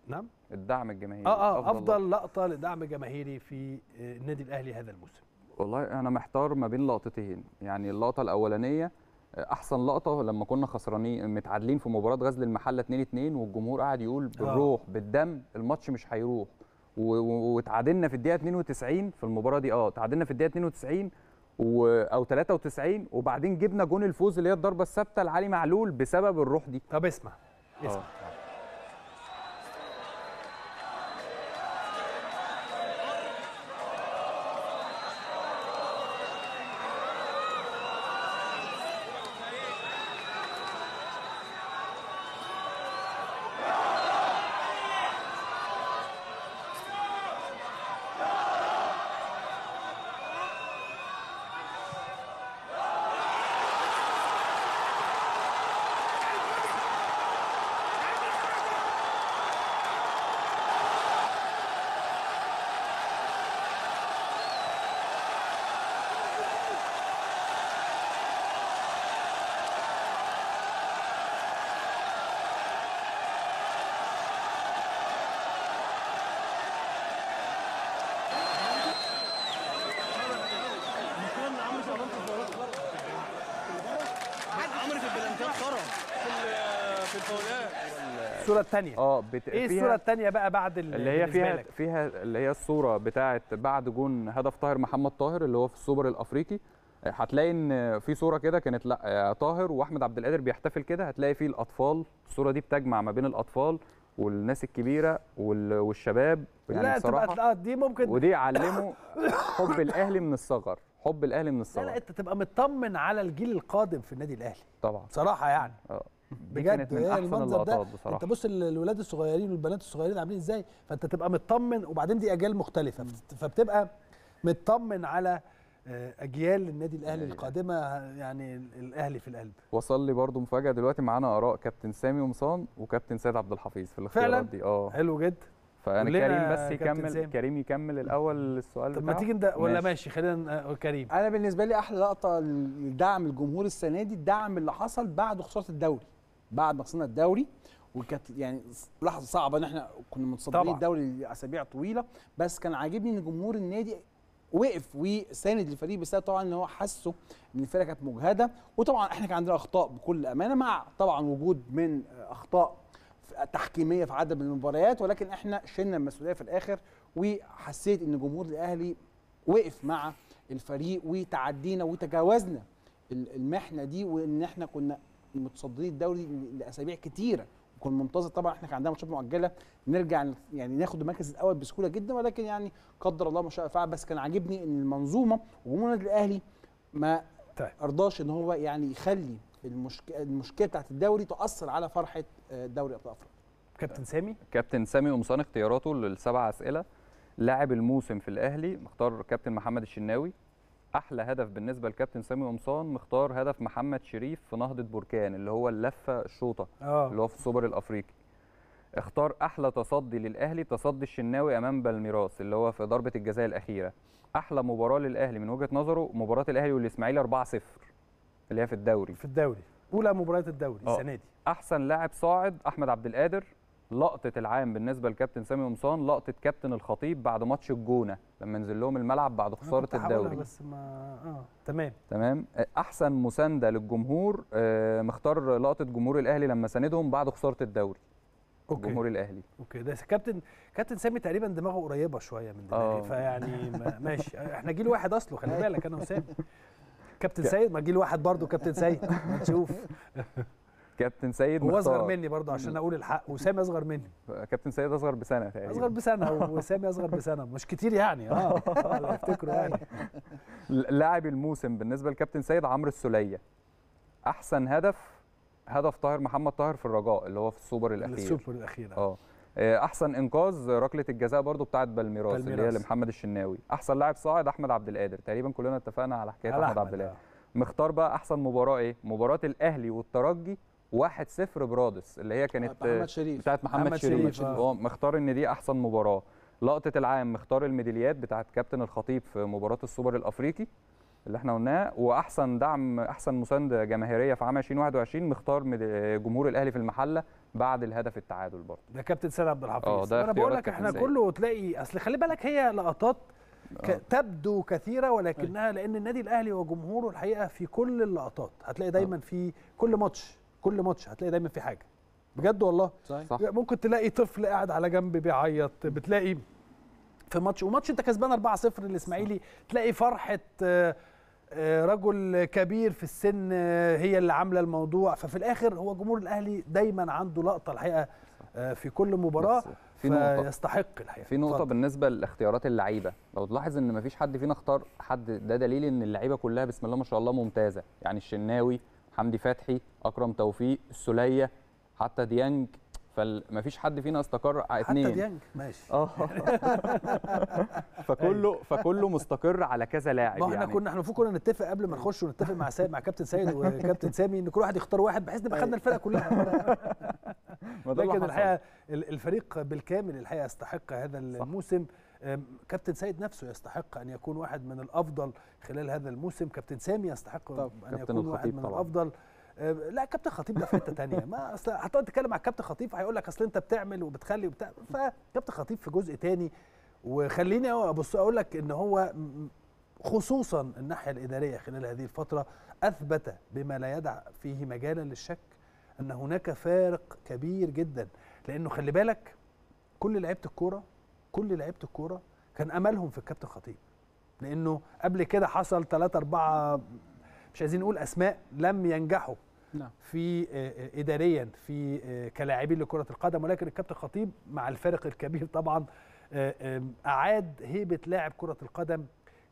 نعم الدعم الجماهيري اه اه افضل, أفضل لقطه لدعم جماهيري في آه، النادي الاهلي هذا الموسم والله انا محتار ما بين لقطتين يعني اللقطه الاولانيه آه، احسن لقطه لما كنا خسرانين متعادلين في مباراه غزل المحله 2 2 والجمهور قاعد يقول بالروح بالدم الماتش مش هيروح وتعادلنا في الدقيقه 92 في المباراه دي اه تعادلنا في الدقيقه 92 و... او 93 وبعدين جبنا جون الفوز اللي هي الضربه الثابته لعلي معلول بسبب الروح دي طب اسمع اسمع أوه. الصوره الثانيه اه بت... ايه الصوره الثانيه بقى بعد اللي هي فيها لك؟ فيها اللي هي الصوره بتاعه بعد جون هدف طاهر محمد طاهر اللي هو في السوبر الافريقي هتلاقي ان في صوره كده كانت لا آه، طاهر واحمد عبد القادر بيحتفل كده هتلاقي فيه الاطفال الصوره دي بتجمع ما بين الاطفال والناس الكبيره والشباب يعني لا تبقى آه، دي ممكن ودي علمه حب الاهلي من الصغر حب الاهلي من الصغر لا, لا انت تبقى مطمن على الجيل القادم في النادي الاهلي طبعا بصراحه يعني اه بجد من احسن اللقطات بصراحة. انت بص الولاد الصغيرين والبنات الصغيرين عاملين ازاي فانت تبقى مطمن وبعدين دي اجيال مختلفه فبتبقى مطمن على آه، اجيال النادي الاهلي يعني القادمه يعني الاهلي في القلب وصل لي برضو مفاجاه دلوقتي معانا اراء كابتن سامي قمصان وكابتن سيد عبد الحفيظ في الاختيارات دي اه حلو جدا فانا كريم بس يكمل سامي. كريم يكمل الاول السؤال طب ما تيجي انت ولا ماشي, ماشي خلينا آه، كريم انا بالنسبه لي احلى لقطه الدعم الجمهور السنه دي الدعم اللي حصل بعد خساره الدوري بعد ما خسرنا الدوري وكانت يعني لحظه صعبه ان احنا كنا متصدرين الدوري لاسابيع طويله بس كان عاجبني ان جمهور النادي وقف وساند الفريق بسبب طبعا ان هو حسه ان الفرقه كانت مجهده وطبعا احنا كان عندنا اخطاء بكل امانه مع طبعا وجود من اخطاء تحكيميه في عدد من المباريات ولكن احنا شلنا المسؤوليه في الاخر وحسيت ان جمهور الاهلي وقف مع الفريق وتعدينا وتجاوزنا المحنه دي وان احنا كنا متصدرين الدوري لاسابيع كتيره وكنا منتظر طبعا احنا كان عندنا ماتشات مؤجله نرجع يعني ناخد المركز الاول بسهوله جدا ولكن يعني قدر الله ما شاء فعل بس كان عاجبني ان المنظومه وجمهور النادي الاهلي ما طيب. ارضاش ان هو يعني يخلي المشكله المشكله بتاعت الدوري تاثر على فرحه آه، دوري ابطال افريقيا كابتن سامي كابتن سامي قمصان اختياراته للسبع اسئله لاعب الموسم في الاهلي مختار كابتن محمد الشناوي احلى هدف بالنسبه لكابتن سامي قمصان مختار هدف محمد شريف في نهضه بركان اللي هو اللفه الشوطه أوه. اللي هو في السوبر الافريقي اختار احلى تصدي للاهلي تصدي الشناوي امام بالميراس اللي هو في ضربه الجزاء الاخيره احلى مباراه للاهلي من وجهه نظره مباراه الاهلي والاسماعيلي 4-0 اللي هي في الدوري في الدوري اولى مباريات الدوري آه. السنه دي احسن لاعب صاعد احمد عبد القادر لقطه العام بالنسبه لكابتن سامي قمصان لقطه كابتن الخطيب بعد ماتش الجونه لما نزل لهم الملعب بعد خساره الدوري بس ما اه تمام تمام احسن مسانده للجمهور آه، مختار لقطه جمهور الاهلي لما ساندهم بعد خساره الدوري أوكي. جمهور الاهلي اوكي ده كابتن كابتن سامي تقريبا دماغه قريبه شويه من دماغي آه. فيعني (laughs) ماشي احنا جيل واحد اصله خلي بالك انا وسامي (laughs) كابتن سيد ما جيل واحد برضه كابتن سيد نشوف (laughs) كابتن سيد هو اصغر مني برضه عشان اقول الحق وسامي اصغر مني كابتن سيد اصغر بسنه تقريبا اصغر بسنه وسامي اصغر بسنه مش كتير يعني اه (laughs) افتكره يعني لاعب الموسم بالنسبه لكابتن سيد عمرو السوليه احسن هدف هدف طاهر محمد طاهر في الرجاء اللي هو في السوبر الاخير السوبر الاخير اه, آه. آه، احسن انقاذ ركله الجزاء برضو بتاعه بالميراس, بالميراس اللي هي لمحمد الشناوي احسن لاعب صاعد احمد عبد القادر تقريبا كلنا اتفقنا على حكايه احمد عبد القادر آه. مختار بقى احسن مباراه ايه مباراه الاهلي والترجي واحد صفر برادس اللي هي كانت محمد شريف. بتاعت محمد, محمد شريف, شريف. آه. هو مختار ان دي احسن مباراه لقطه العام مختار الميداليات بتاعت كابتن الخطيب في مباراه السوبر الافريقي اللي احنا قلناه واحسن دعم احسن مسانده جماهيريه في عام 2021 مختار جمهور الاهلي في المحله بعد الهدف التعادل برضه ده كابتن سيد عبد الحفيظ اه ده انا بقول لك احنا كله تلاقي اصل خلي بالك هي لقطات آه. ك... تبدو كثيره ولكنها لان النادي الاهلي وجمهوره الحقيقه في كل اللقطات هتلاقي دايما آه. في كل ماتش كل ماتش هتلاقي دايما في حاجه بجد والله صحيح. صح. ممكن تلاقي طفل قاعد على جنب بيعيط بتلاقي في ماتش وماتش انت كسبان 4-0 للاسماعيلي تلاقي فرحه آه، آه، رجل كبير في السن آه، هي اللي عامله الموضوع ففي الاخر هو جمهور الاهلي دايما عنده لقطه الحقيقه في كل مباراه في نقطة يستحق الحقيقه في نقطة فضل. بالنسبة لاختيارات اللعيبة، لو تلاحظ إن مفيش حد فينا اختار حد ده دليل إن اللعيبة كلها بسم الله ما شاء الله ممتازة، يعني الشناوي حمدي فتحي اكرم توفيق السوليه حتى ديانج فمفيش حد فينا استقر على اثنين حتى ديانج ماشي اه (laughs) فكله فكله مستقر على كذا لاعب ما احنا يعني. كنا احنا المفروض كنا نتفق قبل ما نخش ونتفق مع سا... مع كابتن سيد وكابتن سامي ان كل واحد يختار واحد بحيث نبقى خدنا الفرقه كلها (laughs) (laughs) لكن الحقيقه الفريق بالكامل الحقيقه يستحق هذا الموسم صح. كابتن سيد نفسه يستحق ان يكون واحد من الافضل خلال هذا الموسم كابتن سامي يستحق ان يكون واحد من طبعا. الافضل لا كابتن خطيب ده في حته ثانيه ما (laughs) اصل هتقعد تتكلم مع كابتن خطيب هيقول لك اصل انت بتعمل وبتخلي وبتاع فكابتن خطيب في جزء ثاني وخليني ابص اقول لك ان هو خصوصا الناحيه الاداريه خلال هذه الفتره اثبت بما لا يدع فيه مجالا للشك ان هناك فارق كبير جدا لانه خلي بالك كل لعيبه الكوره كل لعيبه الكوره كان املهم في الكابتن خطيب لانه قبل كده حصل ثلاثة أربعة مش عايزين نقول اسماء لم ينجحوا نعم. في آه، آه، اداريا في آه، كلاعبين لكره القدم ولكن الكابتن خطيب مع الفارق الكبير طبعا اعاد هيبه لاعب كره القدم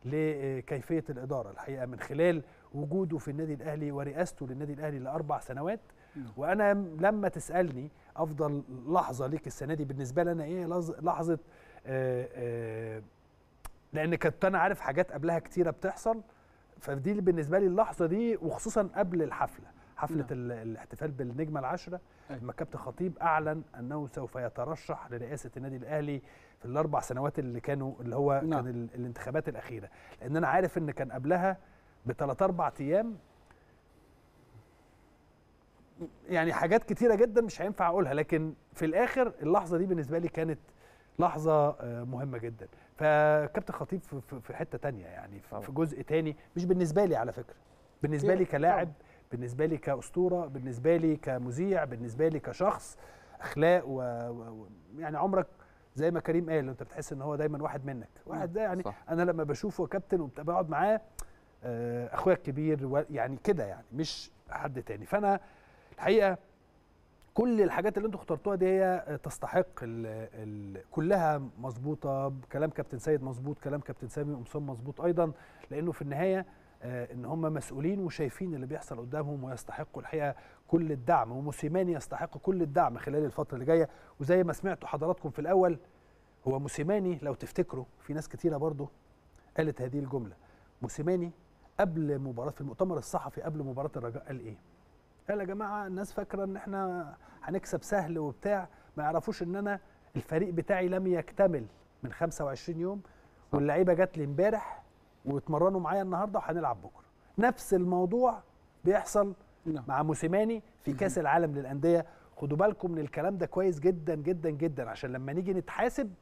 لكيفيه الاداره الحقيقه من خلال وجوده في النادي الاهلي ورئاسته للنادي الاهلي لاربع سنوات نعم. وانا لما تسالني افضل لحظه ليك السنه دي بالنسبه لي انا ايه لحظه آه، آه، لان كنت انا عارف حاجات قبلها كتيره بتحصل فدي بالنسبه لي اللحظه دي وخصوصا قبل الحفله حفله نعم. الاحتفال بالنجمه العاشره أيوة. لما كابتن خطيب اعلن انه سوف يترشح لرئاسه النادي الاهلي في الاربع سنوات اللي كانوا اللي هو نعم. كان الانتخابات الاخيره لان انا عارف ان كان قبلها بثلاث اربع ايام يعني حاجات كتيره جدا مش هينفع اقولها لكن في الاخر اللحظه دي بالنسبه لي كانت لحظه آه، مهمه جدا فكابتن خطيب في حته تانية يعني في جزء تاني مش بالنسبه لي على فكره بالنسبه لي كلاعب بالنسبه لي كاسطوره بالنسبه لي كمذيع بالنسبه لي كشخص اخلاق و... و... يعني عمرك زي ما كريم قال انت بتحس ان هو دايما واحد منك واحد ده يعني صح. انا لما بشوفه كابتن وبقعد معاه آه، اخويا الكبير يعني كده يعني مش حد تاني فانا الحقيقه كل الحاجات اللي انتوا اخترتوها دي هي تستحق ال ال كلها مظبوطه كلام كابتن سيد مظبوط كلام كابتن سامي امصام مظبوط ايضا لانه في النهايه آه، ان هم مسؤولين وشايفين اللي بيحصل قدامهم ويستحقوا الحقيقه كل الدعم وموسيماني يستحق كل الدعم خلال الفتره اللي جايه وزي ما سمعتوا حضراتكم في الاول هو موسيماني لو تفتكروا في ناس كتيره برضه قالت هذه الجمله موسيماني قبل مباراه في المؤتمر الصحفي قبل مباراه الرجاء قال ايه؟ لا يا جماعه الناس فاكره ان احنا هنكسب سهل وبتاع ما يعرفوش ان انا الفريق بتاعي لم يكتمل من 25 يوم واللعيبه جات لي امبارح واتمرنوا معايا النهارده وهنلعب بكره نفس الموضوع بيحصل نعم. مع موسيماني في كاس العالم للانديه خدوا بالكم من الكلام ده كويس جدا جدا جدا عشان لما نيجي نتحاسب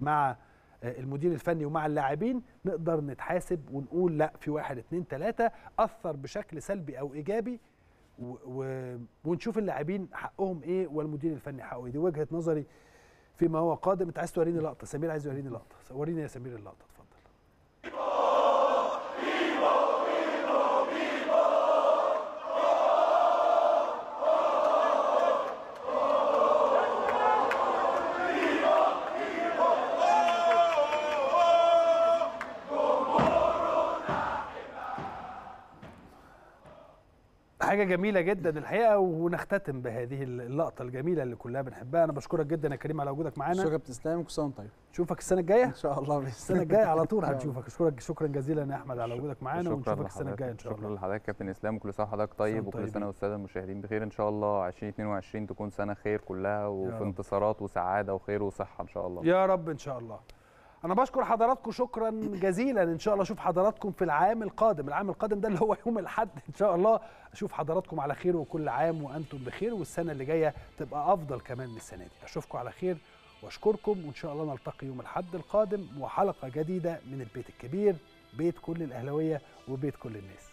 مع آه، المدير الفني ومع اللاعبين نقدر نتحاسب ونقول لا في واحد اتنين تلاته اثر بشكل سلبي او ايجابي و ونشوف اللاعبين حقهم ايه والمدير الفني حقه ايه دي وجهه نظري فيما هو قادم انت عايز توريني لقطه سمير عايز يوريني لقطه وريني يا سمير اللقطه حاجه جميله جدا الحقيقه ونختتم بهذه اللقطه الجميله اللي كلها بنحبها انا بشكرك جدا يا كريم على وجودك معانا شكرا بتسلم كل سنه وانت طيب نشوفك السنه الجايه ان شاء الله بس. (laughs) السنه الجايه على طول هنشوفك اشكرك شكرا جزيلا يا احمد على وجودك معانا ونشوفك السنه الجايه ان شاء الله شكرا لحضرتك كابتن اسلام وكل سنه وحضرتك طيب وكل سنه والساده المشاهدين بخير ان شاء الله 2022 تكون سنه خير كلها وفي انتصارات وسعاده وخير وصحه ان شاء الله يا رب ان شاء الله انا بشكر حضراتكم شكرا جزيلا ان شاء الله اشوف حضراتكم في العام القادم العام القادم ده اللي هو يوم الاحد ان شاء الله اشوف حضراتكم على خير وكل عام وانتم بخير والسنه اللي جايه تبقى افضل كمان من السنه دي اشوفكم على خير واشكركم وان شاء الله نلتقي يوم الاحد القادم وحلقه جديده من البيت الكبير بيت كل الاهلاويه وبيت كل الناس